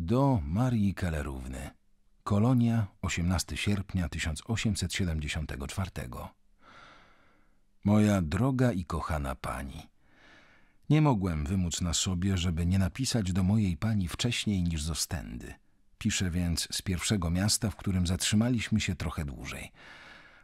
Do Marii Kellerówny. Kolonia, 18 sierpnia 1874. Moja droga i kochana pani. Nie mogłem wymóc na sobie, żeby nie napisać do mojej pani wcześniej niż z Ostendy. Piszę więc z pierwszego miasta, w którym zatrzymaliśmy się trochę dłużej.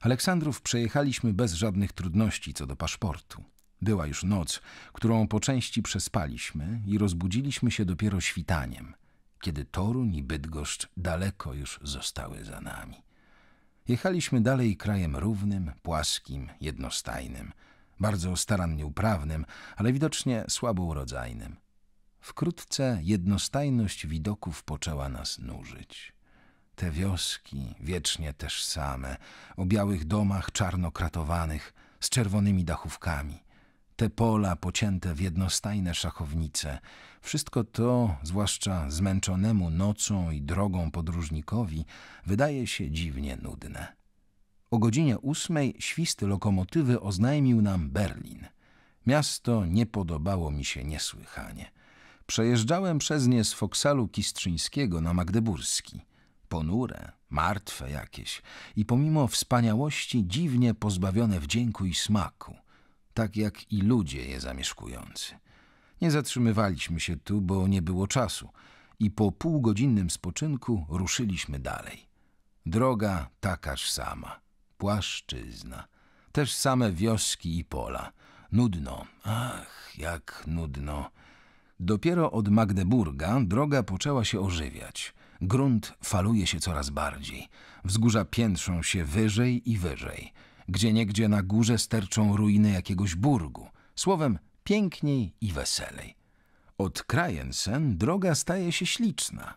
Aleksandrów przejechaliśmy bez żadnych trudności co do paszportu. Była już noc, którą po części przespaliśmy i rozbudziliśmy się dopiero świtaniem – kiedy Toruń i Bydgoszcz daleko już zostały za nami. Jechaliśmy dalej krajem równym, płaskim, jednostajnym, bardzo starannie uprawnym, ale widocznie słabo urodzajnym. Wkrótce jednostajność widoków poczęła nas nużyć. Te wioski, wiecznie też same, o białych domach czarno kratowanych, z czerwonymi dachówkami. Te pola pocięte w jednostajne szachownice, wszystko to, zwłaszcza zmęczonemu nocą i drogą podróżnikowi, wydaje się dziwnie nudne. O godzinie ósmej świst lokomotywy oznajmił nam Berlin. Miasto nie podobało mi się niesłychanie. Przejeżdżałem przez nie z Foksalu Kistrzyńskiego na Magdeburski. Ponure, martwe jakieś i pomimo wspaniałości dziwnie pozbawione wdzięku i smaku tak jak i ludzie je zamieszkujący. Nie zatrzymywaliśmy się tu, bo nie było czasu i po półgodzinnym spoczynku ruszyliśmy dalej. Droga takaż sama, płaszczyzna, też same wioski i pola. Nudno, ach, jak nudno. Dopiero od Magdeburga droga poczęła się ożywiać. Grunt faluje się coraz bardziej. Wzgórza piętrzą się wyżej i wyżej. Gdzieniegdzie na górze sterczą ruiny jakiegoś burgu. Słowem, piękniej i weselej. Od Krajensen droga staje się śliczna.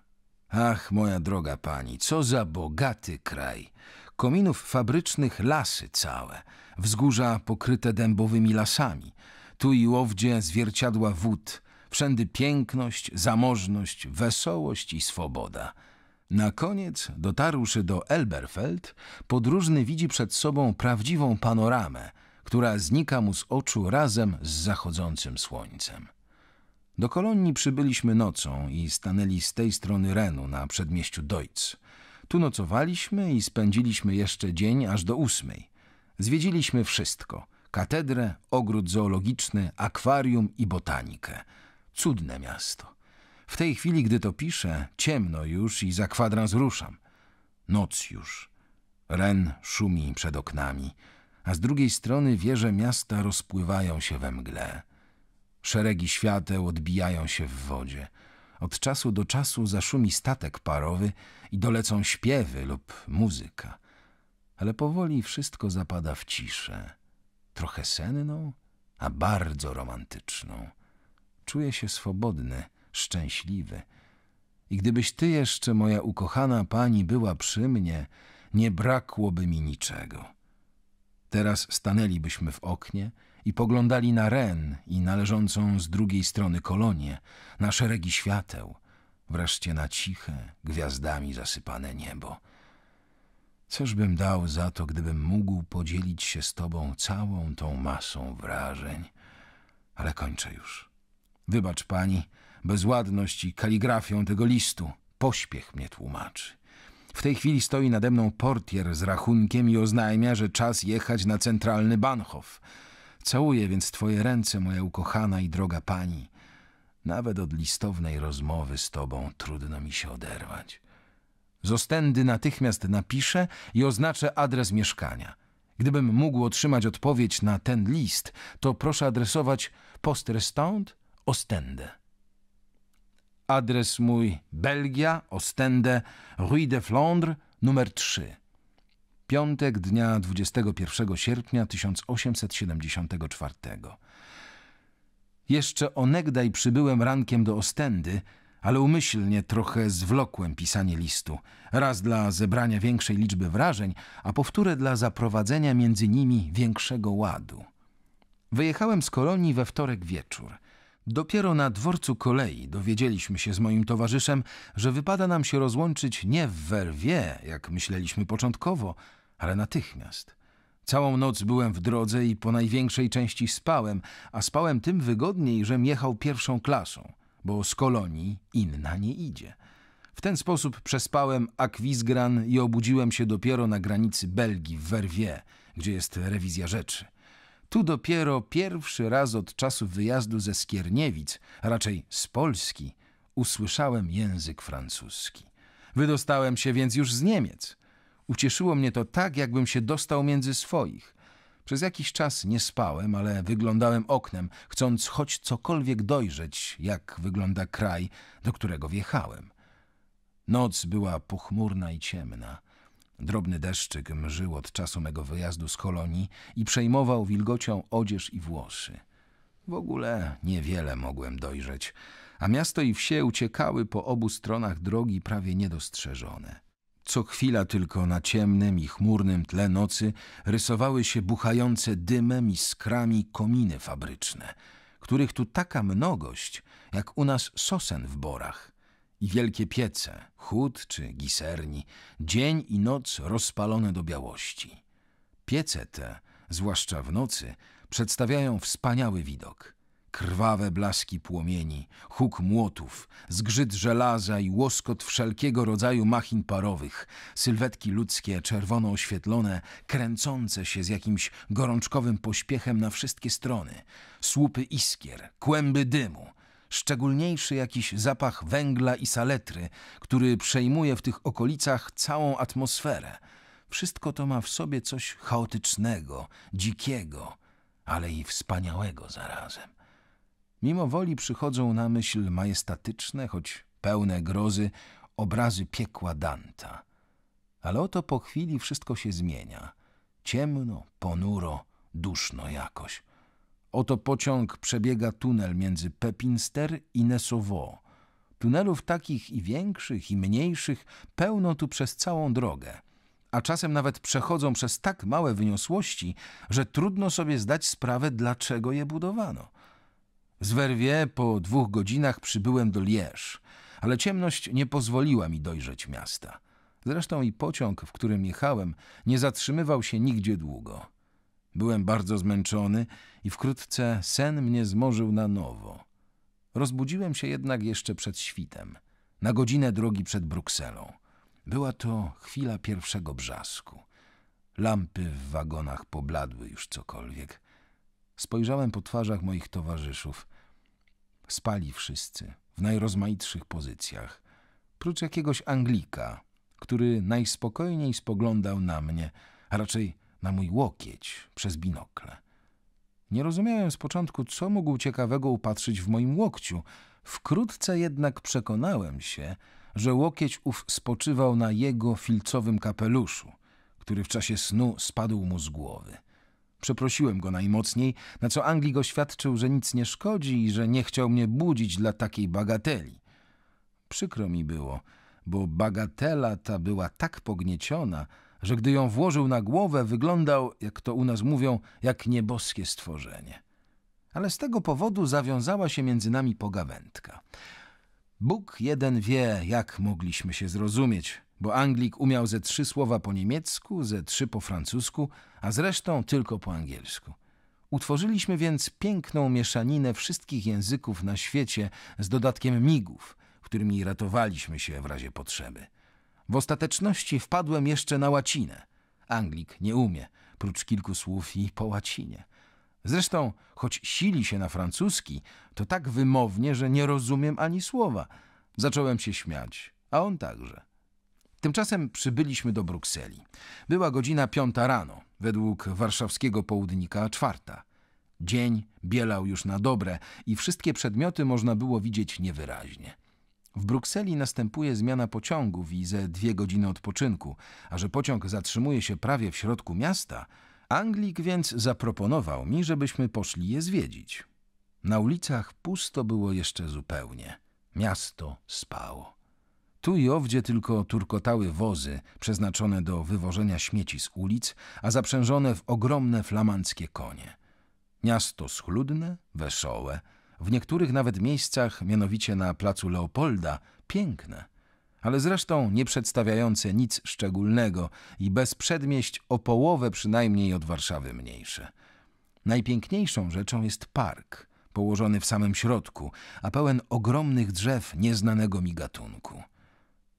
Ach, moja droga pani, co za bogaty kraj! Kominów fabrycznych lasy całe, wzgórza pokryte dębowymi lasami, tu i owdzie zwierciadła wód, wszędy piękność, zamożność, wesołość i swoboda – na koniec, dotarłszy do Elberfeld, podróżny widzi przed sobą prawdziwą panoramę, która znika mu z oczu razem z zachodzącym słońcem. Do kolonii przybyliśmy nocą i stanęli z tej strony Renu na przedmieściu Deutz. Tu nocowaliśmy i spędziliśmy jeszcze dzień aż do ósmej. Zwiedziliśmy wszystko. Katedrę, ogród zoologiczny, akwarium i botanikę. Cudne miasto. W tej chwili, gdy to piszę, ciemno już i za kwadrans ruszam. Noc już. Ren szumi przed oknami, a z drugiej strony wieże miasta rozpływają się we mgle. Szeregi świateł odbijają się w wodzie. Od czasu do czasu zaszumi statek parowy i dolecą śpiewy lub muzyka. Ale powoli wszystko zapada w ciszę. Trochę senną, a bardzo romantyczną. Czuję się swobodny – szczęśliwy. I gdybyś ty jeszcze, moja ukochana pani, była przy mnie, nie brakłoby mi niczego. Teraz stanęlibyśmy w oknie i poglądali na Ren i należącą z drugiej strony kolonię, na szeregi świateł, wreszcie na ciche, gwiazdami zasypane niebo. Coż bym dał za to, gdybym mógł podzielić się z tobą całą tą masą wrażeń. Ale kończę już. Wybacz pani, bezładność i kaligrafią tego listu. Pośpiech mnie tłumaczy. W tej chwili stoi nade mną portier z rachunkiem i oznajmia, że czas jechać na centralny Banhof. Całuję więc twoje ręce, moja ukochana i droga pani. Nawet od listownej rozmowy z tobą trudno mi się oderwać. Zostędy natychmiast napiszę i oznaczę adres mieszkania. Gdybym mógł otrzymać odpowiedź na ten list, to proszę adresować Post Ostende. Ostendę. Adres mój Belgia, Ostende, Rue de Flandre, numer 3. Piątek dnia 21 sierpnia 1874. Jeszcze onegdaj przybyłem rankiem do Ostendy, ale umyślnie trochę zwlokłem pisanie listu. Raz dla zebrania większej liczby wrażeń, a powtórę dla zaprowadzenia między nimi większego ładu. Wyjechałem z kolonii we wtorek wieczór – Dopiero na dworcu kolei dowiedzieliśmy się z moim towarzyszem, że wypada nam się rozłączyć nie w werwie, jak myśleliśmy początkowo, ale natychmiast. Całą noc byłem w drodze i po największej części spałem, a spałem tym wygodniej, że jechał pierwszą klasą, bo z kolonii inna nie idzie. W ten sposób przespałem Akwizgran i obudziłem się dopiero na granicy Belgii w Werwie, gdzie jest rewizja rzeczy. Tu dopiero pierwszy raz od czasu wyjazdu ze Skierniewic, a raczej z Polski, usłyszałem język francuski. Wydostałem się więc już z Niemiec. Ucieszyło mnie to tak, jakbym się dostał między swoich. Przez jakiś czas nie spałem, ale wyglądałem oknem, chcąc choć cokolwiek dojrzeć, jak wygląda kraj, do którego wjechałem. Noc była pochmurna i ciemna. Drobny deszczyk mżył od czasu mego wyjazdu z kolonii i przejmował wilgocią odzież i włosy. W ogóle niewiele mogłem dojrzeć, a miasto i wsie uciekały po obu stronach drogi prawie niedostrzeżone. Co chwila tylko na ciemnym i chmurnym tle nocy rysowały się buchające dymem i skrami kominy fabryczne, których tu taka mnogość, jak u nas sosen w borach – i wielkie piece, chód czy giserni, dzień i noc rozpalone do białości. Piece te, zwłaszcza w nocy, przedstawiają wspaniały widok. Krwawe blaski płomieni, huk młotów, zgrzyt żelaza i łoskot wszelkiego rodzaju machin parowych, sylwetki ludzkie czerwono oświetlone, kręcące się z jakimś gorączkowym pośpiechem na wszystkie strony, słupy iskier, kłęby dymu, szczególniejszy jakiś zapach węgla i saletry, który przejmuje w tych okolicach całą atmosferę. Wszystko to ma w sobie coś chaotycznego, dzikiego, ale i wspaniałego zarazem. Mimo woli przychodzą na myśl majestatyczne, choć pełne grozy, obrazy piekła Danta. Ale oto po chwili wszystko się zmienia. Ciemno, ponuro, duszno jakoś. Oto pociąg przebiega tunel między Pepinster i Nesovo. Tunelów takich i większych, i mniejszych pełno tu przez całą drogę, a czasem nawet przechodzą przez tak małe wyniosłości, że trudno sobie zdać sprawę, dlaczego je budowano. Z Verwie po dwóch godzinach przybyłem do Lierz, ale ciemność nie pozwoliła mi dojrzeć miasta. Zresztą i pociąg, w którym jechałem, nie zatrzymywał się nigdzie długo. Byłem bardzo zmęczony i wkrótce sen mnie zmorzył na nowo. Rozbudziłem się jednak jeszcze przed świtem, na godzinę drogi przed Brukselą. Była to chwila pierwszego brzasku. Lampy w wagonach pobladły już cokolwiek. Spojrzałem po twarzach moich towarzyszów. Spali wszyscy, w najrozmaitszych pozycjach, prócz jakiegoś Anglika, który najspokojniej spoglądał na mnie, a raczej na mój łokieć przez binokle. Nie rozumiałem z początku, co mógł ciekawego upatrzyć w moim łokciu. Wkrótce jednak przekonałem się, że łokieć ów spoczywał na jego filcowym kapeluszu, który w czasie snu spadł mu z głowy. Przeprosiłem go najmocniej, na co Anglik oświadczył, że nic nie szkodzi i że nie chciał mnie budzić dla takiej bagateli. Przykro mi było, bo bagatela ta była tak pognieciona, że gdy ją włożył na głowę, wyglądał, jak to u nas mówią, jak nieboskie stworzenie. Ale z tego powodu zawiązała się między nami pogawędka. Bóg jeden wie, jak mogliśmy się zrozumieć, bo Anglik umiał ze trzy słowa po niemiecku, ze trzy po francusku, a zresztą tylko po angielsku. Utworzyliśmy więc piękną mieszaninę wszystkich języków na świecie z dodatkiem migów, którymi ratowaliśmy się w razie potrzeby. W ostateczności wpadłem jeszcze na łacinę. Anglik nie umie, prócz kilku słów i po łacinie. Zresztą, choć sili się na francuski, to tak wymownie, że nie rozumiem ani słowa. Zacząłem się śmiać, a on także. Tymczasem przybyliśmy do Brukseli. Była godzina piąta rano, według warszawskiego południka czwarta. Dzień bielał już na dobre i wszystkie przedmioty można było widzieć niewyraźnie. W Brukseli następuje zmiana pociągów i ze dwie godziny odpoczynku, a że pociąg zatrzymuje się prawie w środku miasta, Anglik więc zaproponował mi, żebyśmy poszli je zwiedzić. Na ulicach pusto było jeszcze zupełnie. Miasto spało. Tu i owdzie tylko turkotały wozy przeznaczone do wywożenia śmieci z ulic, a zaprzężone w ogromne flamandzkie konie. Miasto schludne, wesołe – w niektórych nawet miejscach, mianowicie na placu Leopolda, piękne, ale zresztą nie przedstawiające nic szczególnego i bez przedmieść o połowę przynajmniej od Warszawy mniejsze. Najpiękniejszą rzeczą jest park, położony w samym środku, a pełen ogromnych drzew nieznanego mi gatunku.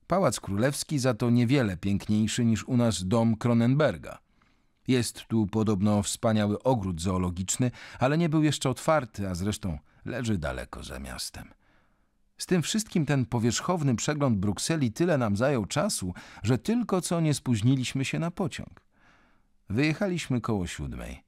Pałac Królewski za to niewiele piękniejszy niż u nas dom Kronenberga. Jest tu podobno wspaniały ogród zoologiczny, ale nie był jeszcze otwarty, a zresztą leży daleko za miastem. Z tym wszystkim ten powierzchowny przegląd Brukseli tyle nam zajął czasu, że tylko co nie spóźniliśmy się na pociąg. Wyjechaliśmy koło siódmej.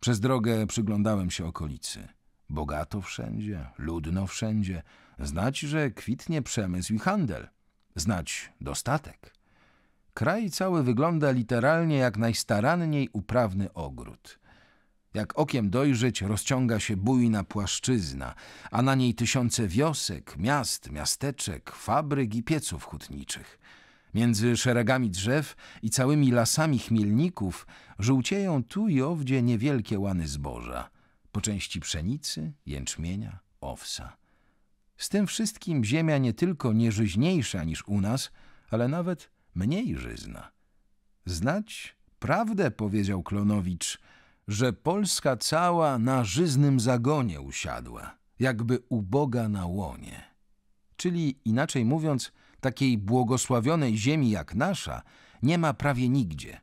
Przez drogę przyglądałem się okolicy. Bogato wszędzie, ludno wszędzie. Znać, że kwitnie przemysł i handel. Znać dostatek. Kraj cały wygląda literalnie jak najstaranniej uprawny ogród – jak okiem dojrzeć, rozciąga się bujna płaszczyzna, a na niej tysiące wiosek, miast, miasteczek, fabryk i pieców hutniczych. Między szeregami drzew i całymi lasami chmielników żółcieją tu i owdzie niewielkie łany zboża, po części pszenicy, jęczmienia, owsa. Z tym wszystkim ziemia nie tylko nieżyźniejsza niż u nas, ale nawet mniej żyzna. Znać prawdę, powiedział Klonowicz – że Polska cała na żyznym zagonie usiadła, jakby uboga na łonie. Czyli inaczej mówiąc, takiej błogosławionej ziemi jak nasza nie ma prawie nigdzie.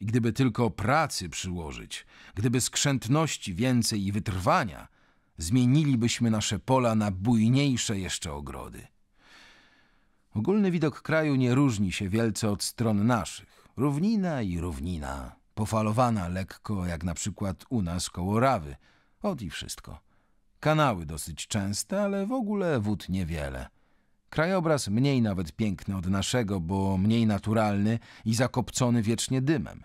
I gdyby tylko pracy przyłożyć, gdyby skrzętności więcej i wytrwania, zmienilibyśmy nasze pola na bujniejsze jeszcze ogrody. Ogólny widok kraju nie różni się wielce od stron naszych. Równina i równina, pofalowana lekko, jak na przykład u nas koło Rawy. Od i wszystko. Kanały dosyć częste, ale w ogóle wód niewiele. Krajobraz mniej nawet piękny od naszego, bo mniej naturalny i zakopcony wiecznie dymem.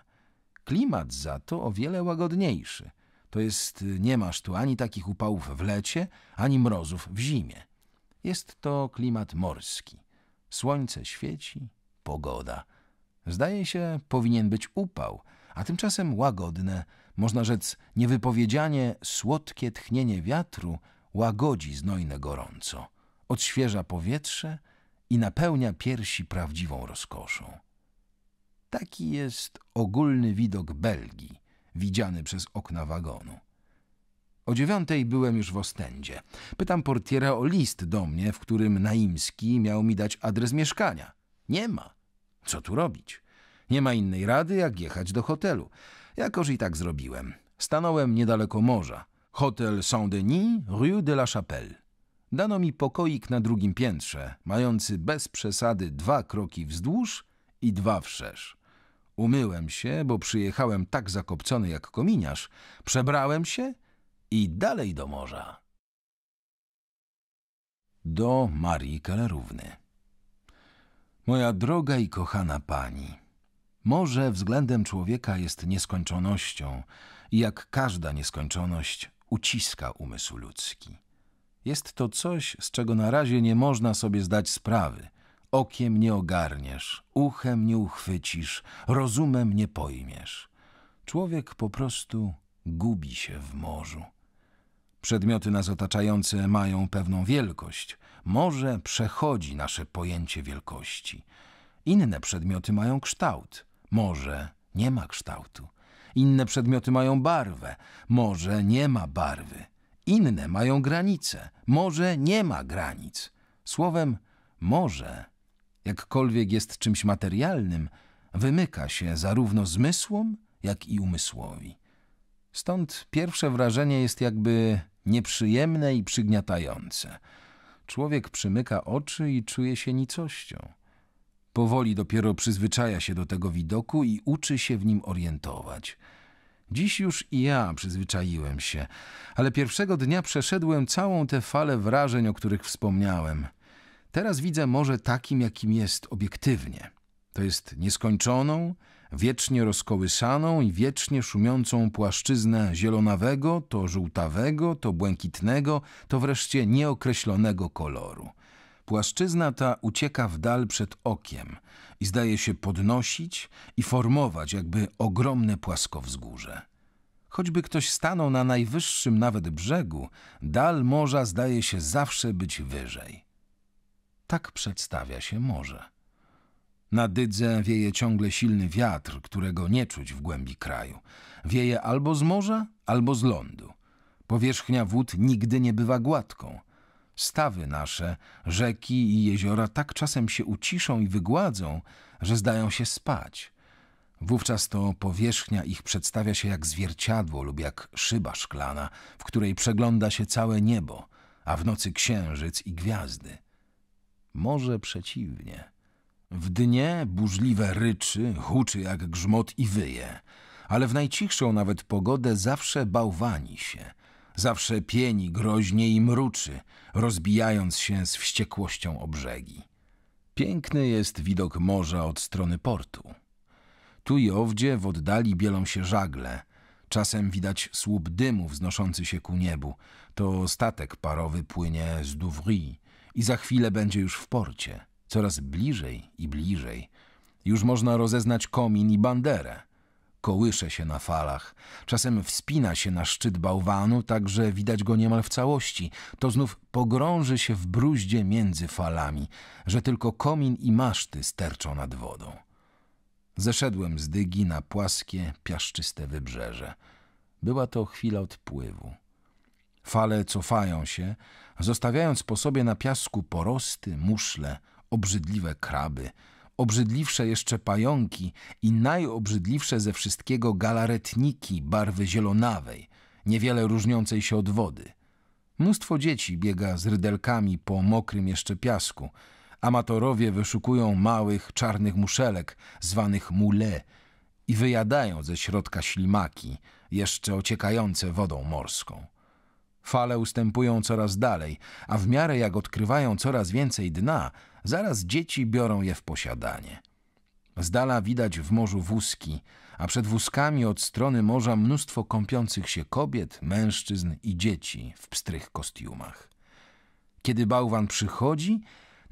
Klimat za to o wiele łagodniejszy. To jest, nie masz tu ani takich upałów w lecie, ani mrozów w zimie. Jest to klimat morski. Słońce świeci, pogoda. Zdaje się, powinien być upał – a tymczasem łagodne, można rzec niewypowiedzianie słodkie tchnienie wiatru łagodzi znojne gorąco, odświeża powietrze i napełnia piersi prawdziwą rozkoszą. Taki jest ogólny widok Belgii, widziany przez okna wagonu. O dziewiątej byłem już w Ostendzie. Pytam portiera o list do mnie, w którym Naimski miał mi dać adres mieszkania. Nie ma. Co tu robić? Nie ma innej rady, jak jechać do hotelu. Jakoż i tak zrobiłem. Stanąłem niedaleko morza. Hotel Saint-Denis, Rue de la Chapelle. Dano mi pokoik na drugim piętrze, mający bez przesady dwa kroki wzdłuż i dwa wszerz. Umyłem się, bo przyjechałem tak zakopcony jak kominiarz. Przebrałem się i dalej do morza. Do Marii Kalerówny. Moja droga i kochana pani. Morze względem człowieka jest nieskończonością i jak każda nieskończoność uciska umysł ludzki. Jest to coś, z czego na razie nie można sobie zdać sprawy. Okiem nie ogarniesz, uchem nie uchwycisz, rozumem nie pojmiesz. Człowiek po prostu gubi się w morzu. Przedmioty nas otaczające mają pewną wielkość. Morze przechodzi nasze pojęcie wielkości. Inne przedmioty mają kształt. Może nie ma kształtu. Inne przedmioty mają barwę. Może nie ma barwy. Inne mają granice. Może nie ma granic. Słowem, może, jakkolwiek jest czymś materialnym, wymyka się zarówno zmysłom, jak i umysłowi. Stąd pierwsze wrażenie jest jakby nieprzyjemne i przygniatające. Człowiek przymyka oczy i czuje się nicością. Powoli dopiero przyzwyczaja się do tego widoku i uczy się w nim orientować. Dziś już i ja przyzwyczaiłem się, ale pierwszego dnia przeszedłem całą tę falę wrażeń, o których wspomniałem. Teraz widzę morze takim, jakim jest obiektywnie. To jest nieskończoną, wiecznie rozkołysaną i wiecznie szumiącą płaszczyznę zielonawego, to żółtawego, to błękitnego, to wreszcie nieokreślonego koloru – Płaszczyzna ta ucieka w dal przed okiem i zdaje się podnosić i formować jakby ogromne płaskowzgórze. Choćby ktoś stanął na najwyższym nawet brzegu, dal morza zdaje się zawsze być wyżej. Tak przedstawia się morze. Na dydze wieje ciągle silny wiatr, którego nie czuć w głębi kraju. Wieje albo z morza, albo z lądu. Powierzchnia wód nigdy nie bywa gładką – Stawy nasze, rzeki i jeziora tak czasem się uciszą i wygładzą, że zdają się spać. Wówczas to powierzchnia ich przedstawia się jak zwierciadło lub jak szyba szklana, w której przegląda się całe niebo, a w nocy księżyc i gwiazdy. Może przeciwnie. W dnie burzliwe ryczy, huczy jak grzmot i wyje, ale w najcichszą nawet pogodę zawsze bałwani się – Zawsze pieni groźnie i mruczy, rozbijając się z wściekłością o brzegi. Piękny jest widok morza od strony portu. Tu i owdzie w oddali bielą się żagle. Czasem widać słup dymu wznoszący się ku niebu. To statek parowy płynie z Douvry i za chwilę będzie już w porcie. Coraz bliżej i bliżej. Już można rozeznać komin i banderę – kołysze się na falach. Czasem wspina się na szczyt bałwanu, tak że widać go niemal w całości. To znów pogrąży się w bruździe między falami, że tylko komin i maszty sterczą nad wodą. Zeszedłem z dygi na płaskie, piaszczyste wybrzeże. Była to chwila odpływu. Fale cofają się, zostawiając po sobie na piasku porosty, muszle, obrzydliwe kraby – obrzydliwsze jeszcze pająki i najobrzydliwsze ze wszystkiego galaretniki barwy zielonawej, niewiele różniącej się od wody. Mnóstwo dzieci biega z rydelkami po mokrym jeszcze piasku. Amatorowie wyszukują małych, czarnych muszelek, zwanych mule, i wyjadają ze środka ślimaki, jeszcze ociekające wodą morską. Fale ustępują coraz dalej, a w miarę jak odkrywają coraz więcej dna – Zaraz dzieci biorą je w posiadanie. Z dala widać w morzu wózki, a przed wózkami od strony morza mnóstwo kąpiących się kobiet, mężczyzn i dzieci w pstrych kostiumach. Kiedy bałwan przychodzi,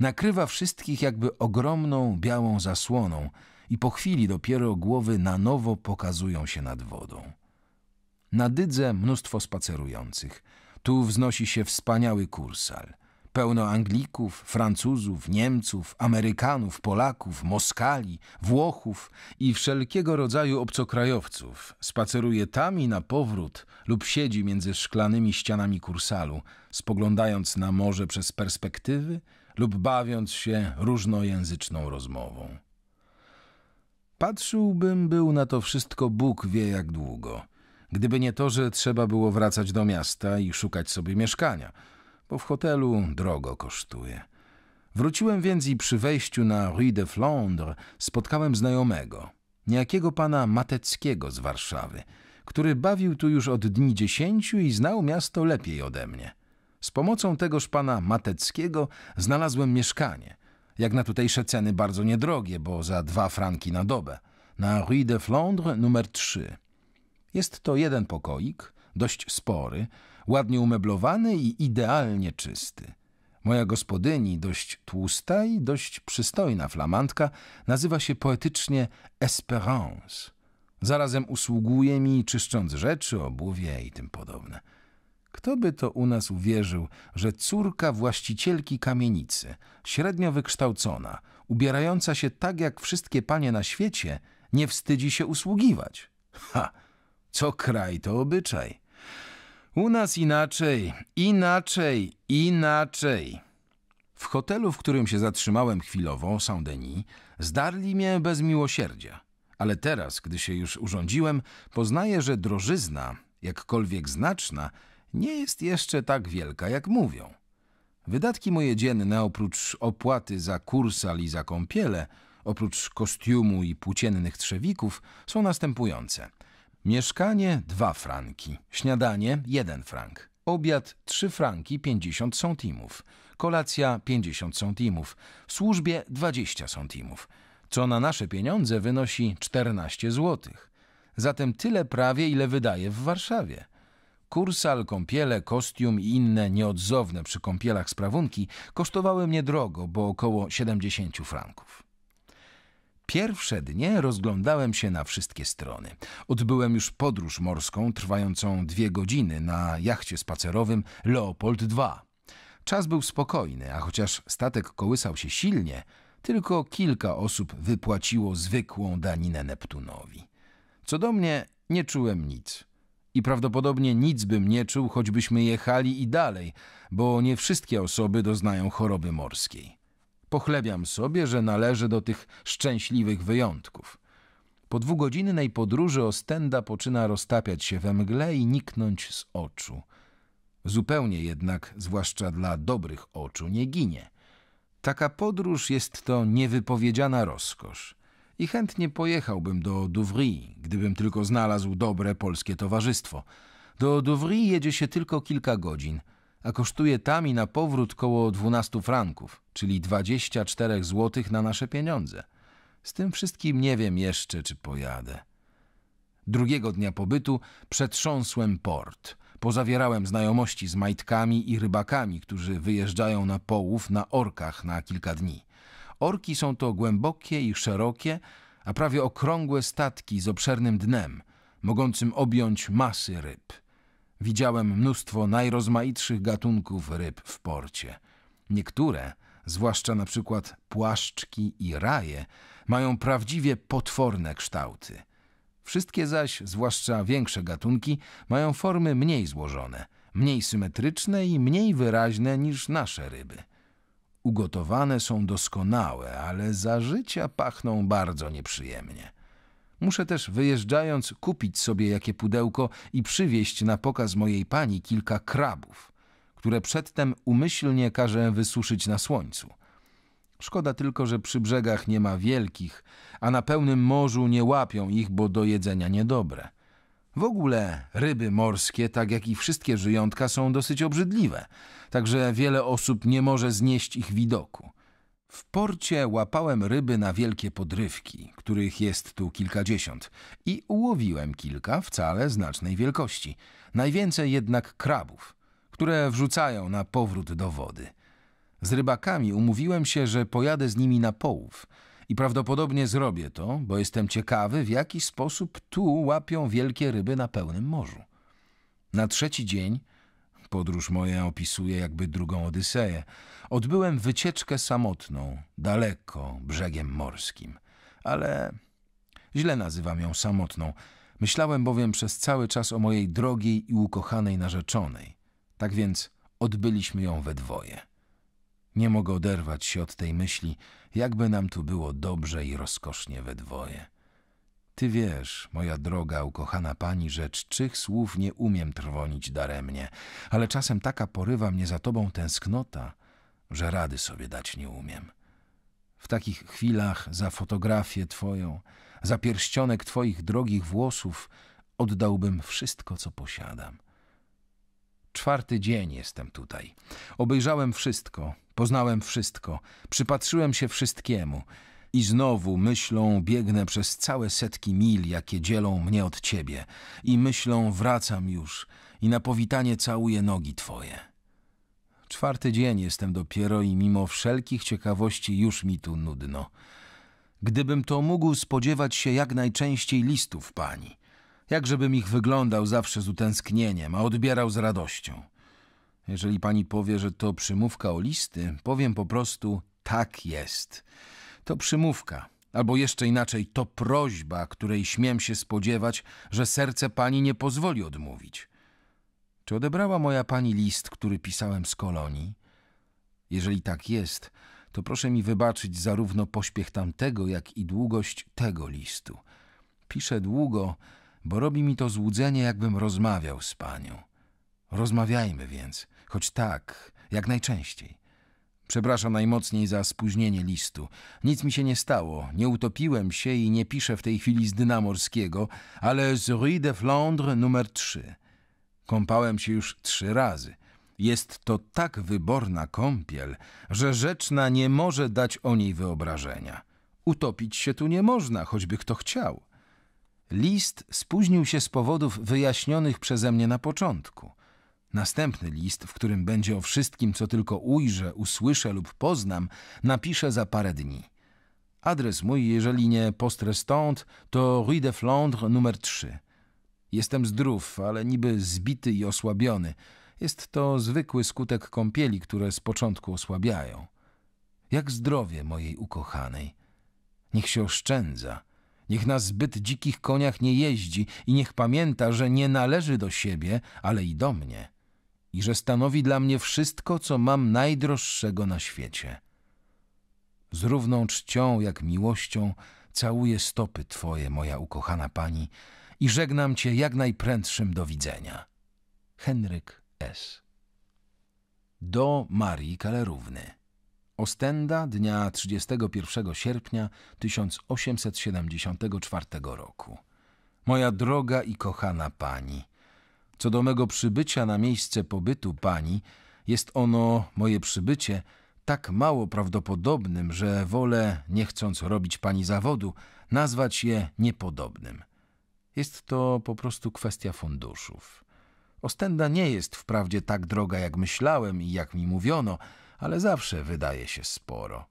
nakrywa wszystkich jakby ogromną białą zasłoną i po chwili dopiero głowy na nowo pokazują się nad wodą. Na dydze mnóstwo spacerujących. Tu wznosi się wspaniały kursal. Pełno Anglików, Francuzów, Niemców, Amerykanów, Polaków, Moskali, Włochów i wszelkiego rodzaju obcokrajowców spaceruje tam i na powrót lub siedzi między szklanymi ścianami kursalu, spoglądając na morze przez perspektywy lub bawiąc się różnojęzyczną rozmową. Patrzyłbym był na to wszystko Bóg wie jak długo, gdyby nie to, że trzeba było wracać do miasta i szukać sobie mieszkania – bo w hotelu drogo kosztuje. Wróciłem więc i przy wejściu na Rue de Flandre spotkałem znajomego, niejakiego pana Mateckiego z Warszawy, który bawił tu już od dni dziesięciu i znał miasto lepiej ode mnie. Z pomocą tegoż pana Mateckiego znalazłem mieszkanie, jak na tutejsze ceny bardzo niedrogie, bo za dwa franki na dobę, na Rue de Flandre numer 3. Jest to jeden pokoik, dość spory, ładnie umeblowany i idealnie czysty. Moja gospodyni, dość tłusta i dość przystojna flamantka, nazywa się poetycznie Esperance. Zarazem usługuje mi, czyszcząc rzeczy, obuwie i tym podobne. Kto by to u nas uwierzył, że córka właścicielki kamienicy, średnio wykształcona, ubierająca się tak jak wszystkie panie na świecie, nie wstydzi się usługiwać? Ha! Co kraj to obyczaj. U nas inaczej, inaczej, inaczej. W hotelu, w którym się zatrzymałem chwilowo, Saint-Denis, zdarli mnie bez miłosierdzia. Ale teraz, gdy się już urządziłem, poznaję, że drożyzna, jakkolwiek znaczna, nie jest jeszcze tak wielka, jak mówią. Wydatki moje dzienne, oprócz opłaty za kursal i za kąpiele, oprócz kostiumu i płóciennych trzewików, są następujące – Mieszkanie 2 franki, śniadanie 1 frank, obiad 3 franki 50 centimów, kolacja 50 centimów, służbie 20 centimów, co na nasze pieniądze wynosi 14 złotych. Zatem tyle prawie, ile wydaje w Warszawie. Kursal, kąpiele, kostium i inne nieodzowne przy kąpielach sprawunki kosztowały mnie drogo, bo około 70 franków. Pierwsze dnie rozglądałem się na wszystkie strony. Odbyłem już podróż morską trwającą dwie godziny na jachcie spacerowym Leopold II. Czas był spokojny, a chociaż statek kołysał się silnie, tylko kilka osób wypłaciło zwykłą daninę Neptunowi. Co do mnie, nie czułem nic. I prawdopodobnie nic bym nie czuł, choćbyśmy jechali i dalej, bo nie wszystkie osoby doznają choroby morskiej. Pochlebiam sobie, że należy do tych szczęśliwych wyjątków. Po dwugodzinnej podróży Ostenda poczyna roztapiać się we mgle i niknąć z oczu. Zupełnie jednak, zwłaszcza dla dobrych oczu, nie ginie. Taka podróż jest to niewypowiedziana rozkosz. I chętnie pojechałbym do Duvry, gdybym tylko znalazł dobre polskie towarzystwo. Do Duvry jedzie się tylko kilka godzin – a kosztuje tam i na powrót koło 12 franków, czyli 24 zł na nasze pieniądze. Z tym wszystkim nie wiem jeszcze, czy pojadę. Drugiego dnia pobytu przetrząsłem port. Pozawierałem znajomości z majtkami i rybakami, którzy wyjeżdżają na połów na orkach na kilka dni. Orki są to głębokie i szerokie, a prawie okrągłe statki z obszernym dnem, mogącym objąć masy ryb. Widziałem mnóstwo najrozmaitszych gatunków ryb w porcie. Niektóre, zwłaszcza na przykład płaszczki i raje, mają prawdziwie potworne kształty. Wszystkie zaś, zwłaszcza większe gatunki, mają formy mniej złożone, mniej symetryczne i mniej wyraźne niż nasze ryby. Ugotowane są doskonałe, ale za życia pachną bardzo nieprzyjemnie. Muszę też wyjeżdżając kupić sobie jakie pudełko i przywieźć na pokaz mojej pani kilka krabów, które przedtem umyślnie każę wysuszyć na słońcu. Szkoda tylko, że przy brzegach nie ma wielkich, a na pełnym morzu nie łapią ich, bo do jedzenia niedobre. W ogóle ryby morskie, tak jak i wszystkie żyjątka, są dosyć obrzydliwe, także wiele osób nie może znieść ich widoku. W porcie łapałem ryby na wielkie podrywki, których jest tu kilkadziesiąt, i ułowiłem kilka wcale znacznej wielkości. Najwięcej jednak krabów, które wrzucają na powrót do wody. Z rybakami umówiłem się, że pojadę z nimi na połów i prawdopodobnie zrobię to, bo jestem ciekawy, w jaki sposób tu łapią wielkie ryby na pełnym morzu. Na trzeci dzień Podróż moja opisuje jakby drugą Odyseję. Odbyłem wycieczkę samotną, daleko, brzegiem morskim. Ale źle nazywam ją samotną. Myślałem bowiem przez cały czas o mojej drogiej i ukochanej narzeczonej. Tak więc odbyliśmy ją we dwoje. Nie mogę oderwać się od tej myśli, jakby nam tu było dobrze i rozkosznie we dwoje. Ty wiesz, moja droga, ukochana pani, że czczych słów nie umiem trwonić daremnie, ale czasem taka porywa mnie za tobą tęsknota, że rady sobie dać nie umiem. W takich chwilach za fotografię twoją, za pierścionek twoich drogich włosów oddałbym wszystko, co posiadam. Czwarty dzień jestem tutaj. Obejrzałem wszystko, poznałem wszystko, przypatrzyłem się wszystkiemu – i znowu myślą biegnę przez całe setki mil, jakie dzielą mnie od ciebie. I myślą wracam już i na powitanie całuję nogi twoje. Czwarty dzień jestem dopiero i mimo wszelkich ciekawości już mi tu nudno. Gdybym to mógł spodziewać się jak najczęściej listów pani. Jakżebym ich wyglądał zawsze z utęsknieniem, a odbierał z radością. Jeżeli pani powie, że to przymówka o listy, powiem po prostu tak jest. To przymówka, albo jeszcze inaczej, to prośba, której śmiem się spodziewać, że serce pani nie pozwoli odmówić. Czy odebrała moja pani list, który pisałem z kolonii? Jeżeli tak jest, to proszę mi wybaczyć zarówno pośpiech tamtego, jak i długość tego listu. Piszę długo, bo robi mi to złudzenie, jakbym rozmawiał z panią. Rozmawiajmy więc, choć tak, jak najczęściej. Przepraszam najmocniej za spóźnienie listu. Nic mi się nie stało, nie utopiłem się i nie piszę w tej chwili z dna morskiego, ale z Rue de Flandre numer 3. Kąpałem się już trzy razy. Jest to tak wyborna kąpiel, że rzeczna nie może dać o niej wyobrażenia. Utopić się tu nie można, choćby kto chciał. List spóźnił się z powodów wyjaśnionych przeze mnie na początku – Następny list, w którym będzie o wszystkim, co tylko ujrzę, usłyszę lub poznam, napiszę za parę dni. Adres mój, jeżeli nie postre stąd, to Rue de Flandre numer 3. Jestem zdrów, ale niby zbity i osłabiony. Jest to zwykły skutek kąpieli, które z początku osłabiają. Jak zdrowie mojej ukochanej. Niech się oszczędza. Niech na zbyt dzikich koniach nie jeździ i niech pamięta, że nie należy do siebie, ale i do mnie i że stanowi dla mnie wszystko, co mam najdroższego na świecie. Z równą czcią jak miłością całuję stopy Twoje, moja ukochana Pani, i żegnam Cię jak najprędszym do widzenia. Henryk S. Do Marii Kalerówny. Ostenda dnia 31 sierpnia 1874 roku. Moja droga i kochana Pani, co do mego przybycia na miejsce pobytu pani, jest ono, moje przybycie, tak mało prawdopodobnym, że wolę, nie chcąc robić pani zawodu, nazwać je niepodobnym. Jest to po prostu kwestia funduszów. Ostenda nie jest wprawdzie tak droga, jak myślałem i jak mi mówiono, ale zawsze wydaje się sporo.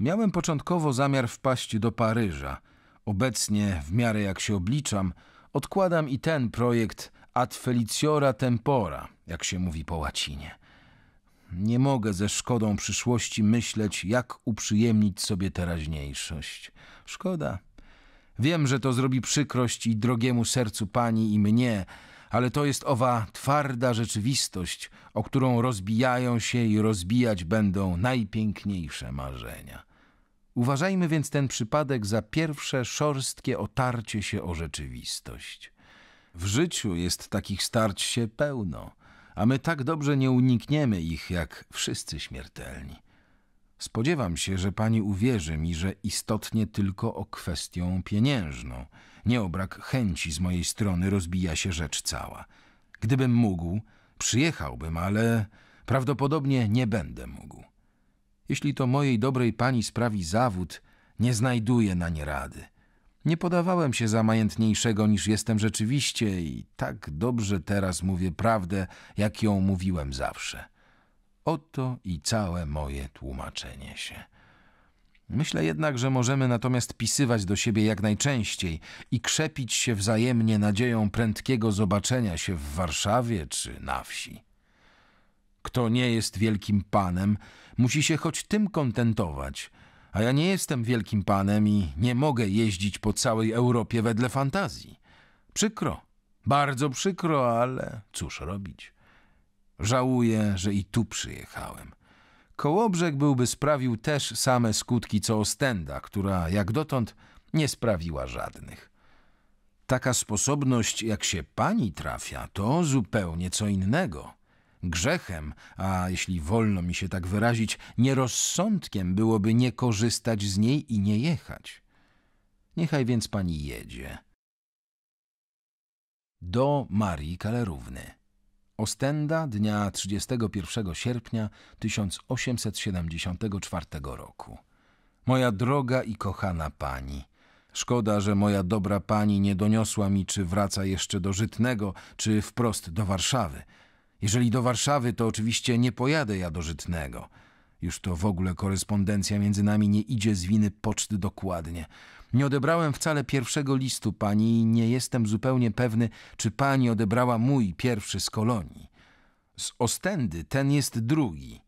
Miałem początkowo zamiar wpaść do Paryża. Obecnie, w miarę jak się obliczam, odkładam i ten projekt, ad feliciora tempora, jak się mówi po łacinie. Nie mogę ze szkodą przyszłości myśleć, jak uprzyjemnić sobie teraźniejszość. Szkoda. Wiem, że to zrobi przykrość i drogiemu sercu pani i mnie, ale to jest owa twarda rzeczywistość, o którą rozbijają się i rozbijać będą najpiękniejsze marzenia. Uważajmy więc ten przypadek za pierwsze szorstkie otarcie się o rzeczywistość. W życiu jest takich starć się pełno, a my tak dobrze nie unikniemy ich jak wszyscy śmiertelni. Spodziewam się, że pani uwierzy mi, że istotnie tylko o kwestię pieniężną. Nie o brak chęci z mojej strony rozbija się rzecz cała. Gdybym mógł, przyjechałbym, ale prawdopodobnie nie będę mógł. Jeśli to mojej dobrej pani sprawi zawód, nie znajduję na nie rady – nie podawałem się za majętniejszego niż jestem rzeczywiście i tak dobrze teraz mówię prawdę, jak ją mówiłem zawsze. Oto i całe moje tłumaczenie się. Myślę jednak, że możemy natomiast pisywać do siebie jak najczęściej i krzepić się wzajemnie nadzieją prędkiego zobaczenia się w Warszawie czy na wsi. Kto nie jest wielkim panem, musi się choć tym kontentować, a ja nie jestem wielkim panem i nie mogę jeździć po całej Europie wedle fantazji. Przykro, bardzo przykro, ale cóż robić. Żałuję, że i tu przyjechałem. Kołobrzeg byłby sprawił też same skutki co Ostenda, która jak dotąd nie sprawiła żadnych. Taka sposobność, jak się pani trafia, to zupełnie co innego – Grzechem, a jeśli wolno mi się tak wyrazić, nierozsądkiem byłoby nie korzystać z niej i nie jechać. Niechaj więc pani jedzie. Do Marii Kalerówny. Ostenda dnia 31 sierpnia 1874 roku. Moja droga i kochana pani, szkoda, że moja dobra pani nie doniosła mi, czy wraca jeszcze do Żytnego, czy wprost do Warszawy – jeżeli do Warszawy, to oczywiście nie pojadę ja do Żytnego. Już to w ogóle korespondencja między nami nie idzie z winy poczty dokładnie. Nie odebrałem wcale pierwszego listu pani i nie jestem zupełnie pewny, czy pani odebrała mój pierwszy z kolonii. Z Ostendy ten jest drugi,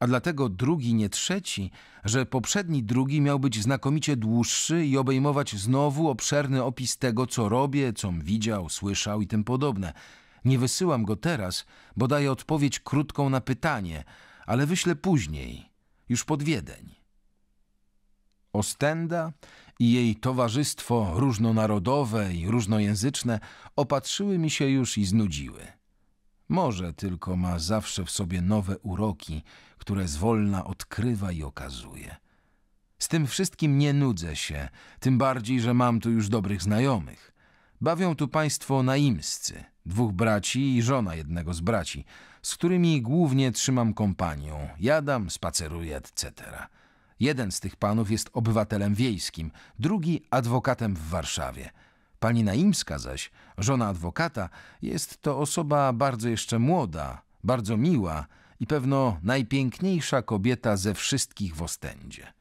a dlatego drugi nie trzeci, że poprzedni drugi miał być znakomicie dłuższy i obejmować znowu obszerny opis tego, co robię, com widział, słyszał i tym podobne – nie wysyłam go teraz, bo daję odpowiedź krótką na pytanie, ale wyślę później, już pod Wiedeń. Ostenda i jej towarzystwo różnonarodowe i różnojęzyczne opatrzyły mi się już i znudziły. Może tylko ma zawsze w sobie nowe uroki, które zwolna odkrywa i okazuje. Z tym wszystkim nie nudzę się, tym bardziej, że mam tu już dobrych znajomych. Bawią tu państwo naimscy, Dwóch braci i żona jednego z braci, z którymi głównie trzymam kompanię. Jadam, spaceruję, etc. Jeden z tych panów jest obywatelem wiejskim, drugi adwokatem w Warszawie. Pani Naimska zaś, żona adwokata, jest to osoba bardzo jeszcze młoda, bardzo miła i pewno najpiękniejsza kobieta ze wszystkich w Ostendzie.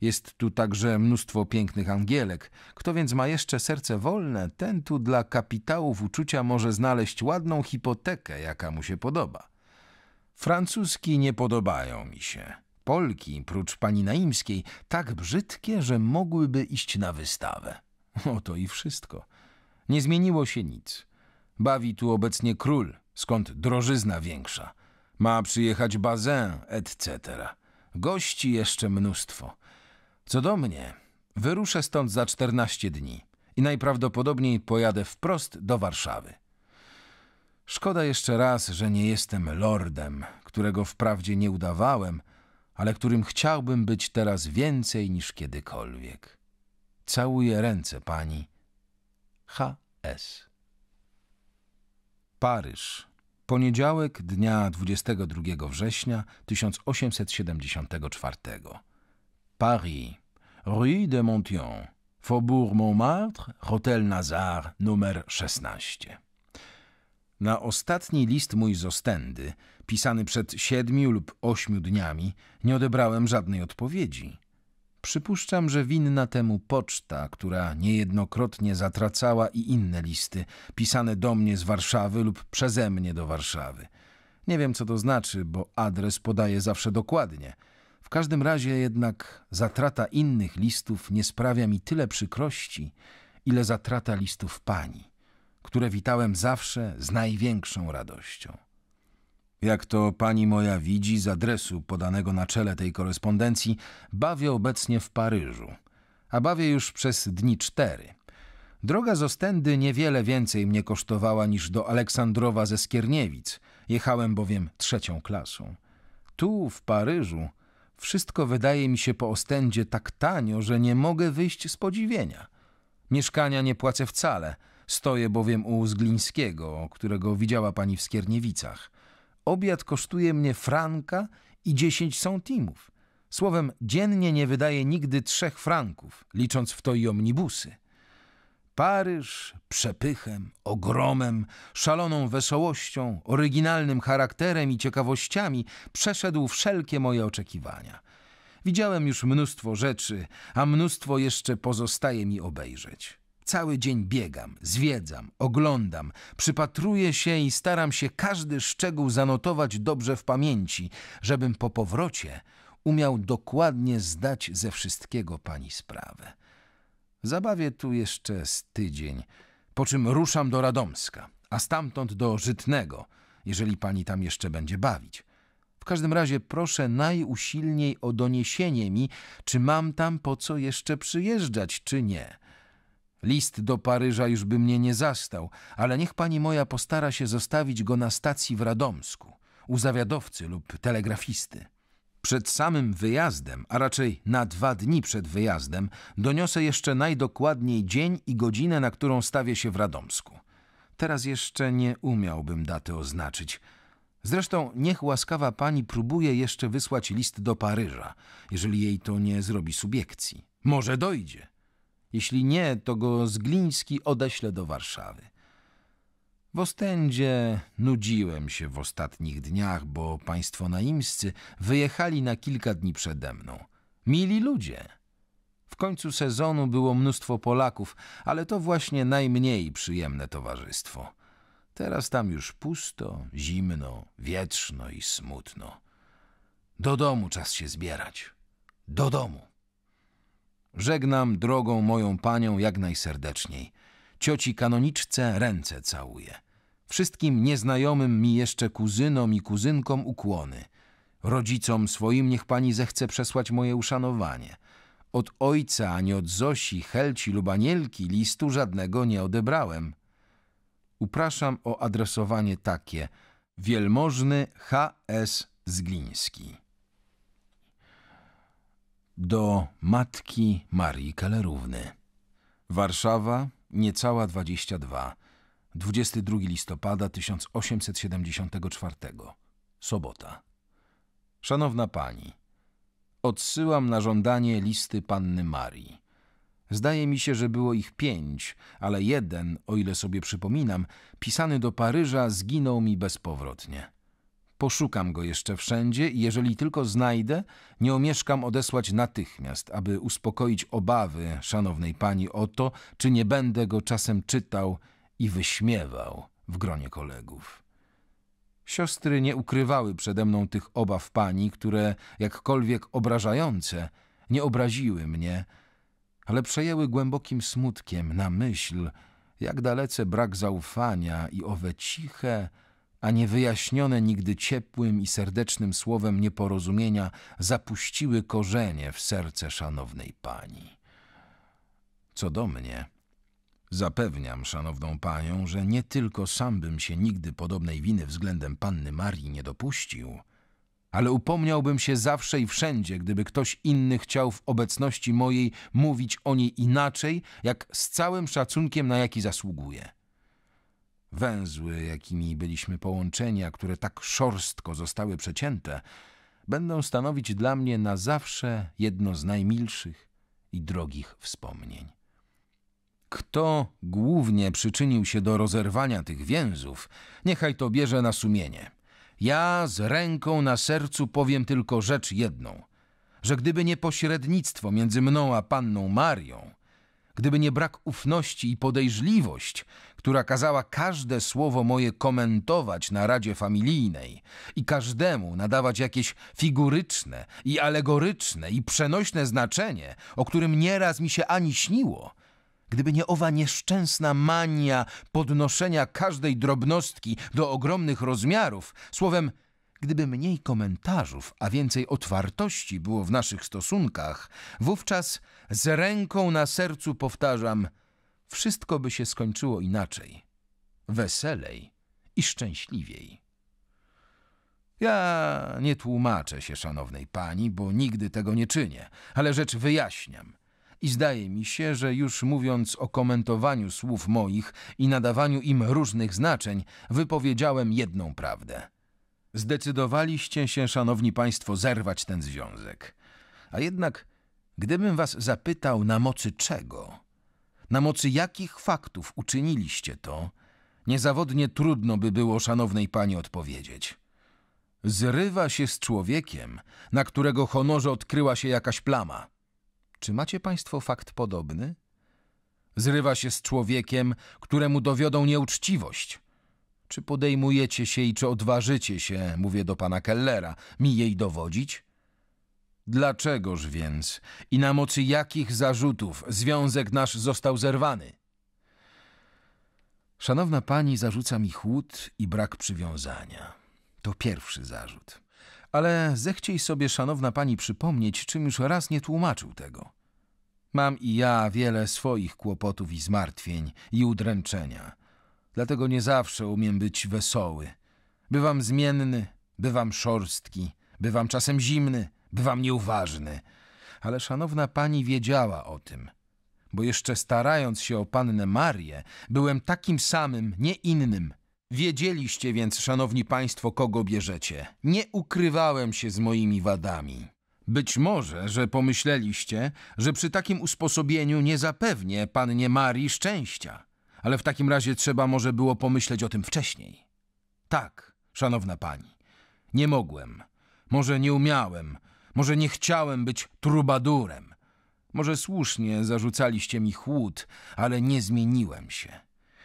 Jest tu także mnóstwo pięknych angielek. Kto więc ma jeszcze serce wolne, ten tu dla kapitałów uczucia może znaleźć ładną hipotekę, jaka mu się podoba. Francuski nie podobają mi się. Polki, prócz pani Naimskiej, tak brzydkie, że mogłyby iść na wystawę. Oto i wszystko. Nie zmieniło się nic. Bawi tu obecnie król, skąd drożyzna większa. Ma przyjechać bazin, etc. Gości jeszcze mnóstwo. Co do mnie, wyruszę stąd za czternaście dni i najprawdopodobniej pojadę wprost do Warszawy. Szkoda jeszcze raz, że nie jestem lordem, którego wprawdzie nie udawałem, ale którym chciałbym być teraz więcej niż kiedykolwiek. Całuję ręce pani. H.S. Paryż. Poniedziałek dnia 22 września 1874. Paris, rue de Montion, Faubourg Montmartre, Hotel Nazar, numer 16. Na ostatni list mój z Ostendy, pisany przed siedmiu lub ośmiu dniami, nie odebrałem żadnej odpowiedzi. Przypuszczam, że winna temu poczta, która niejednokrotnie zatracała i inne listy, pisane do mnie z Warszawy lub przeze mnie do Warszawy. Nie wiem, co to znaczy, bo adres podaje zawsze dokładnie – w każdym razie jednak zatrata innych listów nie sprawia mi tyle przykrości, ile zatrata listów pani, które witałem zawsze z największą radością. Jak to pani moja widzi z adresu podanego na czele tej korespondencji, bawię obecnie w Paryżu, a bawię już przez dni cztery. Droga z Ostendy niewiele więcej mnie kosztowała niż do Aleksandrowa ze Skierniewic, jechałem bowiem trzecią klasą. Tu, w Paryżu, wszystko wydaje mi się po ostendzie tak tanio, że nie mogę wyjść z podziwienia. Mieszkania nie płacę wcale. Stoję bowiem u Zglińskiego, którego widziała pani w Skierniewicach. Obiad kosztuje mnie franka i dziesięć centimów. Słowem, dziennie nie wydaje nigdy trzech franków, licząc w to i omnibusy. Paryż przepychem, ogromem, szaloną wesołością, oryginalnym charakterem i ciekawościami przeszedł wszelkie moje oczekiwania. Widziałem już mnóstwo rzeczy, a mnóstwo jeszcze pozostaje mi obejrzeć. Cały dzień biegam, zwiedzam, oglądam, przypatruję się i staram się każdy szczegół zanotować dobrze w pamięci, żebym po powrocie umiał dokładnie zdać ze wszystkiego pani sprawę. Zabawię tu jeszcze z tydzień, po czym ruszam do Radomska, a stamtąd do Żytnego, jeżeli pani tam jeszcze będzie bawić. W każdym razie proszę najusilniej o doniesienie mi, czy mam tam po co jeszcze przyjeżdżać, czy nie. List do Paryża już by mnie nie zastał, ale niech pani moja postara się zostawić go na stacji w Radomsku, u zawiadowcy lub telegrafisty. Przed samym wyjazdem, a raczej na dwa dni przed wyjazdem, doniosę jeszcze najdokładniej dzień i godzinę, na którą stawię się w Radomsku. Teraz jeszcze nie umiałbym daty oznaczyć. Zresztą niech łaskawa pani próbuje jeszcze wysłać list do Paryża, jeżeli jej to nie zrobi subiekcji. Może dojdzie. Jeśli nie, to go Zgliński odeślę do Warszawy. W Ostendzie nudziłem się w ostatnich dniach, bo państwo naimscy wyjechali na kilka dni przede mną. Mili ludzie. W końcu sezonu było mnóstwo Polaków, ale to właśnie najmniej przyjemne towarzystwo. Teraz tam już pusto, zimno, wietrzno i smutno. Do domu czas się zbierać. Do domu. Żegnam drogą moją panią jak najserdeczniej cioci kanoniczce ręce całuję. Wszystkim nieznajomym mi jeszcze kuzynom i kuzynkom ukłony. Rodzicom swoim niech pani zechce przesłać moje uszanowanie. Od ojca, ani od Zosi, Helci lub Anielki listu żadnego nie odebrałem. Upraszam o adresowanie takie. Wielmożny H.S. Zgliński. Do matki Marii Kalerówny. Warszawa, niecała 22, 22 listopada 1874, sobota. Szanowna Pani, odsyłam na żądanie listy Panny Marii. Zdaje mi się, że było ich pięć, ale jeden, o ile sobie przypominam, pisany do Paryża, zginął mi bezpowrotnie. Poszukam go jeszcze wszędzie i jeżeli tylko znajdę, nie omieszkam odesłać natychmiast, aby uspokoić obawy szanownej pani o to, czy nie będę go czasem czytał i wyśmiewał w gronie kolegów. Siostry nie ukrywały przede mną tych obaw pani, które, jakkolwiek obrażające, nie obraziły mnie, ale przejęły głębokim smutkiem na myśl, jak dalece brak zaufania i owe ciche, a niewyjaśnione nigdy ciepłym i serdecznym słowem nieporozumienia zapuściły korzenie w serce szanownej pani. Co do mnie, zapewniam szanowną panią, że nie tylko sam bym się nigdy podobnej winy względem panny Marii nie dopuścił, ale upomniałbym się zawsze i wszędzie, gdyby ktoś inny chciał w obecności mojej mówić o niej inaczej, jak z całym szacunkiem na jaki zasługuje. Węzły, jakimi byliśmy połączenia, które tak szorstko zostały przecięte, będą stanowić dla mnie na zawsze jedno z najmilszych i drogich wspomnień. Kto głównie przyczynił się do rozerwania tych więzów, niechaj to bierze na sumienie. Ja z ręką na sercu powiem tylko rzecz jedną, że gdyby nie pośrednictwo między mną a panną Marią, gdyby nie brak ufności i podejrzliwość, która kazała każde słowo moje komentować na radzie familijnej i każdemu nadawać jakieś figuryczne i alegoryczne i przenośne znaczenie, o którym nieraz mi się ani śniło, gdyby nie owa nieszczęsna mania podnoszenia każdej drobnostki do ogromnych rozmiarów, słowem – Gdyby mniej komentarzów, a więcej otwartości było w naszych stosunkach, wówczas z ręką na sercu powtarzam, wszystko by się skończyło inaczej, weselej i szczęśliwiej. Ja nie tłumaczę się, szanownej pani, bo nigdy tego nie czynię, ale rzecz wyjaśniam. I zdaje mi się, że już mówiąc o komentowaniu słów moich i nadawaniu im różnych znaczeń, wypowiedziałem jedną prawdę – Zdecydowaliście się, szanowni państwo, zerwać ten związek. A jednak, gdybym was zapytał, na mocy czego, na mocy jakich faktów uczyniliście to, niezawodnie trudno by było szanownej pani odpowiedzieć. Zrywa się z człowiekiem, na którego honorze odkryła się jakaś plama. Czy macie państwo fakt podobny? Zrywa się z człowiekiem, któremu dowiodą nieuczciwość – czy podejmujecie się i czy odważycie się, mówię do pana Kellera, mi jej dowodzić? Dlaczegoż więc i na mocy jakich zarzutów związek nasz został zerwany? Szanowna pani zarzuca mi chłód i brak przywiązania. To pierwszy zarzut. Ale zechciej sobie, szanowna pani, przypomnieć, czym już raz nie tłumaczył tego. Mam i ja wiele swoich kłopotów i zmartwień i udręczenia – Dlatego nie zawsze umiem być wesoły. Bywam zmienny, bywam szorstki, bywam czasem zimny, bywam nieuważny. Ale szanowna pani wiedziała o tym, bo jeszcze starając się o pannę Marię, byłem takim samym, nie innym. Wiedzieliście więc, szanowni państwo, kogo bierzecie. Nie ukrywałem się z moimi wadami. Być może, że pomyśleliście, że przy takim usposobieniu nie zapewnię pannie Marii szczęścia ale w takim razie trzeba może było pomyśleć o tym wcześniej. Tak, szanowna pani, nie mogłem, może nie umiałem, może nie chciałem być trubadurem. Może słusznie zarzucaliście mi chłód, ale nie zmieniłem się.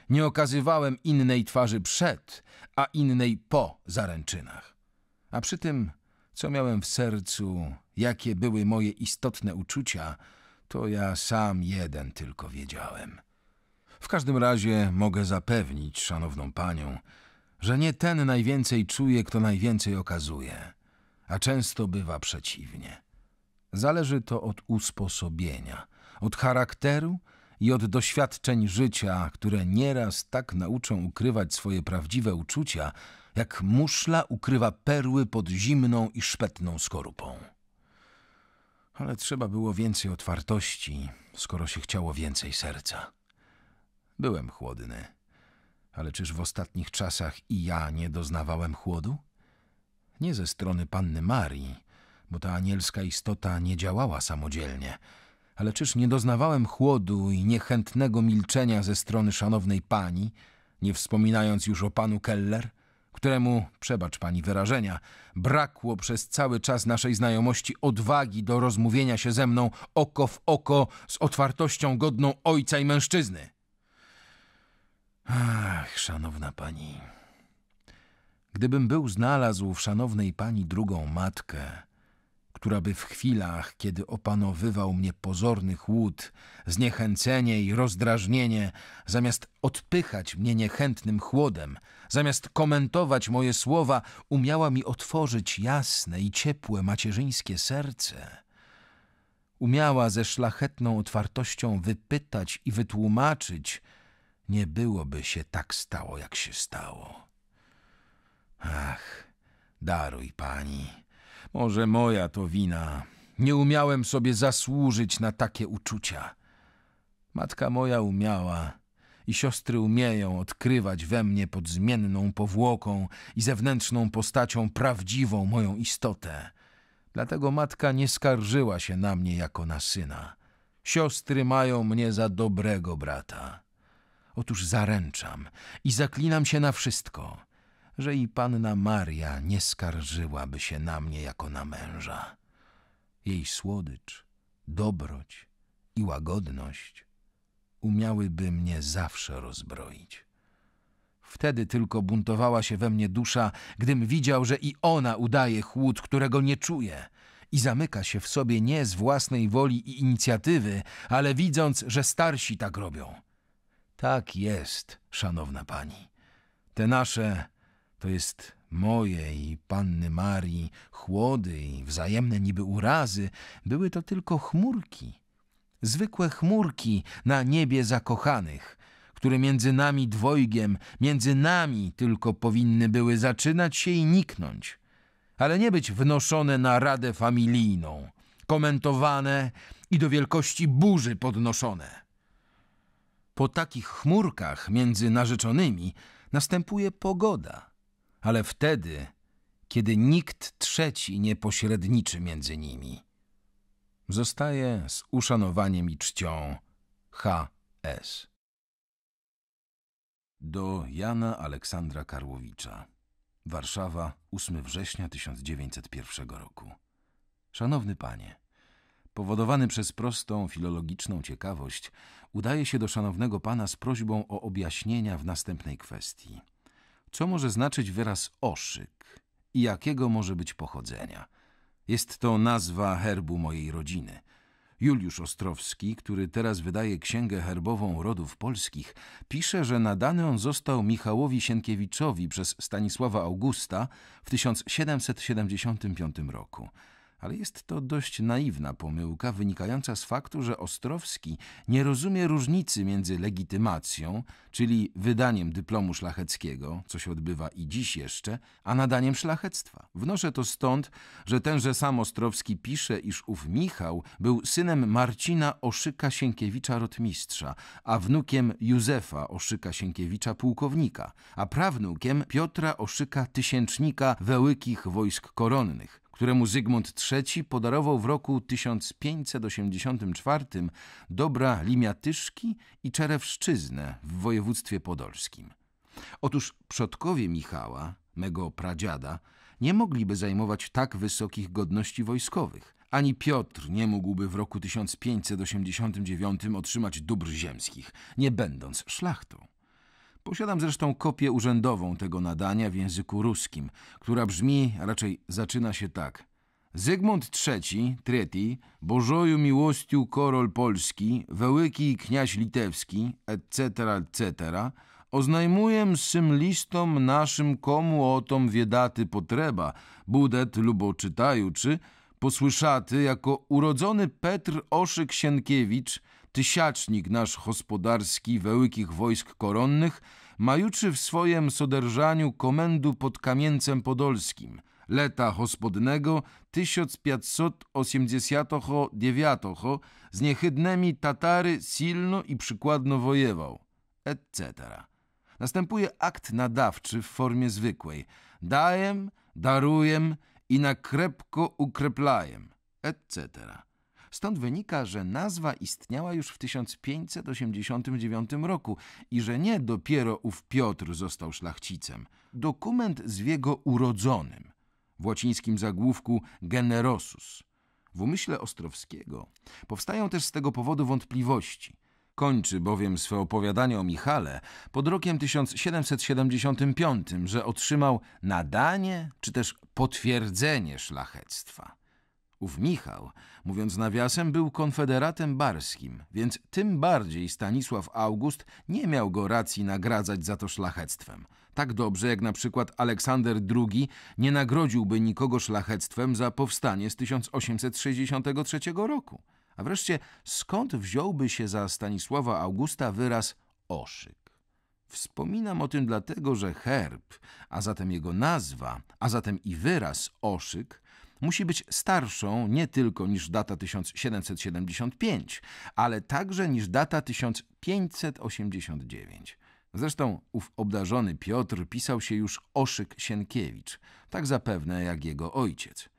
Nie okazywałem innej twarzy przed, a innej po zaręczynach. A przy tym, co miałem w sercu, jakie były moje istotne uczucia, to ja sam jeden tylko wiedziałem. W każdym razie mogę zapewnić szanowną panią, że nie ten najwięcej czuje, kto najwięcej okazuje, a często bywa przeciwnie. Zależy to od usposobienia, od charakteru i od doświadczeń życia, które nieraz tak nauczą ukrywać swoje prawdziwe uczucia, jak muszla ukrywa perły pod zimną i szpetną skorupą. Ale trzeba było więcej otwartości, skoro się chciało więcej serca. Byłem chłodny. Ale czyż w ostatnich czasach i ja nie doznawałem chłodu? Nie ze strony panny Marii, bo ta anielska istota nie działała samodzielnie, ale czyż nie doznawałem chłodu i niechętnego milczenia ze strony szanownej pani, nie wspominając już o panu Keller, któremu, przebacz pani wyrażenia, brakło przez cały czas naszej znajomości odwagi do rozmówienia się ze mną oko w oko z otwartością godną ojca i mężczyzny. Ach, szanowna pani. Gdybym był znalazł w szanownej pani drugą matkę, która by w chwilach, kiedy opanowywał mnie pozorny chłód, zniechęcenie i rozdrażnienie, zamiast odpychać mnie niechętnym chłodem, zamiast komentować moje słowa, umiała mi otworzyć jasne i ciepłe macierzyńskie serce, umiała ze szlachetną otwartością wypytać i wytłumaczyć, nie byłoby się tak stało, jak się stało. Ach, daruj pani, może moja to wina. Nie umiałem sobie zasłużyć na takie uczucia. Matka moja umiała i siostry umieją odkrywać we mnie pod zmienną powłoką i zewnętrzną postacią prawdziwą moją istotę. Dlatego matka nie skarżyła się na mnie jako na syna. Siostry mają mnie za dobrego brata. Otóż zaręczam i zaklinam się na wszystko, że i panna Maria nie skarżyłaby się na mnie jako na męża. Jej słodycz, dobroć i łagodność umiałyby mnie zawsze rozbroić. Wtedy tylko buntowała się we mnie dusza, gdym widział, że i ona udaje chłód, którego nie czuje i zamyka się w sobie nie z własnej woli i inicjatywy, ale widząc, że starsi tak robią. Tak jest, szanowna pani. Te nasze, to jest moje i panny Marii, chłody i wzajemne niby urazy, były to tylko chmurki. Zwykłe chmurki na niebie zakochanych, które między nami dwojgiem, między nami tylko powinny były zaczynać się i niknąć, ale nie być wnoszone na radę familijną, komentowane i do wielkości burzy podnoszone. Po takich chmurkach między narzeczonymi następuje pogoda, ale wtedy, kiedy nikt trzeci nie pośredniczy między nimi. Zostaje z uszanowaniem i czcią H.S. Do Jana Aleksandra Karłowicza. Warszawa, 8 września 1901 roku. Szanowny Panie. Powodowany przez prostą, filologiczną ciekawość, udaje się do szanownego pana z prośbą o objaśnienia w następnej kwestii. Co może znaczyć wyraz oszyk i jakiego może być pochodzenia? Jest to nazwa herbu mojej rodziny. Juliusz Ostrowski, który teraz wydaje księgę herbową rodów polskich, pisze, że nadany on został Michałowi Sienkiewiczowi przez Stanisława Augusta w 1775 roku ale jest to dość naiwna pomyłka wynikająca z faktu, że Ostrowski nie rozumie różnicy między legitymacją, czyli wydaniem dyplomu szlacheckiego, co się odbywa i dziś jeszcze, a nadaniem szlachectwa. Wnoszę to stąd, że tenże sam Ostrowski pisze, iż ów Michał był synem Marcina Oszyka Sienkiewicza rotmistrza, a wnukiem Józefa Oszyka Sienkiewicza pułkownika, a prawnukiem Piotra Oszyka Tysięcznika Wełykich Wojsk Koronnych któremu Zygmunt III podarował w roku 1584 dobra Limiatyszki i Czerewszczyznę w województwie podolskim. Otóż przodkowie Michała, mego pradziada, nie mogliby zajmować tak wysokich godności wojskowych. Ani Piotr nie mógłby w roku 1589 otrzymać dóbr ziemskich, nie będąc szlachtą. Posiadam zresztą kopię urzędową tego nadania w języku ruskim, która brzmi, a raczej zaczyna się tak. Zygmunt III, Treti, Bożoju miłościu korol polski, Wełyki kniaź litewski, etc., etc., oznajmuję sym listom naszym komu o tom wiedaty potrzeba, budet lubo czytaju, czy posłyszaty jako urodzony Petr Oszyk Sienkiewicz – tysiacznik nasz hospodarski wełykich wojsk koronnych, majuczy w swojem soderżaniu komendu pod Kamieńcem Podolskim, leta hospodnego 1589 z niechydnymi Tatary silno i przykładno wojewał, etc. Następuje akt nadawczy w formie zwykłej. Dajem, darujem i nakrepko ukreplajem, etc. Stąd wynika, że nazwa istniała już w 1589 roku i że nie dopiero ów Piotr został szlachcicem. Dokument z jego urodzonym, w łacińskim zagłówku generosus. W umyśle Ostrowskiego powstają też z tego powodu wątpliwości – Kończy bowiem swe opowiadanie o Michale pod rokiem 1775, że otrzymał nadanie czy też potwierdzenie szlachectwa. Ów Michał, mówiąc nawiasem, był konfederatem barskim, więc tym bardziej Stanisław August nie miał go racji nagradzać za to szlachectwem. Tak dobrze jak na przykład Aleksander II nie nagrodziłby nikogo szlachectwem za powstanie z 1863 roku. A wreszcie skąd wziąłby się za Stanisława Augusta wyraz oszyk? Wspominam o tym dlatego, że herb, a zatem jego nazwa, a zatem i wyraz oszyk musi być starszą nie tylko niż data 1775, ale także niż data 1589. Zresztą ów obdarzony Piotr pisał się już Oszyk Sienkiewicz, tak zapewne jak jego ojciec.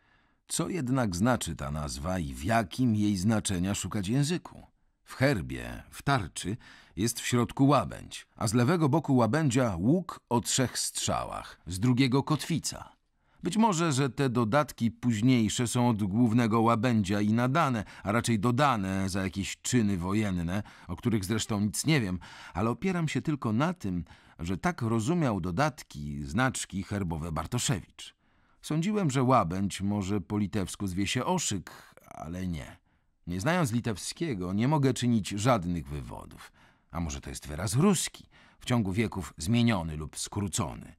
Co jednak znaczy ta nazwa i w jakim jej znaczenia szukać języku? W herbie, w tarczy, jest w środku łabędź, a z lewego boku łabędzia łuk o trzech strzałach, z drugiego kotwica. Być może, że te dodatki późniejsze są od głównego łabędzia i nadane, a raczej dodane za jakieś czyny wojenne, o których zresztą nic nie wiem, ale opieram się tylko na tym, że tak rozumiał dodatki, znaczki herbowe Bartoszewicz. Sądziłem, że łabędź może po litewsku zwie się oszyk, ale nie. Nie znając litewskiego, nie mogę czynić żadnych wywodów. A może to jest wyraz ruski, w ciągu wieków zmieniony lub skrócony.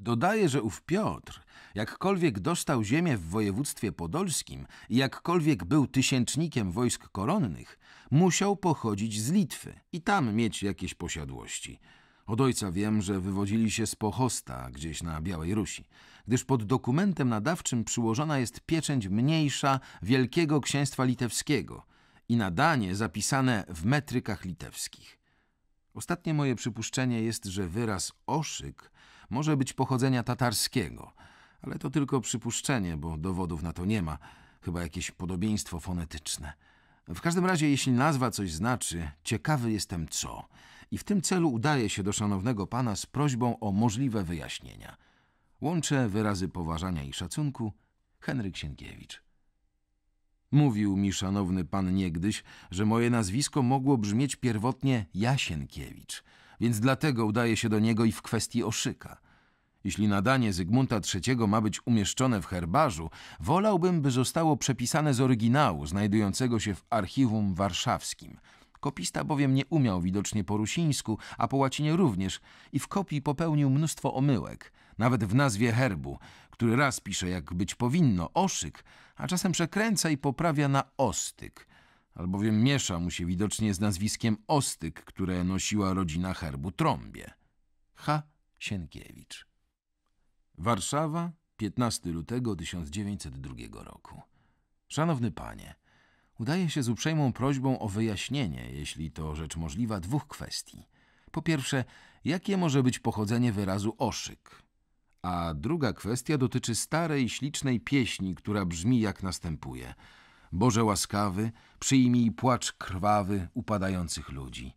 Dodaję, że ów Piotr Jakkolwiek dostał ziemię w województwie podolskim i jakkolwiek był tysięcznikiem wojsk koronnych, musiał pochodzić z Litwy i tam mieć jakieś posiadłości. Od ojca wiem, że wywodzili się z Pochosta, gdzieś na Białej Rusi, gdyż pod dokumentem nadawczym przyłożona jest pieczęć mniejsza Wielkiego Księstwa Litewskiego i nadanie zapisane w metrykach litewskich. Ostatnie moje przypuszczenie jest, że wyraz oszyk może być pochodzenia tatarskiego – ale to tylko przypuszczenie, bo dowodów na to nie ma. Chyba jakieś podobieństwo fonetyczne. W każdym razie, jeśli nazwa coś znaczy, ciekawy jestem co. I w tym celu udaję się do szanownego pana z prośbą o możliwe wyjaśnienia. Łączę wyrazy poważania i szacunku. Henryk Sienkiewicz. Mówił mi szanowny pan niegdyś, że moje nazwisko mogło brzmieć pierwotnie Jasienkiewicz, więc dlatego udaje się do niego i w kwestii oszyka. Jeśli nadanie Zygmunta III ma być umieszczone w herbarzu, wolałbym, by zostało przepisane z oryginału znajdującego się w archiwum warszawskim. Kopista bowiem nie umiał widocznie po rusińsku, a po łacinie również i w kopii popełnił mnóstwo omyłek. Nawet w nazwie herbu, który raz pisze jak być powinno, oszyk, a czasem przekręca i poprawia na ostyk, albowiem miesza mu się widocznie z nazwiskiem ostyk, które nosiła rodzina herbu Trąbie. H. Sienkiewicz. Warszawa, 15 lutego 1902 roku. Szanowny panie, udaję się z uprzejmą prośbą o wyjaśnienie, jeśli to rzecz możliwa, dwóch kwestii. Po pierwsze, jakie może być pochodzenie wyrazu oszyk? A druga kwestia dotyczy starej, ślicznej pieśni, która brzmi jak następuje. Boże łaskawy, przyjmij płacz krwawy upadających ludzi.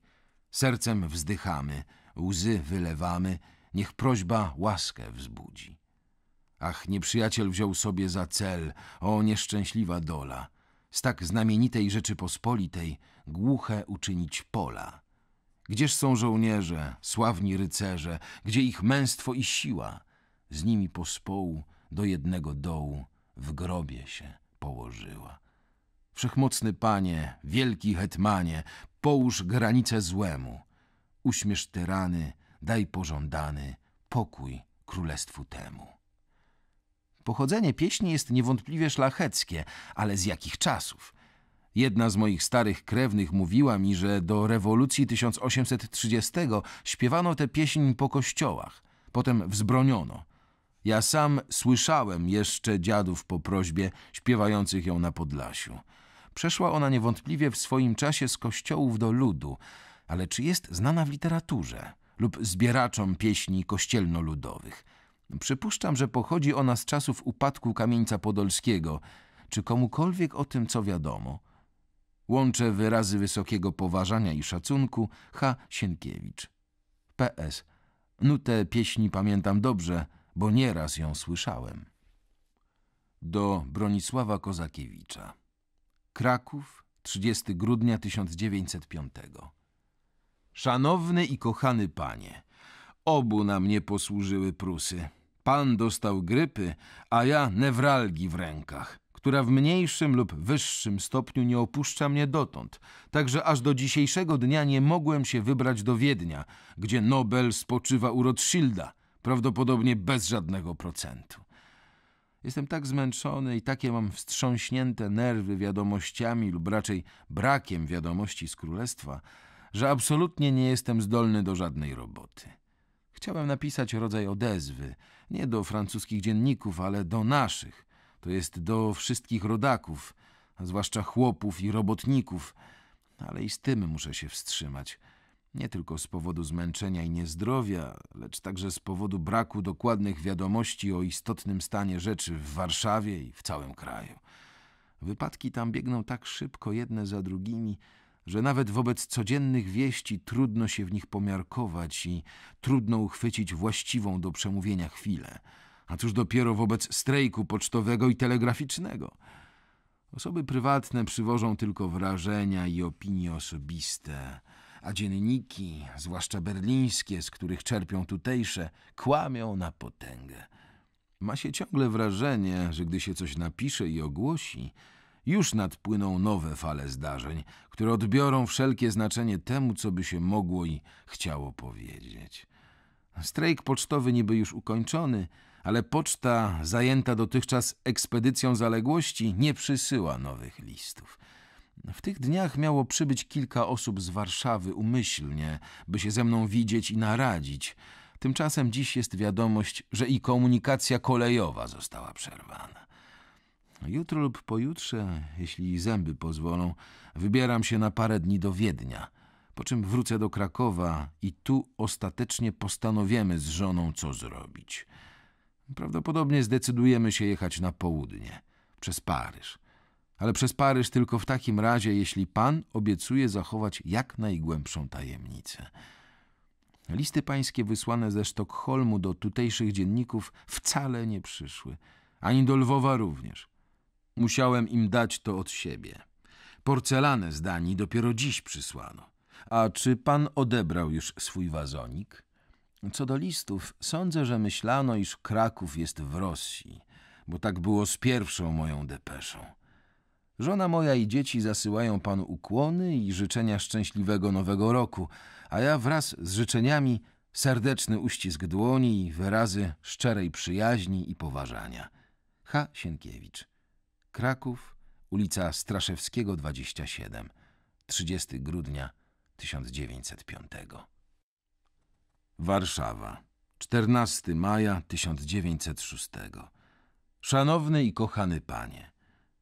Sercem wzdychamy, łzy wylewamy, niech prośba łaskę wzbudzi. Ach, nieprzyjaciel wziął sobie za cel, o nieszczęśliwa dola, z tak znamienitej Rzeczypospolitej głuche uczynić pola. Gdzież są żołnierze, sławni rycerze, gdzie ich męstwo i siła? Z nimi pospołu do jednego dołu w grobie się położyła. Wszechmocny Panie, wielki hetmanie, połóż granice złemu. Uśmiesz tyrany, daj pożądany pokój królestwu temu. Pochodzenie pieśni jest niewątpliwie szlacheckie, ale z jakich czasów? Jedna z moich starych krewnych mówiła mi, że do rewolucji 1830 śpiewano tę pieśń po kościołach, potem wzbroniono. Ja sam słyszałem jeszcze dziadów po prośbie śpiewających ją na Podlasiu. Przeszła ona niewątpliwie w swoim czasie z kościołów do ludu, ale czy jest znana w literaturze? lub zbieraczom pieśni kościelno-ludowych. Przypuszczam, że pochodzi ona z czasów upadku Kamieńca Podolskiego, czy komukolwiek o tym, co wiadomo. Łączę wyrazy wysokiego poważania i szacunku H. Sienkiewicz. P.S. Nutę pieśni pamiętam dobrze, bo nieraz ją słyszałem. Do Bronisława Kozakiewicza. Kraków, 30 grudnia 1905. Szanowny i kochany panie, obu nam nie posłużyły Prusy. Pan dostał grypy, a ja newralgi w rękach, która w mniejszym lub wyższym stopniu nie opuszcza mnie dotąd, także aż do dzisiejszego dnia nie mogłem się wybrać do Wiednia, gdzie Nobel spoczywa u Rothschilda, prawdopodobnie bez żadnego procentu. Jestem tak zmęczony i takie mam wstrząśnięte nerwy wiadomościami lub raczej brakiem wiadomości z królestwa, że absolutnie nie jestem zdolny do żadnej roboty. Chciałem napisać rodzaj odezwy, nie do francuskich dzienników, ale do naszych, to jest do wszystkich rodaków, a zwłaszcza chłopów i robotników, ale i z tym muszę się wstrzymać. Nie tylko z powodu zmęczenia i niezdrowia, lecz także z powodu braku dokładnych wiadomości o istotnym stanie rzeczy w Warszawie i w całym kraju. Wypadki tam biegną tak szybko jedne za drugimi, że nawet wobec codziennych wieści trudno się w nich pomiarkować i trudno uchwycić właściwą do przemówienia chwilę, a cóż dopiero wobec strejku pocztowego i telegraficznego. Osoby prywatne przywożą tylko wrażenia i opinie osobiste, a dzienniki, zwłaszcza berlińskie, z których czerpią tutejsze, kłamią na potęgę. Ma się ciągle wrażenie, że gdy się coś napisze i ogłosi, już nadpłyną nowe fale zdarzeń, które odbiorą wszelkie znaczenie temu, co by się mogło i chciało powiedzieć. Strajk pocztowy niby już ukończony, ale poczta zajęta dotychczas ekspedycją zaległości nie przysyła nowych listów. W tych dniach miało przybyć kilka osób z Warszawy umyślnie, by się ze mną widzieć i naradzić. Tymczasem dziś jest wiadomość, że i komunikacja kolejowa została przerwana. Jutro lub pojutrze, jeśli zęby pozwolą, wybieram się na parę dni do Wiednia, po czym wrócę do Krakowa i tu ostatecznie postanowimy z żoną, co zrobić. Prawdopodobnie zdecydujemy się jechać na południe, przez Paryż. Ale przez Paryż tylko w takim razie, jeśli pan obiecuje zachować jak najgłębszą tajemnicę. Listy pańskie wysłane ze Sztokholmu do tutejszych dzienników wcale nie przyszły, ani do Lwowa również. Musiałem im dać to od siebie. Porcelanę z Danii dopiero dziś przysłano. A czy pan odebrał już swój wazonik? Co do listów, sądzę, że myślano, iż Kraków jest w Rosji, bo tak było z pierwszą moją depeszą. Żona moja i dzieci zasyłają panu ukłony i życzenia szczęśliwego Nowego Roku, a ja wraz z życzeniami serdeczny uścisk dłoni i wyrazy szczerej przyjaźni i poważania. H. Sienkiewicz. Kraków, ulica Straszewskiego 27, 30 grudnia 1905. Warszawa, 14 maja 1906. Szanowny i kochany panie,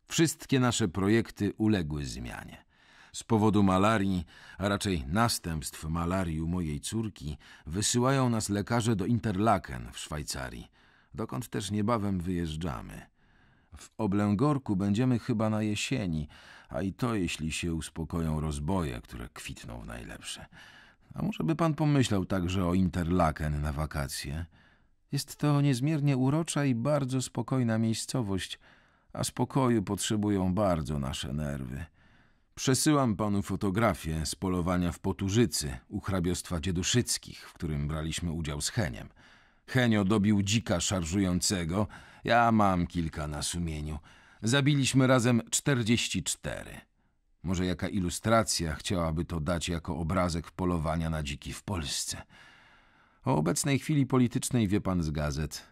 wszystkie nasze projekty uległy zmianie. Z powodu malarii, a raczej następstw malarii u mojej córki, wysyłają nas lekarze do Interlaken w Szwajcarii, dokąd też niebawem wyjeżdżamy. W Oblęgorku będziemy chyba na jesieni, a i to jeśli się uspokoją rozboje, które kwitną w najlepsze. A może by pan pomyślał także o Interlaken na wakacje? Jest to niezmiernie urocza i bardzo spokojna miejscowość, a spokoju potrzebują bardzo nasze nerwy. Przesyłam panu fotografię z polowania w Poturzycy u hrabiostwa Dzieduszyckich, w którym braliśmy udział z Heniem. Henio dobił dzika szarżującego, ja mam kilka na sumieniu. Zabiliśmy razem 44. Może jaka ilustracja chciałaby to dać jako obrazek polowania na dziki w Polsce. O obecnej chwili politycznej wie pan z gazet.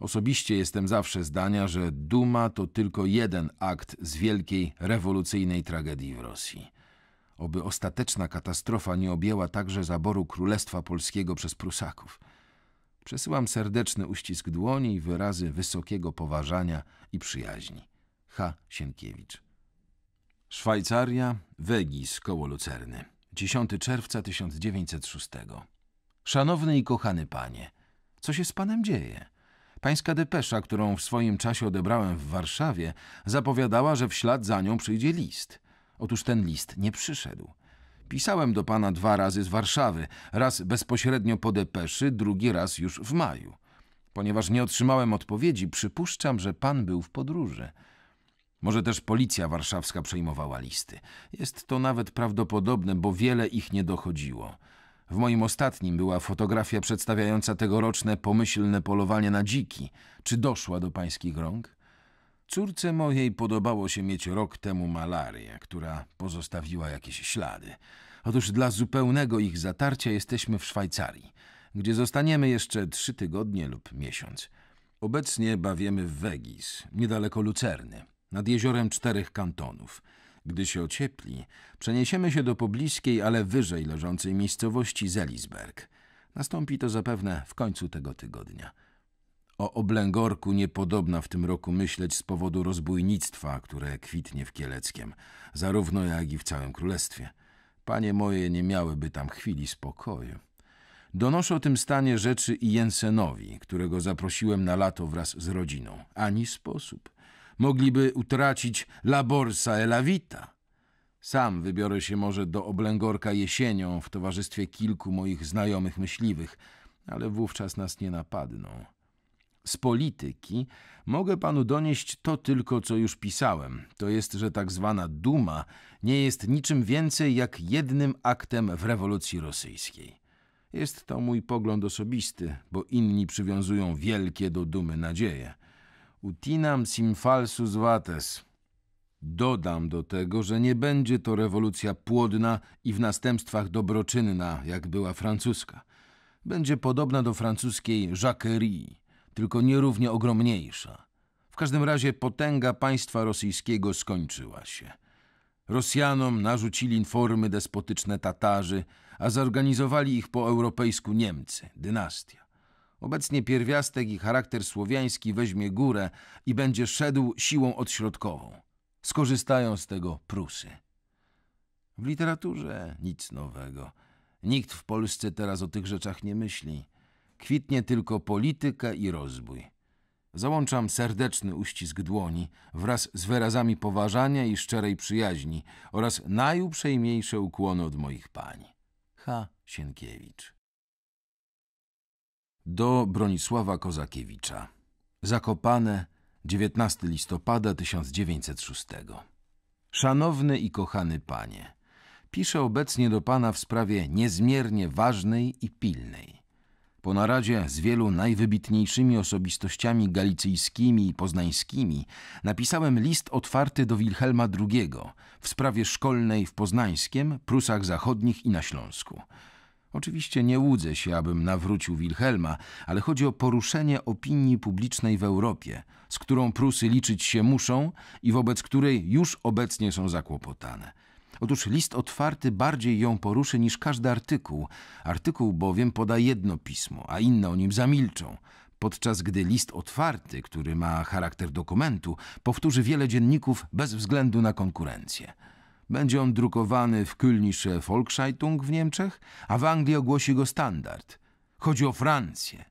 Osobiście jestem zawsze zdania, że duma to tylko jeden akt z wielkiej rewolucyjnej tragedii w Rosji. Oby ostateczna katastrofa nie objęła także zaboru Królestwa Polskiego przez Prusaków. Przesyłam serdeczny uścisk dłoni i wyrazy wysokiego poważania i przyjaźni. H. Sienkiewicz. Szwajcaria, Wegis, koło Lucerny. 10 czerwca 1906. Szanowny i kochany panie, co się z panem dzieje? Pańska depesza, którą w swoim czasie odebrałem w Warszawie, zapowiadała, że w ślad za nią przyjdzie list. Otóż ten list nie przyszedł. Pisałem do pana dwa razy z Warszawy, raz bezpośrednio po depeszy, drugi raz już w maju. Ponieważ nie otrzymałem odpowiedzi, przypuszczam, że pan był w podróży. Może też policja warszawska przejmowała listy. Jest to nawet prawdopodobne, bo wiele ich nie dochodziło. W moim ostatnim była fotografia przedstawiająca tegoroczne pomyślne polowanie na dziki. Czy doszła do pańskich rąk? Córce mojej podobało się mieć rok temu malarię, która pozostawiła jakieś ślady. Otóż dla zupełnego ich zatarcia jesteśmy w Szwajcarii, gdzie zostaniemy jeszcze trzy tygodnie lub miesiąc. Obecnie bawiemy w Wegis, niedaleko Lucerny, nad jeziorem czterech kantonów. Gdy się ociepli, przeniesiemy się do pobliskiej, ale wyżej leżącej miejscowości Zelisberg. Nastąpi to zapewne w końcu tego tygodnia. O Oblęgorku niepodobna w tym roku myśleć z powodu rozbójnictwa, które kwitnie w Kieleckiem, zarówno jak i w całym królestwie. Panie moje nie miałyby tam chwili spokoju. Donoszę o tym stanie rzeczy i Jensenowi, którego zaprosiłem na lato wraz z rodziną. Ani sposób. Mogliby utracić laborsa elavita. Sam wybiorę się może do Oblęgorka jesienią w towarzystwie kilku moich znajomych myśliwych, ale wówczas nas nie napadną z polityki, mogę panu donieść to tylko, co już pisałem. To jest, że tak zwana duma nie jest niczym więcej jak jednym aktem w rewolucji rosyjskiej. Jest to mój pogląd osobisty, bo inni przywiązują wielkie do dumy nadzieje. Utinam sim falsus vates. Dodam do tego, że nie będzie to rewolucja płodna i w następstwach dobroczynna, jak była francuska. Będzie podobna do francuskiej Jacquerie tylko nierównie ogromniejsza. W każdym razie potęga państwa rosyjskiego skończyła się. Rosjanom narzucili formy despotyczne Tatarzy, a zorganizowali ich po europejsku Niemcy, dynastia. Obecnie pierwiastek i charakter słowiański weźmie górę i będzie szedł siłą odśrodkową. Skorzystają z tego Prusy. W literaturze nic nowego. Nikt w Polsce teraz o tych rzeczach nie myśli kwitnie tylko polityka i rozbój. Załączam serdeczny uścisk dłoni wraz z wyrazami poważania i szczerej przyjaźni oraz najuprzejmiejsze ukłony od moich pań. H. Sienkiewicz. Do Bronisława Kozakiewicza. Zakopane 19 listopada 1906. Szanowny i kochany panie, piszę obecnie do pana w sprawie niezmiernie ważnej i pilnej. Po naradzie z wielu najwybitniejszymi osobistościami galicyjskimi i poznańskimi napisałem list otwarty do Wilhelma II w sprawie szkolnej w Poznańskiem, Prusach Zachodnich i na Śląsku. Oczywiście nie łudzę się, abym nawrócił Wilhelma, ale chodzi o poruszenie opinii publicznej w Europie, z którą Prusy liczyć się muszą i wobec której już obecnie są zakłopotane. Otóż list otwarty bardziej ją poruszy niż każdy artykuł. Artykuł bowiem poda jedno pismo, a inne o nim zamilczą. Podczas gdy list otwarty, który ma charakter dokumentu, powtórzy wiele dzienników bez względu na konkurencję. Będzie on drukowany w Kölnische Volkszeitung w Niemczech, a w Anglii ogłosi go Standard. Chodzi o Francję.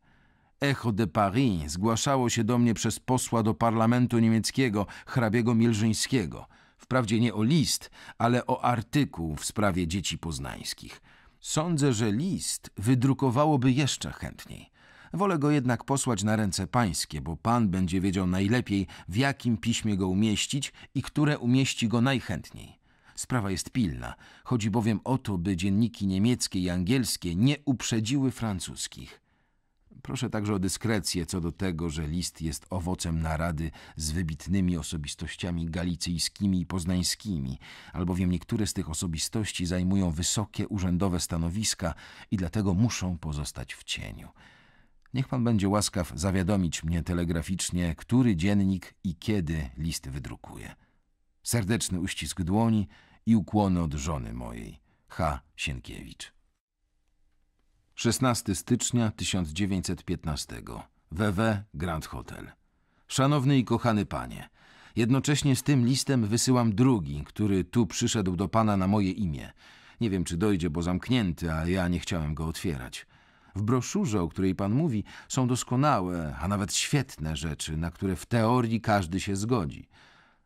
Echo de Paris zgłaszało się do mnie przez posła do parlamentu niemieckiego, hrabiego Milżyńskiego – Wprawdzie nie o list, ale o artykuł w sprawie dzieci poznańskich. Sądzę, że list wydrukowałoby jeszcze chętniej. Wolę go jednak posłać na ręce pańskie, bo pan będzie wiedział najlepiej, w jakim piśmie go umieścić i które umieści go najchętniej. Sprawa jest pilna. Chodzi bowiem o to, by dzienniki niemieckie i angielskie nie uprzedziły francuskich. Proszę także o dyskrecję co do tego, że list jest owocem narady z wybitnymi osobistościami galicyjskimi i poznańskimi, albowiem niektóre z tych osobistości zajmują wysokie urzędowe stanowiska i dlatego muszą pozostać w cieniu. Niech pan będzie łaskaw zawiadomić mnie telegraficznie, który dziennik i kiedy list wydrukuje. Serdeczny uścisk dłoni i ukłony od żony mojej. H. Sienkiewicz. 16 stycznia 1915. WW Grand Hotel. Szanowny i kochany panie, jednocześnie z tym listem wysyłam drugi, który tu przyszedł do pana na moje imię. Nie wiem, czy dojdzie, bo zamknięty, a ja nie chciałem go otwierać. W broszurze, o której pan mówi, są doskonałe, a nawet świetne rzeczy, na które w teorii każdy się zgodzi.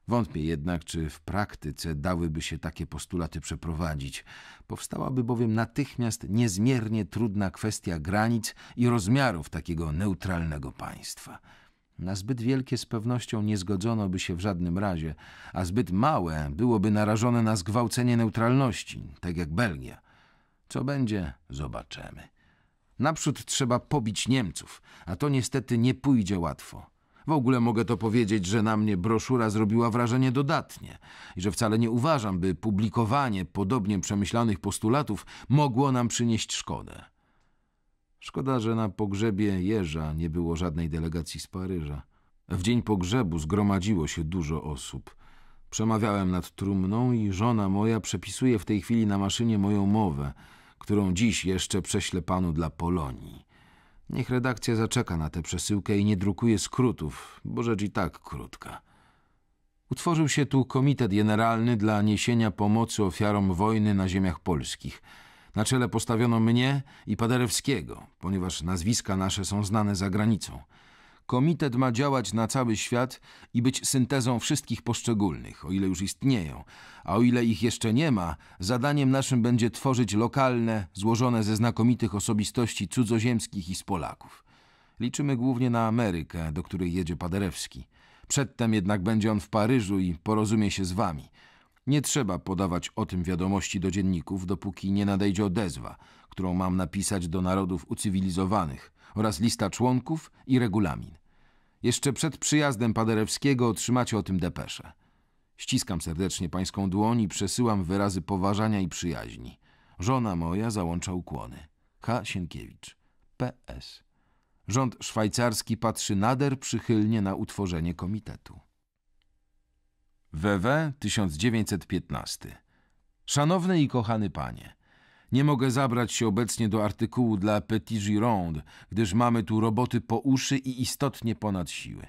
Wątpię jednak, czy w praktyce dałyby się takie postulaty przeprowadzić. Powstałaby bowiem natychmiast niezmiernie trudna kwestia granic i rozmiarów takiego neutralnego państwa. Na zbyt wielkie z pewnością nie zgodzono by się w żadnym razie, a zbyt małe byłoby narażone na zgwałcenie neutralności, tak jak Belgia. Co będzie, zobaczymy. Naprzód trzeba pobić Niemców, a to niestety nie pójdzie łatwo. W ogóle mogę to powiedzieć, że na mnie broszura zrobiła wrażenie dodatnie i że wcale nie uważam, by publikowanie podobnie przemyślanych postulatów mogło nam przynieść szkodę. Szkoda, że na pogrzebie Jerza nie było żadnej delegacji z Paryża. W dzień pogrzebu zgromadziło się dużo osób. Przemawiałem nad trumną i żona moja przepisuje w tej chwili na maszynie moją mowę, którą dziś jeszcze prześlę panu dla Polonii. Niech redakcja zaczeka na tę przesyłkę i nie drukuje skrótów, bo rzecz i tak krótka. Utworzył się tu Komitet Generalny dla niesienia pomocy ofiarom wojny na ziemiach polskich. Na czele postawiono mnie i Paderewskiego, ponieważ nazwiska nasze są znane za granicą – Komitet ma działać na cały świat i być syntezą wszystkich poszczególnych, o ile już istnieją. A o ile ich jeszcze nie ma, zadaniem naszym będzie tworzyć lokalne, złożone ze znakomitych osobistości cudzoziemskich i z Polaków. Liczymy głównie na Amerykę, do której jedzie Paderewski. Przedtem jednak będzie on w Paryżu i porozumie się z wami. Nie trzeba podawać o tym wiadomości do dzienników, dopóki nie nadejdzie odezwa, którą mam napisać do narodów ucywilizowanych oraz lista członków i regulamin. Jeszcze przed przyjazdem Paderewskiego otrzymacie o tym depeszę. Ściskam serdecznie pańską dłoń i przesyłam wyrazy poważania i przyjaźni. Żona moja załącza ukłony. K. Sienkiewicz. P.S. Rząd szwajcarski patrzy nader przychylnie na utworzenie komitetu. WW 1915 Szanowny i kochany panie – nie mogę zabrać się obecnie do artykułu dla Petit Gironde, gdyż mamy tu roboty po uszy i istotnie ponad siły.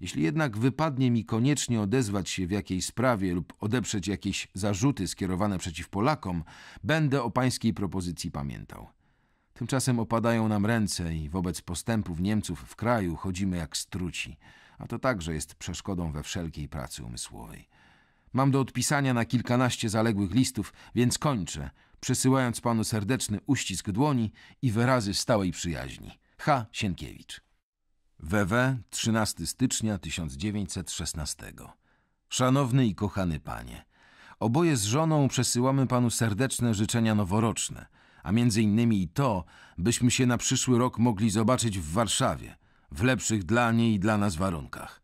Jeśli jednak wypadnie mi koniecznie odezwać się w jakiejś sprawie lub odeprzeć jakieś zarzuty skierowane przeciw Polakom, będę o pańskiej propozycji pamiętał. Tymczasem opadają nam ręce i wobec postępów Niemców w kraju chodzimy jak struci, a to także jest przeszkodą we wszelkiej pracy umysłowej. Mam do odpisania na kilkanaście zaległych listów, więc kończę przesyłając panu serdeczny uścisk dłoni i wyrazy stałej przyjaźni. H. Sienkiewicz. WW 13 stycznia 1916. Szanowny i kochany panie, oboje z żoną przesyłamy panu serdeczne życzenia noworoczne, a między innymi i to, byśmy się na przyszły rok mogli zobaczyć w Warszawie, w lepszych dla niej i dla nas warunkach.